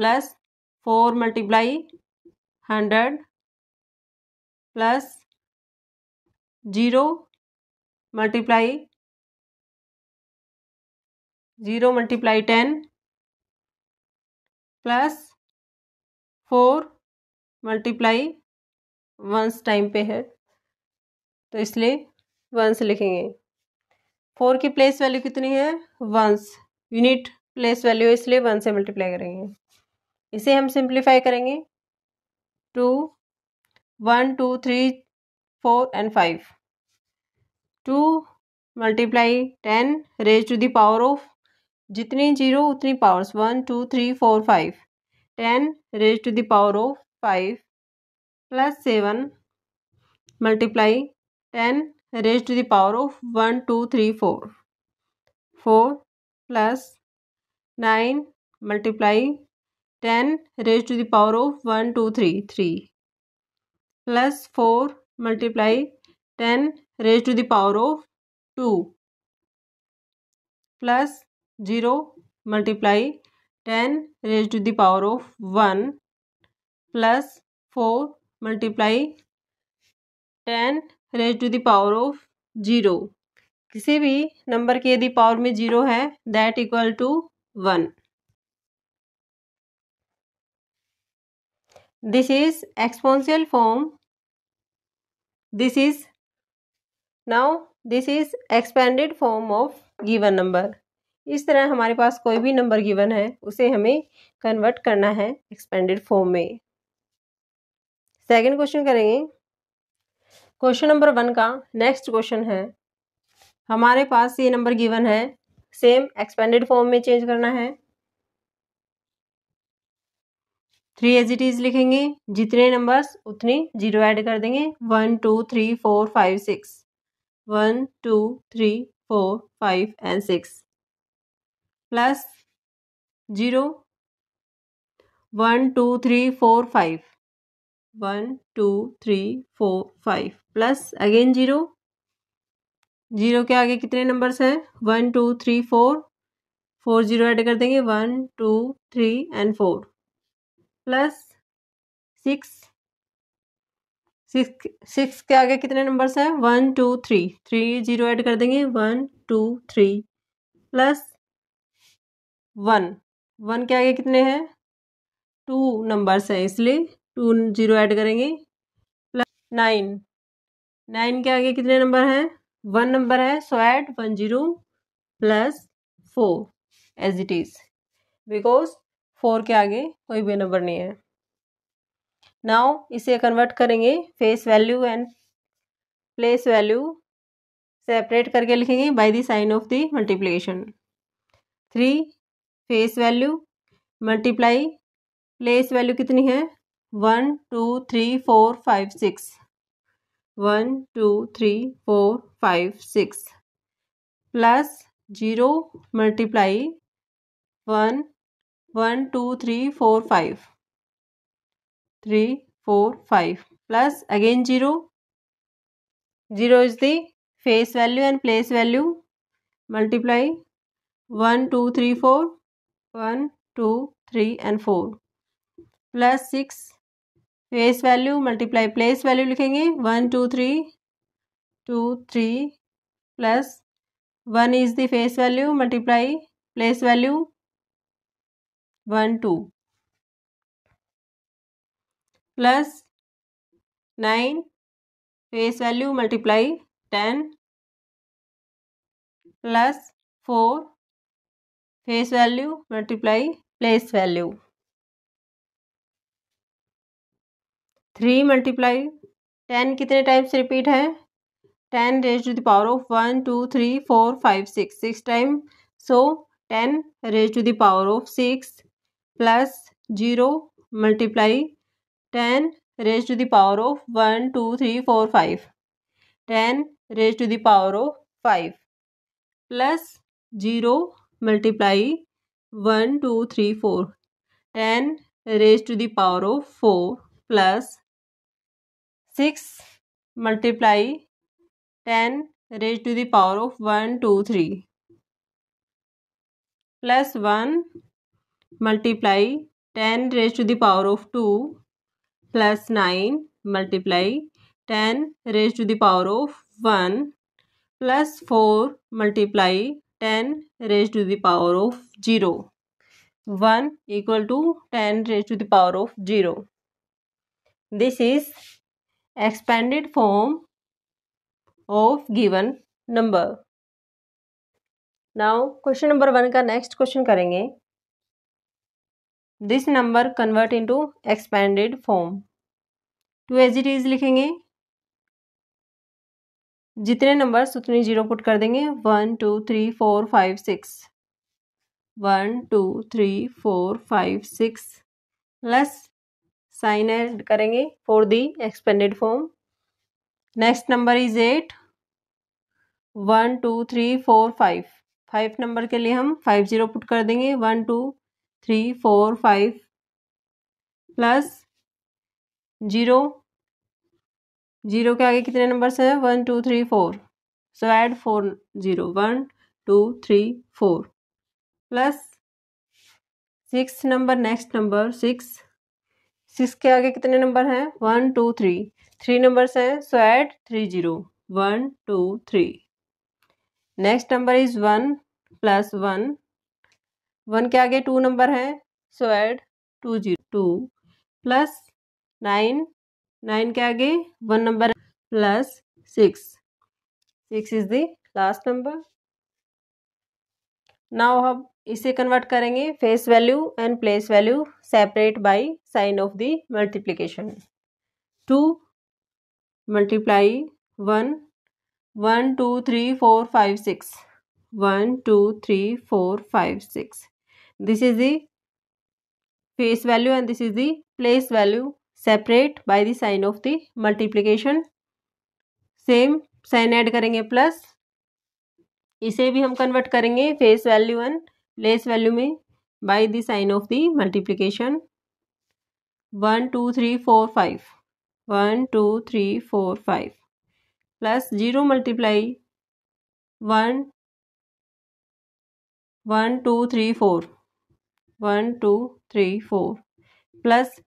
plus 4 multiply 100 plus 0 multiply zero multiply ten plus four multiply once time पे है तो इसलिए once लिखेंगे four की place value कितनी है once unit place value है इसलिए वन से मल्टीप्लाई करेंगे इसे हम सिंप्लीफाई करेंगे two one two three four and five two multiply ten raise to the power of जितनी जीरो उतनी powers one two three four five ten raise to the power of five plus seven multiply ten raise to the power of one two three four four plus nine multiply ten raise to the power of one two three three plus four multiply ten raise to the power of two plus zero multiply ten raise to the power of one plus four multiply ten raise to the power of zero किसी भी number के यदि power में zero है that equal to one this is exponential form this is now this is expanded form of given number इस तरह हमारे पास कोई भी नंबर गिवन है उसे हमें कन्वर्ट करना है एक्सपेंडेड फॉर्म में सेकंड क्वेश्चन करेंगे क्वेश्चन नंबर वन का नेक्स्ट क्वेश्चन है हमारे पास ये नंबर गिवन है सेम एक्सपेंडेड फॉर्म में चेंज करना है थ्री एज इट इज लिखेंगे जितने नंबर्स उतने जीरो ऐड कर देंगे one two three four five six one two three four five and six plus zero one two three four five one two three four five plus again zero zero के आगे कितने numbers हैं one two three four four zero add कर देंगे one two three and four plus six six six के आगे कितने numbers हैं one two three three zero add कर देंगे one two three plus one one के आगे कितने हैं टू नंबर्स हैं इसलिए टू जीरो ऐड करेंगे प्लस नाइन नाइन के आगे कितने नंबर हैं वन नंबर है so add one zero plus four as it is because four के आगे कोई भी नंबर नहीं है नाउ इसे कन्वर्ट करेंगे face value and place value separate करके लिखेंगे by the sign of the multiplication three face value multiply place value कितनी है one two three four five six one two three four five six plus zero multiply one one two three four five three four five plus again zero zero is the face value and place value multiply one two three four one two three and four plus six face value multiply place value लिखेंगे one two three two three plus one is the face value multiply place value one two plus nine face value multiply ten plus four face value multiply place value three multiply ten कितने times repeat है ten raise to the power of one two three four five six six time so ten raise to the power of six plus zero multiply ten raise to the power of one two three four five ten raise to the power of five plus zero multiply 1, 2, 3, 4. 10 raised to the power of 4 plus 6 multiply 10 raised to the power of 1, 2, 3 plus 1 multiply 10 raised to the power of 2 plus 9 multiply 10 raised to the power of 1 plus 4 multiply ten raise to the power of zero one equal to ten raise to the power of zero this is expanded form of given number now question number one का next question करेंगे this number convert into expanded form two as it is लिखेंगे जितने numbers उतने zero put कर देंगे one two three four five six one two three four five six plus sign add करेंगे for the expanded form next number is eight one two three four five five number के लिए हम five zero put कर देंगे one two three four five plus zero zero के आगे कितने numbers हैं one two three four so add four zero one two three four plus six number next number six six के आगे कितने number हैं one two three three numbers हैं so add three zero one two three next number is one plus one one के आगे two number हैं so add two zero two plus nine nine के आगे one number plus six six is the last number now हम इसे convert करेंगे face value and place value separate by sign of the multiplication two multiply one one two three four five six one two three four five six this is the face value and this is the place value separate by the sign of the multiplication same sign add करेंगे plus इसे भी हम convert करेंगे face value one place value में by the sign of the multiplication one two three four five one two three four five plus zero multiply one one two three four one two three four plus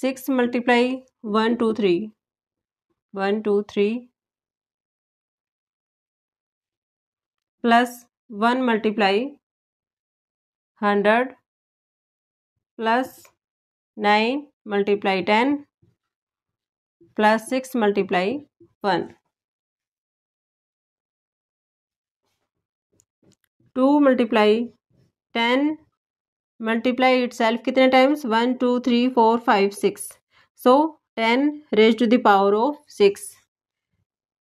6 multiply 1, 2, 3. 1, 2, 3 plus 1 multiply 100 plus 9 multiply 10 plus 6 multiply 1. 2 multiply 10 multiply it itself कितने times one two three four five six so ten raise to the power of six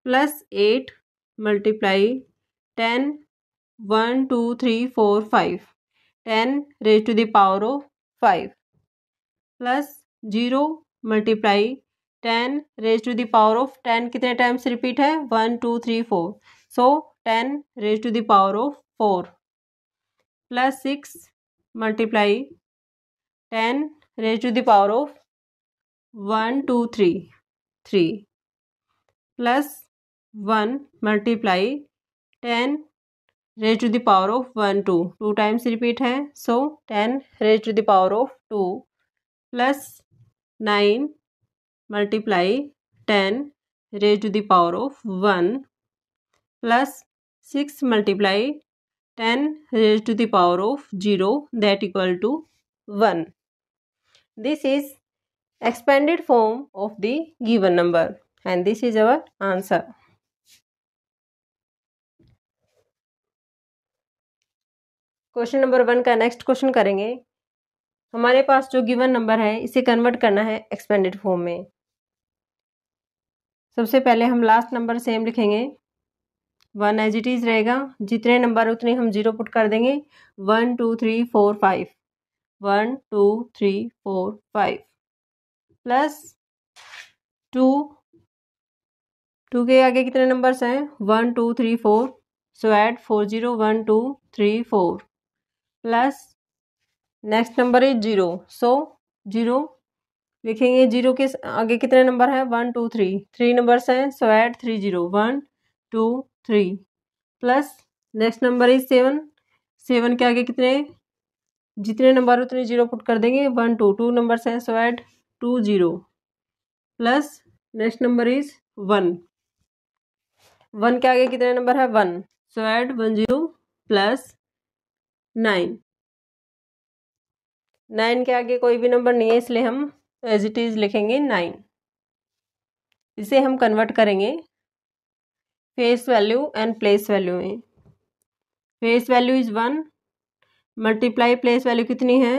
plus eight multiply ten one two three four five ten raise to the power of five plus zero multiply ten raise to the power of ten कितने times repeat है one two three four so ten raise to the power of four plus six multiply ten raise to the power of one two three three plus one multiply ten raise to the power of one two two times repeat है so ten raise to the power of two plus nine multiply ten raise to the power of one plus six multiply ten raise to the power of zero that equal to one this is expanded form of the given number and this is our answer question number one का next question करेंगे हमारे पास जो given number है इसे convert करना है expanded form में सबसे पहले हम लास्ट नंबर सेम लिखेंगे वन एज इट इज़ रहेगा जितने नंबर उतने हम जीरो पुट कर देंगे one two three four five one two three four five plus two two के आगे कितने नंबर्स हैं one two three four so add four zero one two three four plus next number is zero so zero लिखेंगे zero के आगे कितने number हैं one two three three numbers हैं so add three zero one two three plus next number is seven seven के आगे कितने जितने नंबर उतने जीरो पुट कर देंगे वन टू टू नंबर हैं so add two zero plus next number is one one के आगे कितने नंबर है one so add one zero plus nine nine के आगे कोई भी नंबर नहीं है इसलिए हम एज इट इज़ लिखेंगे नाइन इसे हम कन्वर्ट करेंगे value and place value value face value is one multiply place value कितनी है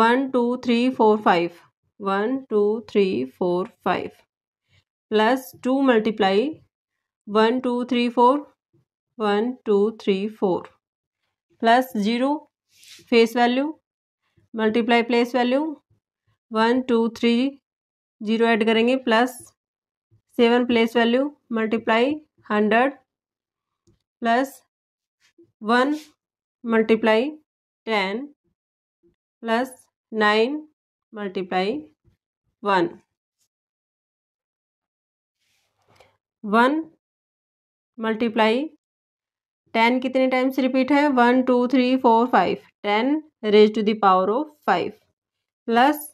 one two three four five one two three four five plus two multiply one two three four one two three four plus zero face value multiply place value one two three zero add करेंगे plus seven place value multiply hundred plus one multiply ten plus nine multiply one one multiply ten कितने times repeat है one two three four five ten raise to the power of five plus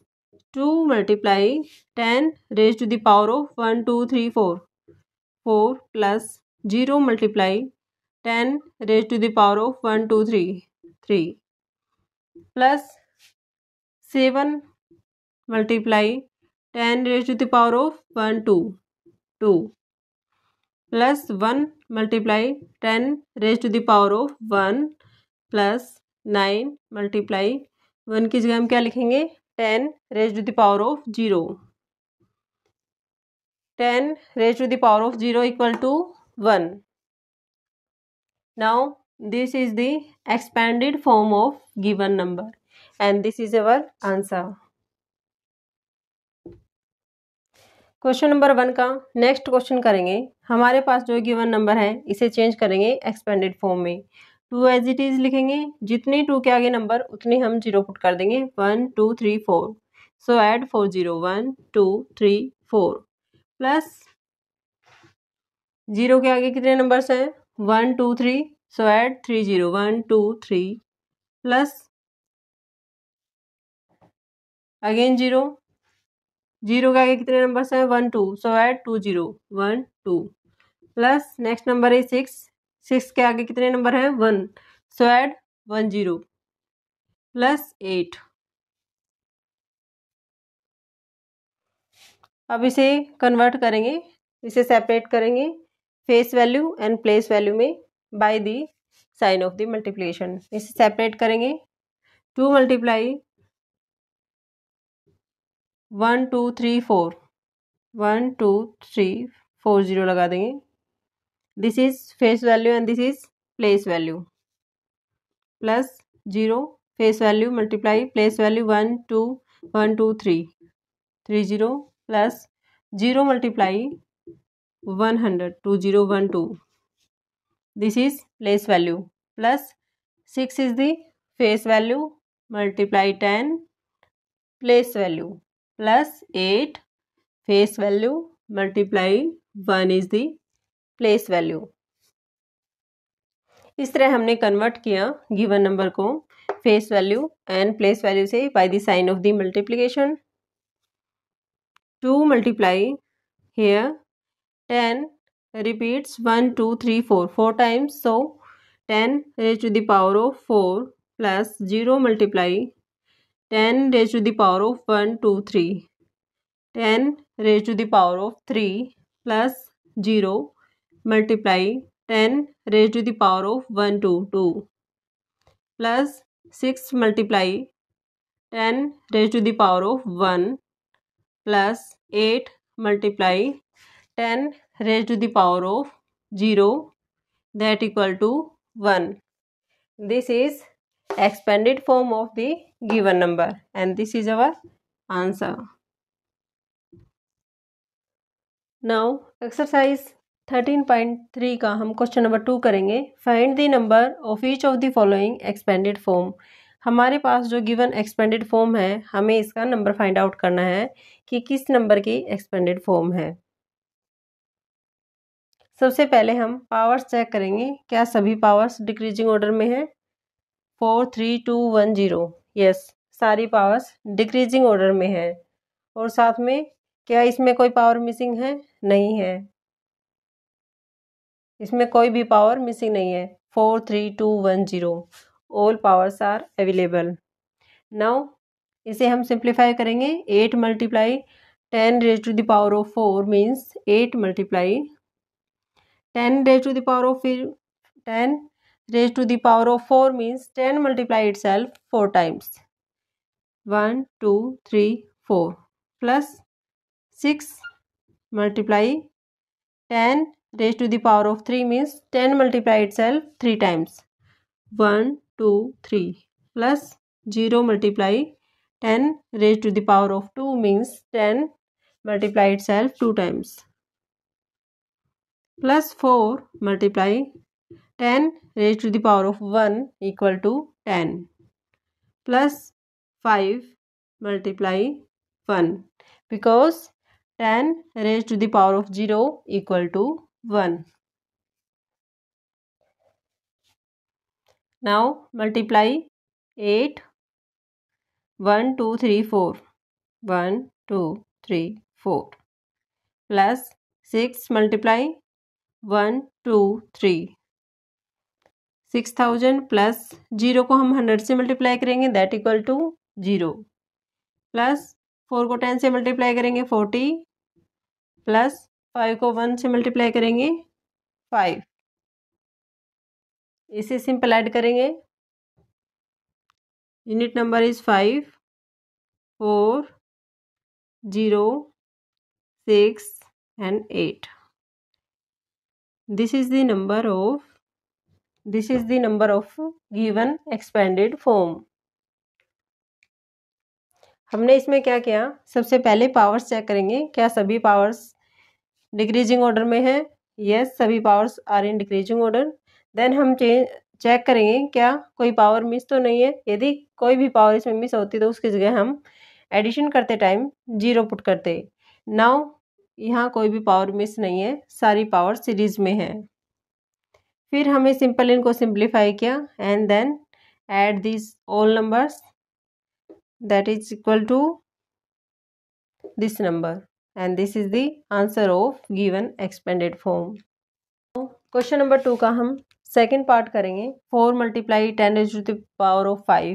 two multiply ten raise to the power of one two three four four plus zero multiply ten raise to the power of one two three three plus seven multiply ten raise to the power of one two two plus one multiply ten raise to the power of one plus nine multiply one की जगह हम क्या लिखेंगे ten raise to the power of zero ten raise to the power of zero equal to one now this is the expanded form of given number and this is our answer question number one का next question करेंगे हमारे पास जो given number है इसे change करेंगे expanded form में two as it is लिखेंगे जितने टू के आगे नंबर उतने हम जीरो पुट कर देंगे one two three four so add four zero one two three four plus zero के आगे कितने नंबर्स हैं one two three so add three zero one two three plus again zero zero के आगे कितने numbers हैं one two so add two zero one two plus next number है six six के आगे कितने नंबर हैं one so add one zero plus eight अब इसे कन्वर्ट करेंगे इसे सेपरेट करेंगे face value and place value में by the sign of the multiplication इसे सेपरेट करेंगे two multiply one two three four one two three four zero लगा देंगे this is face value and this is place value plus 0 face value multiply place value 1 2 1 2 3 3 0 plus 0 multiply 100 2 0 1 2 this is place value plus 6 is the face value multiply 10 place value plus 8 face value multiply 1 is the place value इस तरह हमने convert किया given number को face value and place value से by the sign of the multiplication two multiply here ten repeat one two three four four times so ten raise to the power of four plus zero multiply ten raise to the power of one two three ten raise to the power of three plus zero multiply 10 raised to the power of 1 to 2 plus 6 multiply 10 raised to the power of 1 plus 8 multiply 10 raised to the power of 0 that equal to 1. This is expanded form of the given number and this is our answer. Now exercise thirteen point three का हम question number two करेंगे find the number of each of the following expanded form हमारे पास जो given expanded form है हमें इसका number find out करना है कि किस नंबर की एक्सपेंडेड फॉर्म है सबसे पहले हम पावर्स चेक करेंगे क्या सभी पावर्स डिक्रीजिंग ऑर्डर में है four three two one zero yes सारी पावर्स डिक्रीजिंग ऑर्डर में है और साथ में क्या इसमें कोई पावर मिसिंग है नहीं है इसमें कोई भी पावर मिसिंग नहीं है four three two one zero all powers are available now इसे हम सिंप्लीफाई करेंगे eight multiply ten raise to the power of four means eight multiply ten raise to the power of फिर ten raise to the power of four means ten multiply it itself four times one two three four plus six multiply ten raised to the power of 3 means 10 multiply itself 3 times 1 2 3 plus 0 multiply 10 raised to the power of 2 means 10 multiply itself 2 times plus 4 multiply 10 raised to the power of 1 equal to 10 plus 5 multiply 1 because 10 raised to the power of 0 equal to one now multiply eight one two three four one two three four plus six multiply one two three six thousand plus zero को हम hundred से multiply करेंगे that equal to zero plus four को ten से multiply करेंगे forty plus five को one से multiply करेंगे फाइव इसे सिंपल ऐड करेंगे unit number is five four zero six and eight this is the number of this is the number of given expanded form हमने इसमें क्या किया सबसे पहले पावर्स चेक करेंगे क्या सभी पावर्स डिक्रीजिंग ऑर्डर में है यस yes, सभी powers are in decreasing order then हम चेक करेंगे क्या कोई पावर मिस तो नहीं है यदि कोई भी पावर इसमें मिस होती तो उसकी जगह हम एडिशन करते टाइम जीरो पुट करते नाउ यहाँ कोई भी पावर मिस नहीं है सारी पावर सीरीज में है फिर हमें सिंपल इनको सिंप्लीफाई किया and then add this all numbers that is equal to this number and this is the answer of given expanded form question number two का हम सेकेंड पार्ट करेंगे four multiply ten raise to the power of five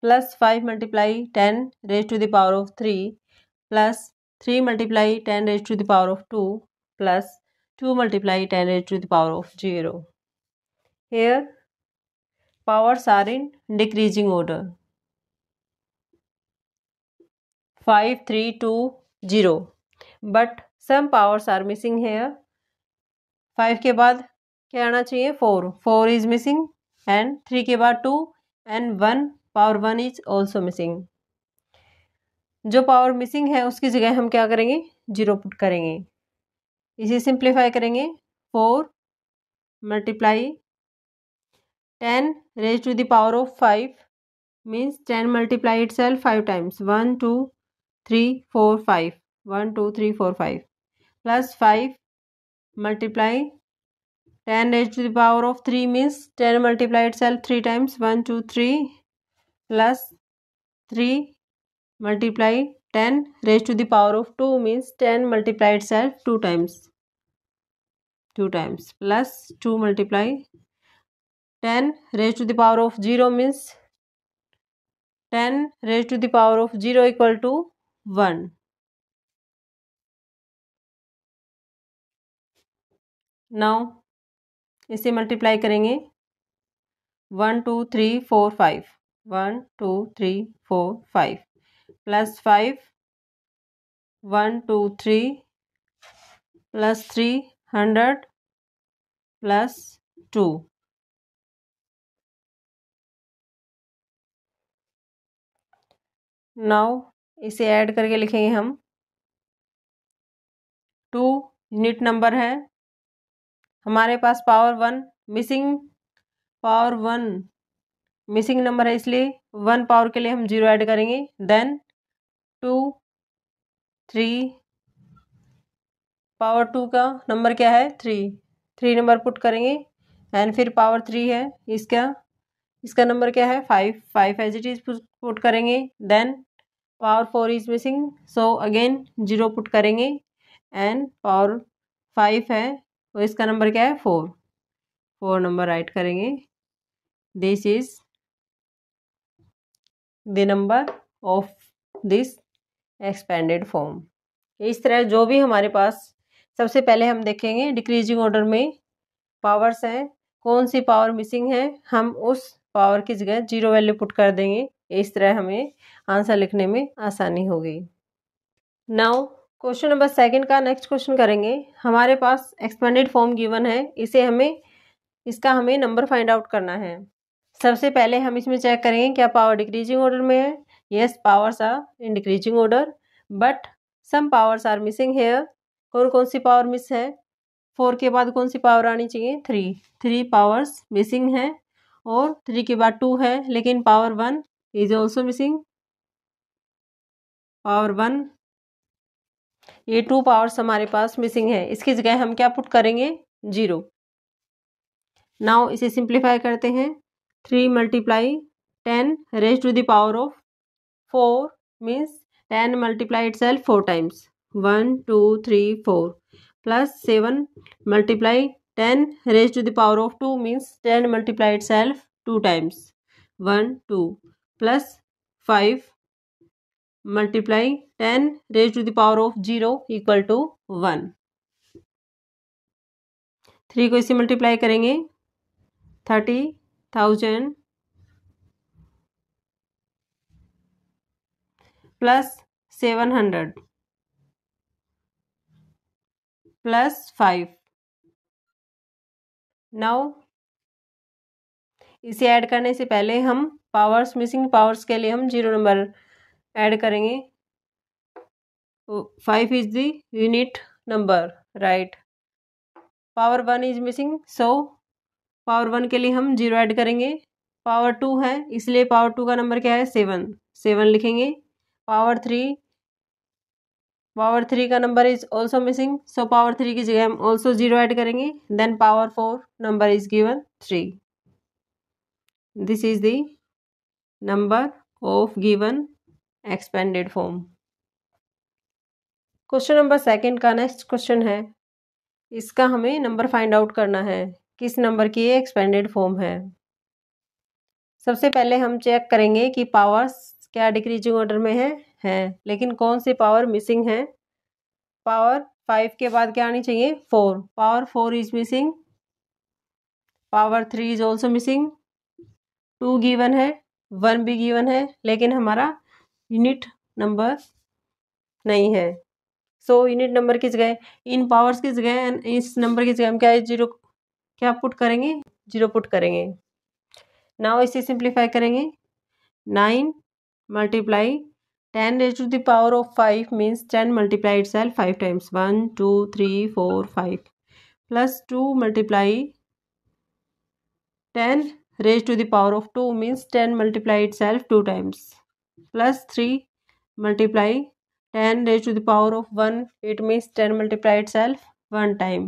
plus five multiply ten raise to the power of three plus three multiply ten raise to the power of two plus two multiply ten raise to the power of zero here powers are in decreasing order five three two zero but some powers are missing here five के बाद क्या आना चाहिए four four is missing and three के बाद two and one power one is also missing जो power missing है उसकी जगह हम क्या करेंगे जीरो पुट करेंगे इसे सिंप्लीफाई करेंगे four multiply ten raise to the power of five means ten multiply it itself five times one two three four five 1, 2, 3, 4, 5 plus 5 multiply 10 raised to the power of 3 means 10 multiply itself 3 times 1, 2, 3 plus 3 multiply 10 raised to the power of 2 means 10 multiply itself 2 times 2 times plus 2 multiply 10 raised to the power of 0 means 10 raised to the power of 0 equal to 1 now इसे multiply करेंगे one two three four five one two three four five plus five one two three plus three hundred plus two now इसे add करके लिखेंगे हम two unit number है हमारे पास power one missing power one missing number है इसलिए one power के लिए हम जीरो ऐड करेंगे then two three power two का नंबर क्या है थ्री थ्री नंबर पुट करेंगे एंड फिर पावर थ्री है इसका इसका नंबर क्या है five five as it is put करेंगे then power four is missing so again zero put करेंगे एंड पावर फाइव है और तो इसका नंबर क्या है फोर फोर नंबर राइट करेंगे this is the number of this expanded form इस तरह जो भी हमारे पास सबसे पहले हम देखेंगे डिक्रीजिंग ऑर्डर में पावर्स हैं कौन सी पावर मिसिंग है हम उस पावर की जगह जीरो वैल्यू पुट कर देंगे इस तरह हमें आंसर लिखने में आसानी होगी नाउ क्वेश्चन नंबर सेकंड का नेक्स्ट क्वेश्चन करेंगे हमारे पास एक्सपेंडेड फॉर्म गिवन है इसे हमें इसका हमें नंबर फाइंड आउट करना है सबसे पहले हम इसमें चेक करेंगे क्या पावर डिक्रीजिंग ऑर्डर में है yes powers are in decreasing order but some powers are missing here कौन कौन सी पावर मिस है फोर के बाद कौन सी पावर आनी चाहिए थ्री थ्री पावर्स मिसिंग है और थ्री के बाद टू है लेकिन power one is also missing power one ये टू पावर्स हमारे पास मिसिंग है इसकी जगह हम क्या पुट करेंगे जीरो नाउ इसे सिंप्लीफाई करते हैं three multiply ten raise to the power of four means ten multiply it itself four times one two three four plus seven multiply ten raise to the power of two means ten multiply it itself two times one two plus five multiply ten raise to the power of zero equal to one three को इसे multiply करेंगे thirty thousand plus seven hundred plus five now इसे add करने से पहले हम powers missing powers के लिए हम जीरो नंबर ऐड करेंगे तो five is the unit number right power one is missing so power one के लिए हम जीरो ऐड करेंगे पावर टू है इसलिए पावर टू का नंबर क्या है सेवन सेवन लिखेंगे पावर थ्री पावर थ्री का number is also missing so power three की जगह हम ऑल्सो जीरो ऐड करेंगे then power four number is given three this is the number of given expanded form question number second का next question है इसका हमें number find out करना है किस नंबर की ये एक्सपेंडेड फॉर्म है सबसे पहले हम चेक करेंगे कि पावर्स क्या डिक्रीजिंग ऑर्डर में है है लेकिन कौन सी पावर मिसिंग है पावर फाइव के बाद क्या आनी चाहिए four power four is missing power three is also missing two given है वन भी गिवन है लेकिन हमारा यूनिट नंबर नहीं है सो यूनिट नंबर की जगह इन पावर्स की जगह इस नंबर की जगह हम क्या जीरो क्या पुट करेंगे जीरो पुट करेंगे नाउ इसे सिंप्लीफाई करेंगे nine multiply ten raise to the power of five means ten multiply it itself five times one two three four five plus two multiply ten raise to the power of two means ten multiply it itself two times plus three multiply ten raise to the power of one it means ten multiply it self one time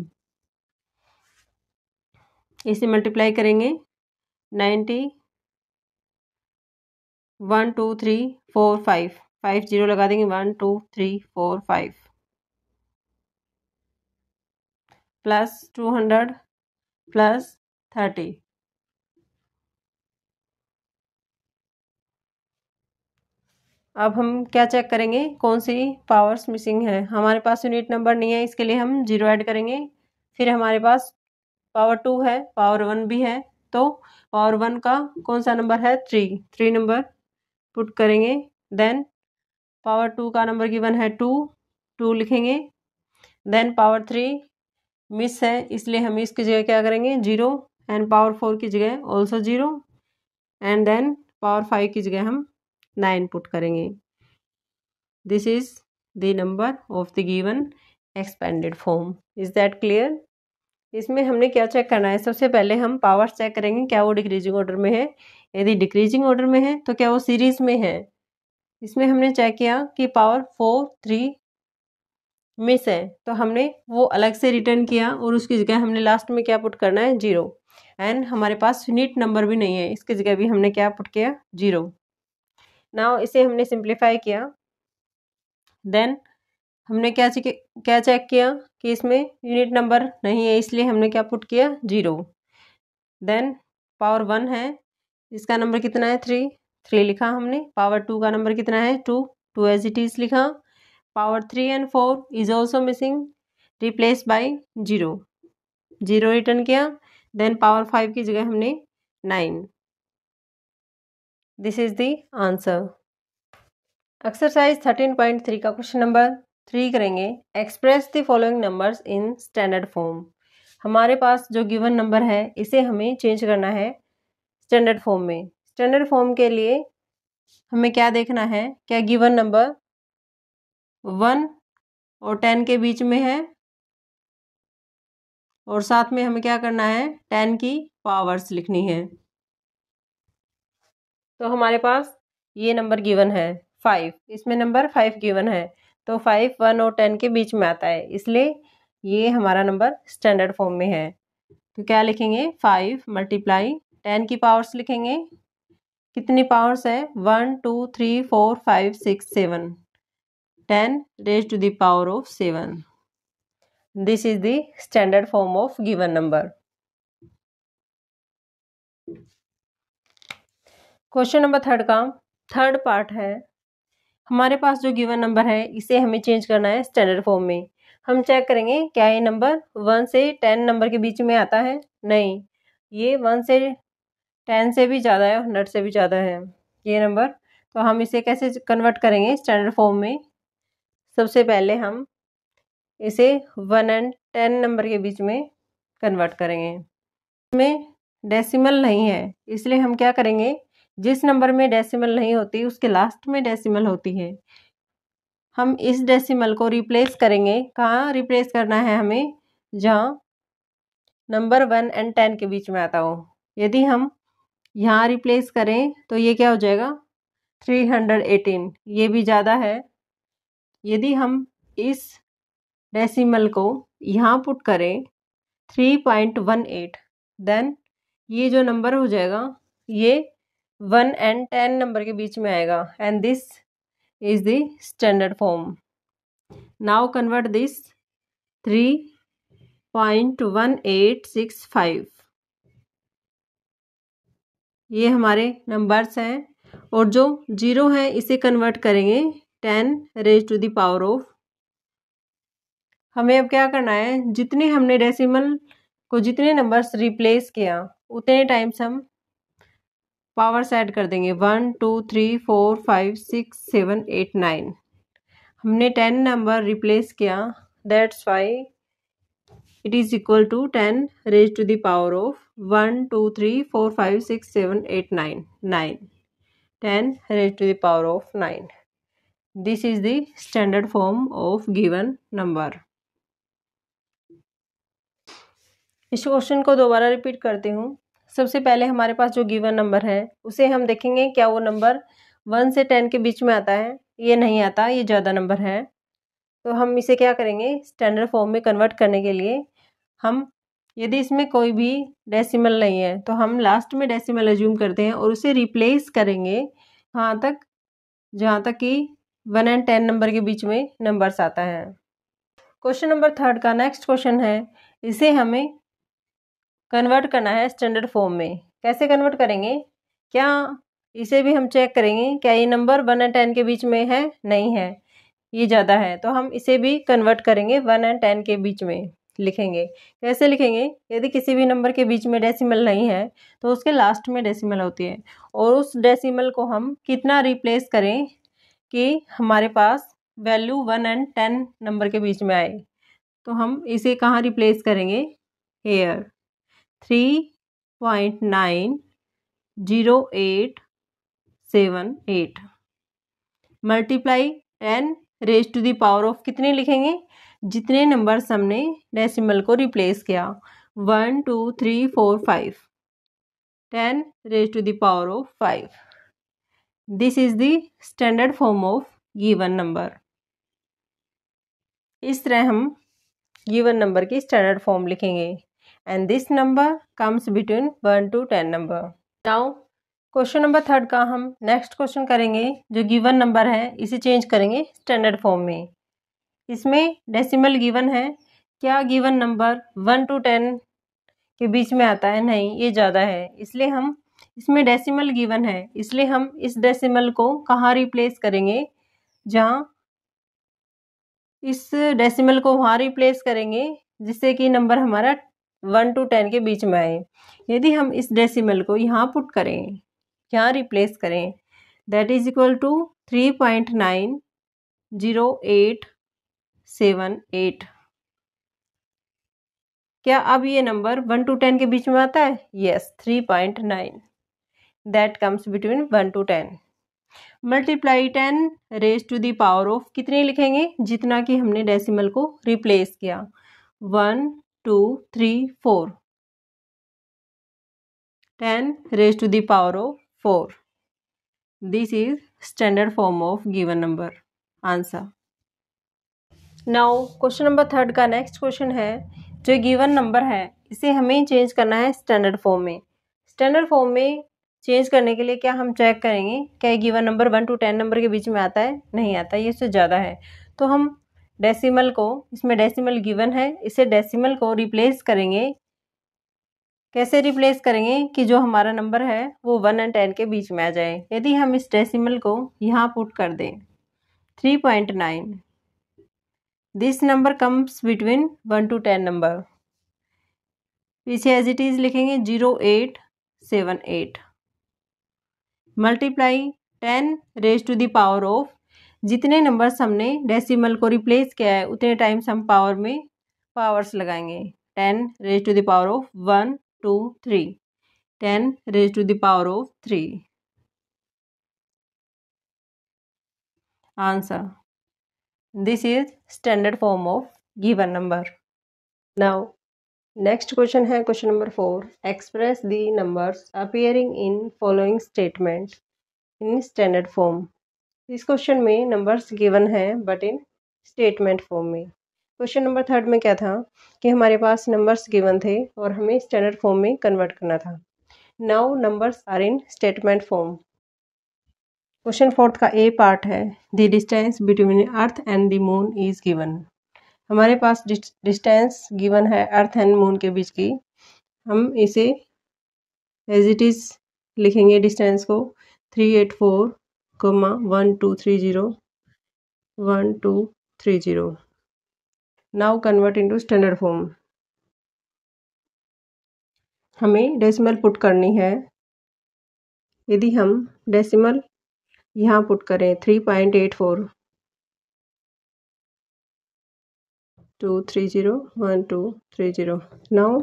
इसे multiply करेंगे ninety one two three four five five zero लगा देंगे one two three four five plus two hundred plus thirty अब हम क्या check करेंगे कौन सी powers missing है हमारे पास यूनिट नंबर नहीं है इसके लिए हम जीरो ऐड करेंगे फिर हमारे पास पावर टू है पावर वन भी है तो पावर वन का कौन सा नंबर है थ्री थ्री नंबर पुट करेंगे देन पावर टू का नंबर गिवन है टू टू लिखेंगे देन पावर थ्री मिस है इसलिए हम इसकी जगह क्या करेंगे जीरो एंड पावर फोर की जगह also zero and then power five की जगह हम नाइन पुट करेंगे this is the number of the given expanded form is that clear इसमें हमने क्या चेक करना है सबसे पहले हम पावर्स चेक करेंगे क्या वो डिक्रीजिंग ऑर्डर में है यदि डिक्रीजिंग ऑर्डर में है तो क्या वो सीरीज में है इसमें हमने चेक किया कि पावर फोर थ्री मिस है तो हमने वो अलग से रिटर्न किया और उसकी जगह हमने लास्ट में क्या पुट करना है जीरो एंड हमारे पास यूनिट नंबर भी नहीं है इसकी जगह भी हमने क्या पुट किया जीरो नाउ इसे हमने सिंप्लीफाई किया देन हमने क्या क्या चेक किया कि इसमें यूनिट नंबर नहीं है इसलिए हमने क्या पुट किया जीरो देन पावर वन है इसका नंबर कितना है थ्री थ्री लिखा हमने पावर टू का नंबर कितना है two two as it is लिखा power three and four is also missing replace by zero zero return किया देन पावर फाइव की जगह हमने nine this is the answer exercise thirteen point three का question number three करेंगे express the following numbers in standard form हमारे पास जो given number है इसे हमें चेंज करना है स्टैंडर्ड फॉर्म में स्टैंडर्ड फॉर्म के लिए हमें क्या देखना है क्या गिवन नंबर वन और टेन के बीच में है और साथ में हमें क्या करना है टेन की पावर्स लिखनी है तो हमारे पास ये नंबर गिवन है फाइव इसमें नंबर फाइव गिवन है तो फाइव वन और टेन के बीच में आता है इसलिए ये हमारा नंबर स्टैंडर्ड फॉर्म में है तो क्या लिखेंगे फाइव मल्टीप्लाई टेन की पावर्स लिखेंगे कितनी पावर्स है one two three four five six seven ten raise to the power of seven this is the standard form of given number question number third का थर्ड पार्ट है हमारे पास जो given number है इसे हमें चेंज करना है स्टैंडर्ड फॉर्म में हम चेक करेंगे क्या ये नंबर वन से टेन नंबर के बीच में आता है नहीं ये वन से टेन से भी ज़्यादा है हंड्रेड से भी ज़्यादा है ये नंबर तो हम इसे कैसे कन्वर्ट करेंगे स्टैंडर्ड फॉर्म में सबसे पहले हम इसे वन एंड टेन नंबर के बीच में कन्वर्ट करेंगे इसमें डेसिमल नहीं है इसलिए हम क्या करेंगे जिस नंबर में डेसिमल नहीं होती उसके लास्ट में डेसिमल होती है हम इस डेसिमल को रिप्लेस करेंगे कहाँ रिप्लेस करना है हमें जहाँ नंबर वन एंड टेन के बीच में आता हो यदि हम यहाँ रिप्लेस करें तो ये क्या हो जाएगा थ्री हंड्रेड एटीन ये भी ज़्यादा है यदि हम इस डेसिमल को यहाँ पुट करें three point one eight then ये जो नंबर हो जाएगा ये वन एंड टेन नंबर के बीच में आएगा and this is the standard form now convert this three point one eight six five ये हमारे नंबर्स हैं और जो जीरो है इसे कन्वर्ट करेंगे ten raise to the power of हमें अब क्या करना है जितने हमने डेसिमल को जितने नंबर्स रिप्लेस किया उतने टाइम्स हम पावर ऐड कर देंगे one two three four five six seven eight nine हमने टेन नंबर रिप्लेस किया that's why it is equal to ten raise to the power of one two three four five six seven eight nine nine ten raise to the power of nine this is the standard form of given number इस क्वेश्चन को दोबारा repeat करती हूँ सबसे पहले हमारे पास जो गिवन नंबर है उसे हम देखेंगे क्या वो नंबर वन से टेन के बीच में आता है ये नहीं आता ये ज़्यादा नंबर है तो हम इसे क्या करेंगे स्टैंडर्ड फॉर्म में कन्वर्ट करने के लिए हम यदि इसमें कोई भी डेसिमल नहीं है तो हम लास्ट में डेसिमल एज्यूम करते हैं और उसे रिप्लेस करेंगे कहाँ तक जहाँ तक कि वन एंड टेन नंबर के बीच में नंबर्स आता है क्वेश्चन नंबर थर्ड का नेक्स्ट क्वेश्चन है इसे हमें कन्वर्ट करना है स्टैंडर्ड फॉर्म में कैसे कन्वर्ट करेंगे क्या इसे भी हम चेक करेंगे क्या ये नंबर वन एंड टेन के बीच में है नहीं है ये ज़्यादा है तो हम इसे भी कन्वर्ट करेंगे वन एंड टेन के बीच में लिखेंगे कैसे लिखेंगे यदि किसी भी नंबर के बीच में डेसिमल नहीं है तो उसके लास्ट में डेसिमल होती है और उस डेसिमल को हम कितना रिप्लेस करें कि हमारे पास value one and ten number के बीच में आए तो हम इसे कहाँ रिप्लेस करेंगे here three point nine zero eight seven eight multiply n raise to the power of कितने लिखेंगे जितने नंबर्स हमने डेसिमल को रिप्लेस किया one two three four five ten raise to the power power of five this is the standard form of given number इस तरह हम given number की स्टैंडर्ड फॉर्म लिखेंगे and this number comes between 1 to 10 number. Now question number third का हम next question करेंगे जो given number है इसे चेंज करेंगे स्टैंडर्ड फॉर्म में इसमें डेसिमल गिवन है क्या given number one two ten के बीच में आता है नहीं ये ज़्यादा है इसलिए हम इसमें डेसिमल गिवन है इसलिए हम इस डेसिमल को कहाँ रिप्लेस करेंगे जहाँ इस डेसिमल को वहाँ रिप्लेस करेंगे जिससे कि नंबर हमारा वन टू टेन के बीच में आए यदि हम इस डेसिमल को यहाँ पुट करें यहाँ रिप्लेस करें that is equal to three point nine zero eight seven eight क्या अब ये नंबर वन टू टेन के बीच में आता है yes three point nine that comes between one two ten multiply ten raise to the power of कितने लिखेंगे जितना कि हमने डेसिमल को रिप्लेस किया one two three four ten raise to the power of four this is standard form of given number answer now question number third का next question है जो गिवन नंबर है इसे हमें चेंज करना है स्टैंडर्ड फॉर्म में स्टैंडर्ड फॉर्म में चेंज करने के लिए क्या हम चेक करेंगे क्या given number one two ten number के बीच में आता है नहीं आता ये इससे ज़्यादा है तो हम डेसिमल को इसमें डेसिमल गिवन है इसे डेसिमल को रिप्लेस करेंगे कैसे रिप्लेस करेंगे कि जो हमारा नंबर है वो वन एंड टेन के बीच में आ जाए यदि हम इस डेसिमल को यहाँ पुट कर दें three point nine this number comes between one two ten number पीछे एज इट इज़ लिखेंगे zero eight seven eight multiply ten raise to the power of जितने नंबर्स हमने डेसिमल को रिप्लेस किया है उतने टाइम्स हम पावर में पावर्स लगाएंगे ten raise to the power of one two three ten raise to the power of three answer this is standard form of given number now next question है question number four express the numbers appearing in following statement in standard form इस question में numbers given है but in statement form में question number third में क्या था कि हमारे पास नंबर्स गिवन थे और हमें स्टैंडर्ड फॉर्म में कन्वर्ट करना था now numbers are in statement form question fourth का ए पार्ट है the distance between earth and the moon is given हमारे पास डिस्टेंस गिवन है अर्थ एंड मून के बीच की हम इसे एज इट इज़ लिखेंगे डिस्टेंस को three eight four comma one two three zero one two three zero now convert into standard form हमें डेसिमल पुट करनी है यदि हम डेसिमल यहाँ पुट करें three point eight four two three zero one two three zero now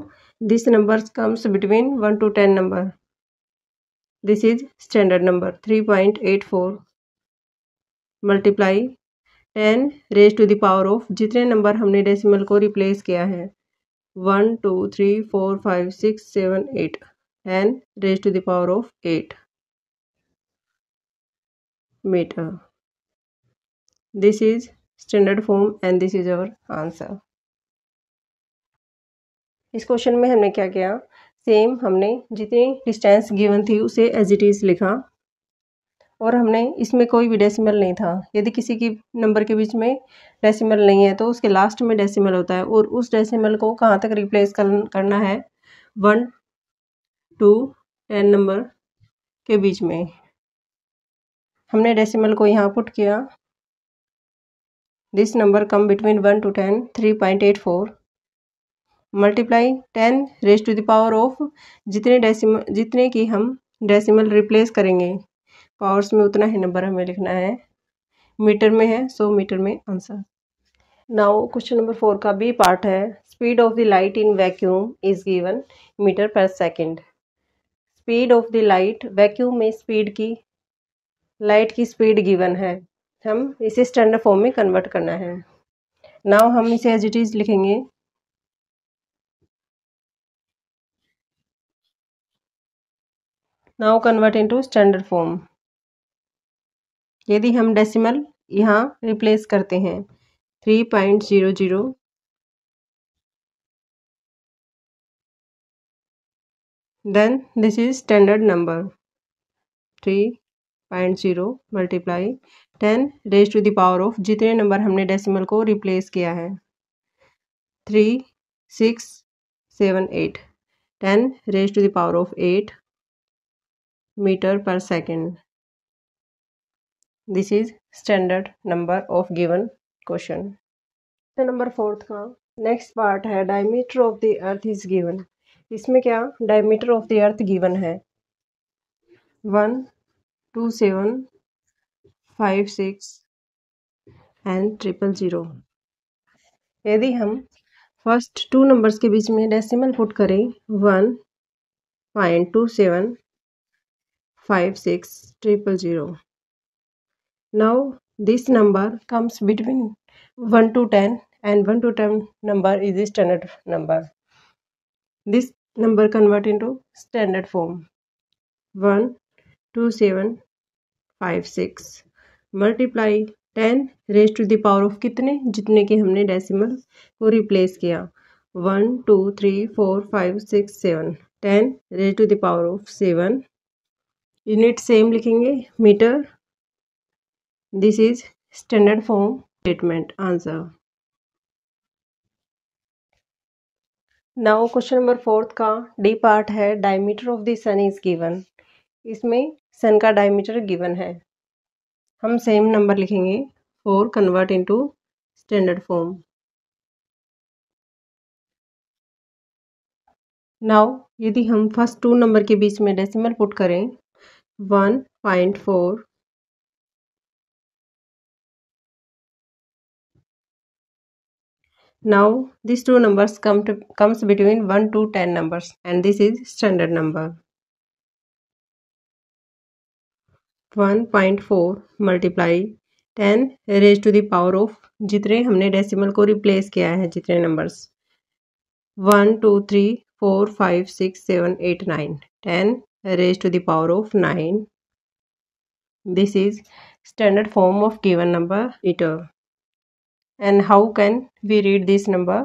this numbers comes between one two ten number this is standard number 3.84 multiply ten raise to the power of जितने number हमने decimal को replace किया है one two three four five six seven eight ten raise to the power of eight meter this is standard form and this is our answer इस question में हमने क्या किया सेम हमने जितनी डिस्टेंस गिवन थी उसे एज इट इज़ लिखा और हमने इसमें कोई भी डेसिमल नहीं था यदि किसी की नंबर के बीच में डेसिमल नहीं है तो उसके लास्ट में डेसिमल होता है और उस डेसिमल को कहाँ तक रिप्लेस करना है वन टू टेन नंबर के बीच में हमने डेसिमल को यहाँ पुट किया this number come between one two ten three point eight four multiply ten raise to the power of जितने डेसिमल जितने की हम डेसिमल रिप्लेस करेंगे पावर्स में उतना ही नंबर हमें लिखना है मीटर में है सो मीटर में answer now question number four का बी पार्ट है speed of the light in vacuum is given meter per second speed of the light vacuum में स्पीड की लाइट की स्पीड गिवन है हम इसे स्टैंडर्ड फॉर्म में कन्वर्ट करना है नाउ हम इसे एज इट इज़ लिखेंगे now convert into standard form यदि हम डेसिमल यहाँ रिप्लेस करते हैं three point zero zero then this is standard number three point zero multiply ten raise to the power of जितने नंबर हमने डेसिमल को replace किया है three six seven eight ten raise to the power of eight meter per second this is standard number of given question तो number fourth का next part है diameter of the earth is given इसमें क्या diameter of the earth given है one two seven five six and triple zero यदि हम first two numbers के बीच में डेसिमल पुट करें one point two seven five six triple zero. Now this number comes between one to ten, and one to ten number is a standard number. This number convert into standard form One two seven five six multiply 10 raise to the power of कितने जितने के हमने decimal को replace किया one two three four five six seven ten raise to the power of seven unit same लिखेंगे meter this is standard form statement answer now question number fourth का D part है diameter of the sun is given इसमें sun का diameter given है हम same number लिखेंगे four convert into standard form now यदि हम फर्स्ट टू नंबर के बीच में डेसिमल पुट करें one point four Now these two numbers come to comes between 1 to 10 numbers and this is standard number. 1.4 multiply 10 raise to the power of जितने हमने decimal को replace किया है जितने numbers one two three four five six seven eight nine ten raised to the power of 9 this is standard form of given number meter and how can we read this number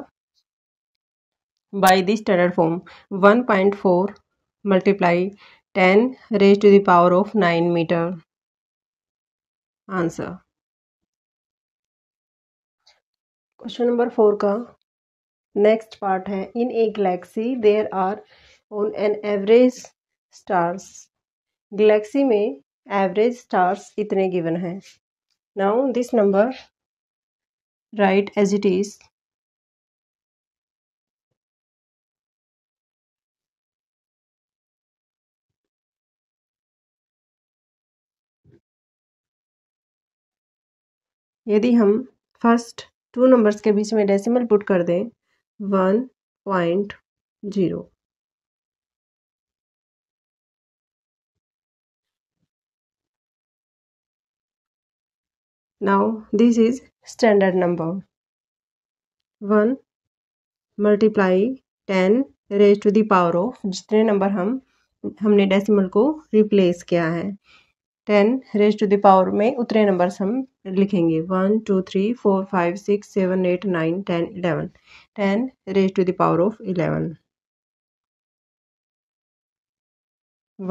by the standard form 1.4 multiply 10 raised to the power of 9 meter answer Question number four का next part है In a galaxy, there are on an average stars galaxy में average stars इतने given हैं now this number right as it is यदि हम first two numbers के बीच में डेसिमल पुट कर दें one point zero Now this is standard number. One multiply ten raise to the power of जितने नंबर हम हमने डेसिमल को रिप्लेस किया है टेन रेज टू दावर में उतने नंबर हम लिखेंगे one two three four five six seven eight nine ten eleven ten raise to the power of eleven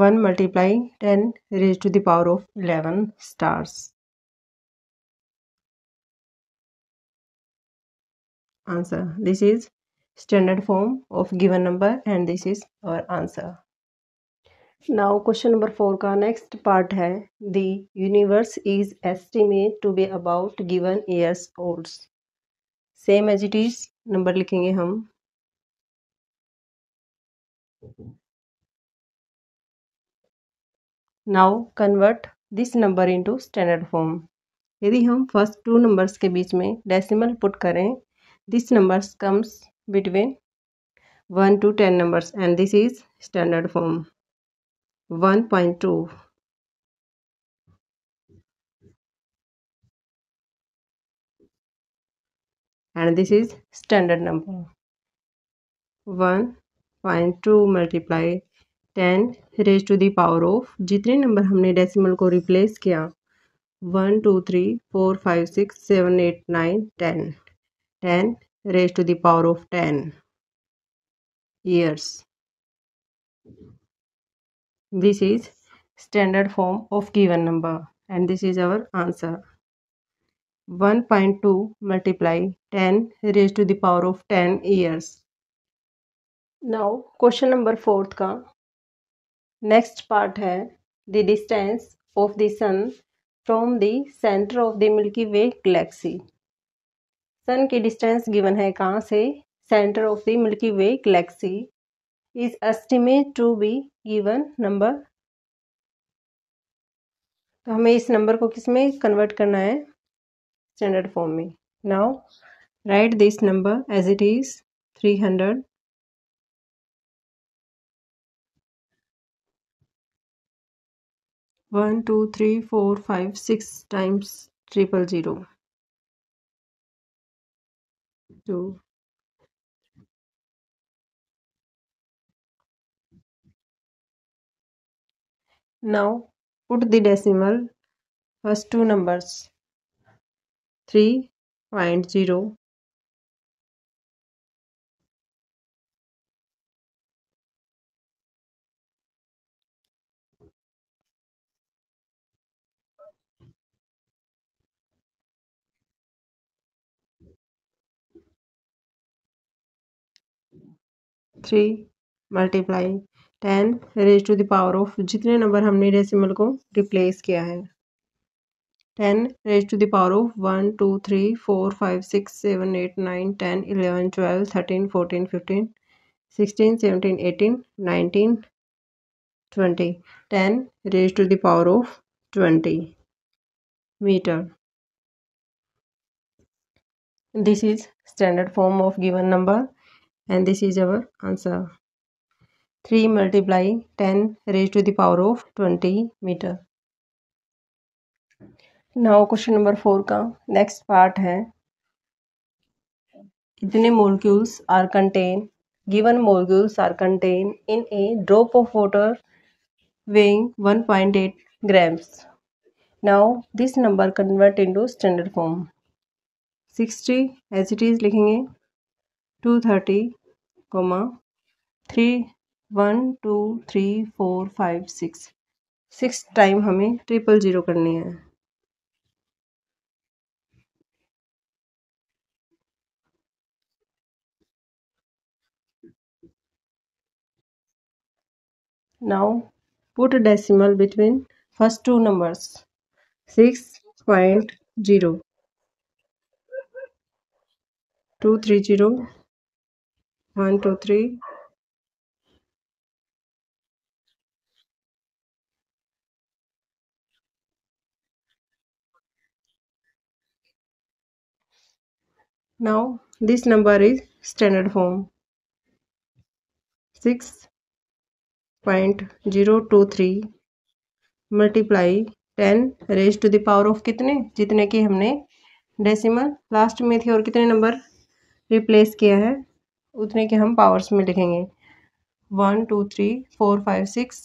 one multiply ten raise to power of eleven stars answer this is standard form of given number and this is our answer now question number 4 ka next part hai the universe is estimated to be about given years old same as it is number likhenge hum now convert this number into standard form यदि हम first two numbers के बीच में decimal put करें this numbers comes between 1 to 10 numbers and this is standard form 1.2 and this is standard number 1.2 multiply 10 raise to the power of जितने number हमने decimal को replace किया one two three four five six seven eight nine ten 10 raised to the power of 10 years. This is standard form of given number and this is our answer. 1.2 multiply 10 raised to the power of 10 years. Now question number fourth next part part the distance of the sun from the center of the Milky Way galaxy. Sun की distance given है कहाँ से center of the Milky Way galaxy is estimate to be given number तो हमें इस number को किस में कन्वर्ट करना है स्टैंडर्ड फॉर्म में now write this number as it is three hundred one two three four five six times triple zero two now put the decimal first two numbers 3.0 three multiply ten raise to the power of जितने number हमने decimal को replace किया है ten raise to the power of one two three four five six seven eight nine ten eleven twelve thirteen fourteen fifteen sixteen seventeen eighteen nineteen twenty ten raise to the power of twenty meter this is standard form of given number and this is our answer 3 multiply 10 raised to the power of 20 meter now question number four का next part है कितने molecules are contain given molecules are contain in a drop of water weighing 1.8 grams. Now this number convert into standard form. 60 as it is लिखेंगे 230 comma three one two three four five six six time हमें triple zero करनी है now put decimal between first two numbers six point zero two three zero this number is standard this six point zero two three multiply ten raise to the power of कितने जितने की हमने decimal last में थे और कितने number replace किया है उतने के हम पावर्स में लिखेंगे one two three four five six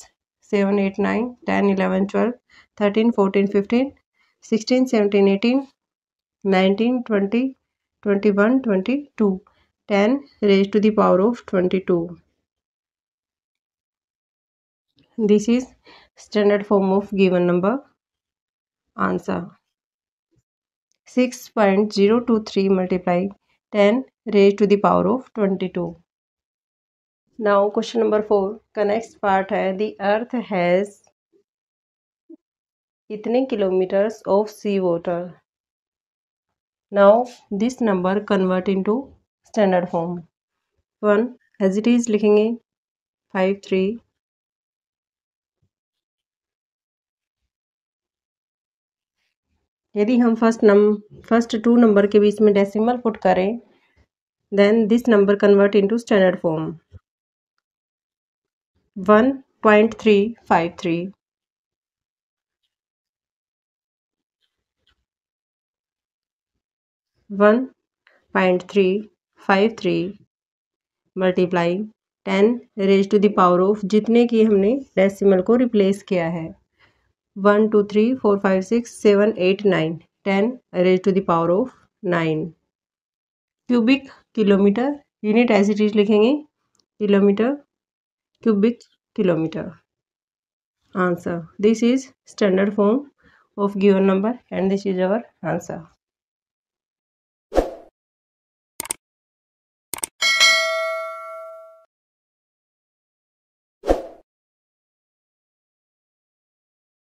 seven eight nine ten eleven twelve thirteen fourteen fifteen sixteen seventeen eighteen nineteen twenty twenty one twenty two ten raise to the power of twenty two this is standard form of given number answer six point zero two three multiply 10 raised to the power of 22. Now question number 4. का next part है The earth has इतने kilometers of sea water. Now this number convert into standard form. 1 as it is लिखेंगे 5 3 यदि हम first नम first two number के बीच में डेसिमल पुट करें then this number convert into standard form one point three five three one point three five three multiply ten raise to the power of जितने की हमने डेसिमल को replace किया है one two three four five six seven eight nine ten raise to the power of nine cubic kilometer unit ऐसी चीज लिखेंगे kilometre cubic kilometer answer this is standard form of given number and this is our answer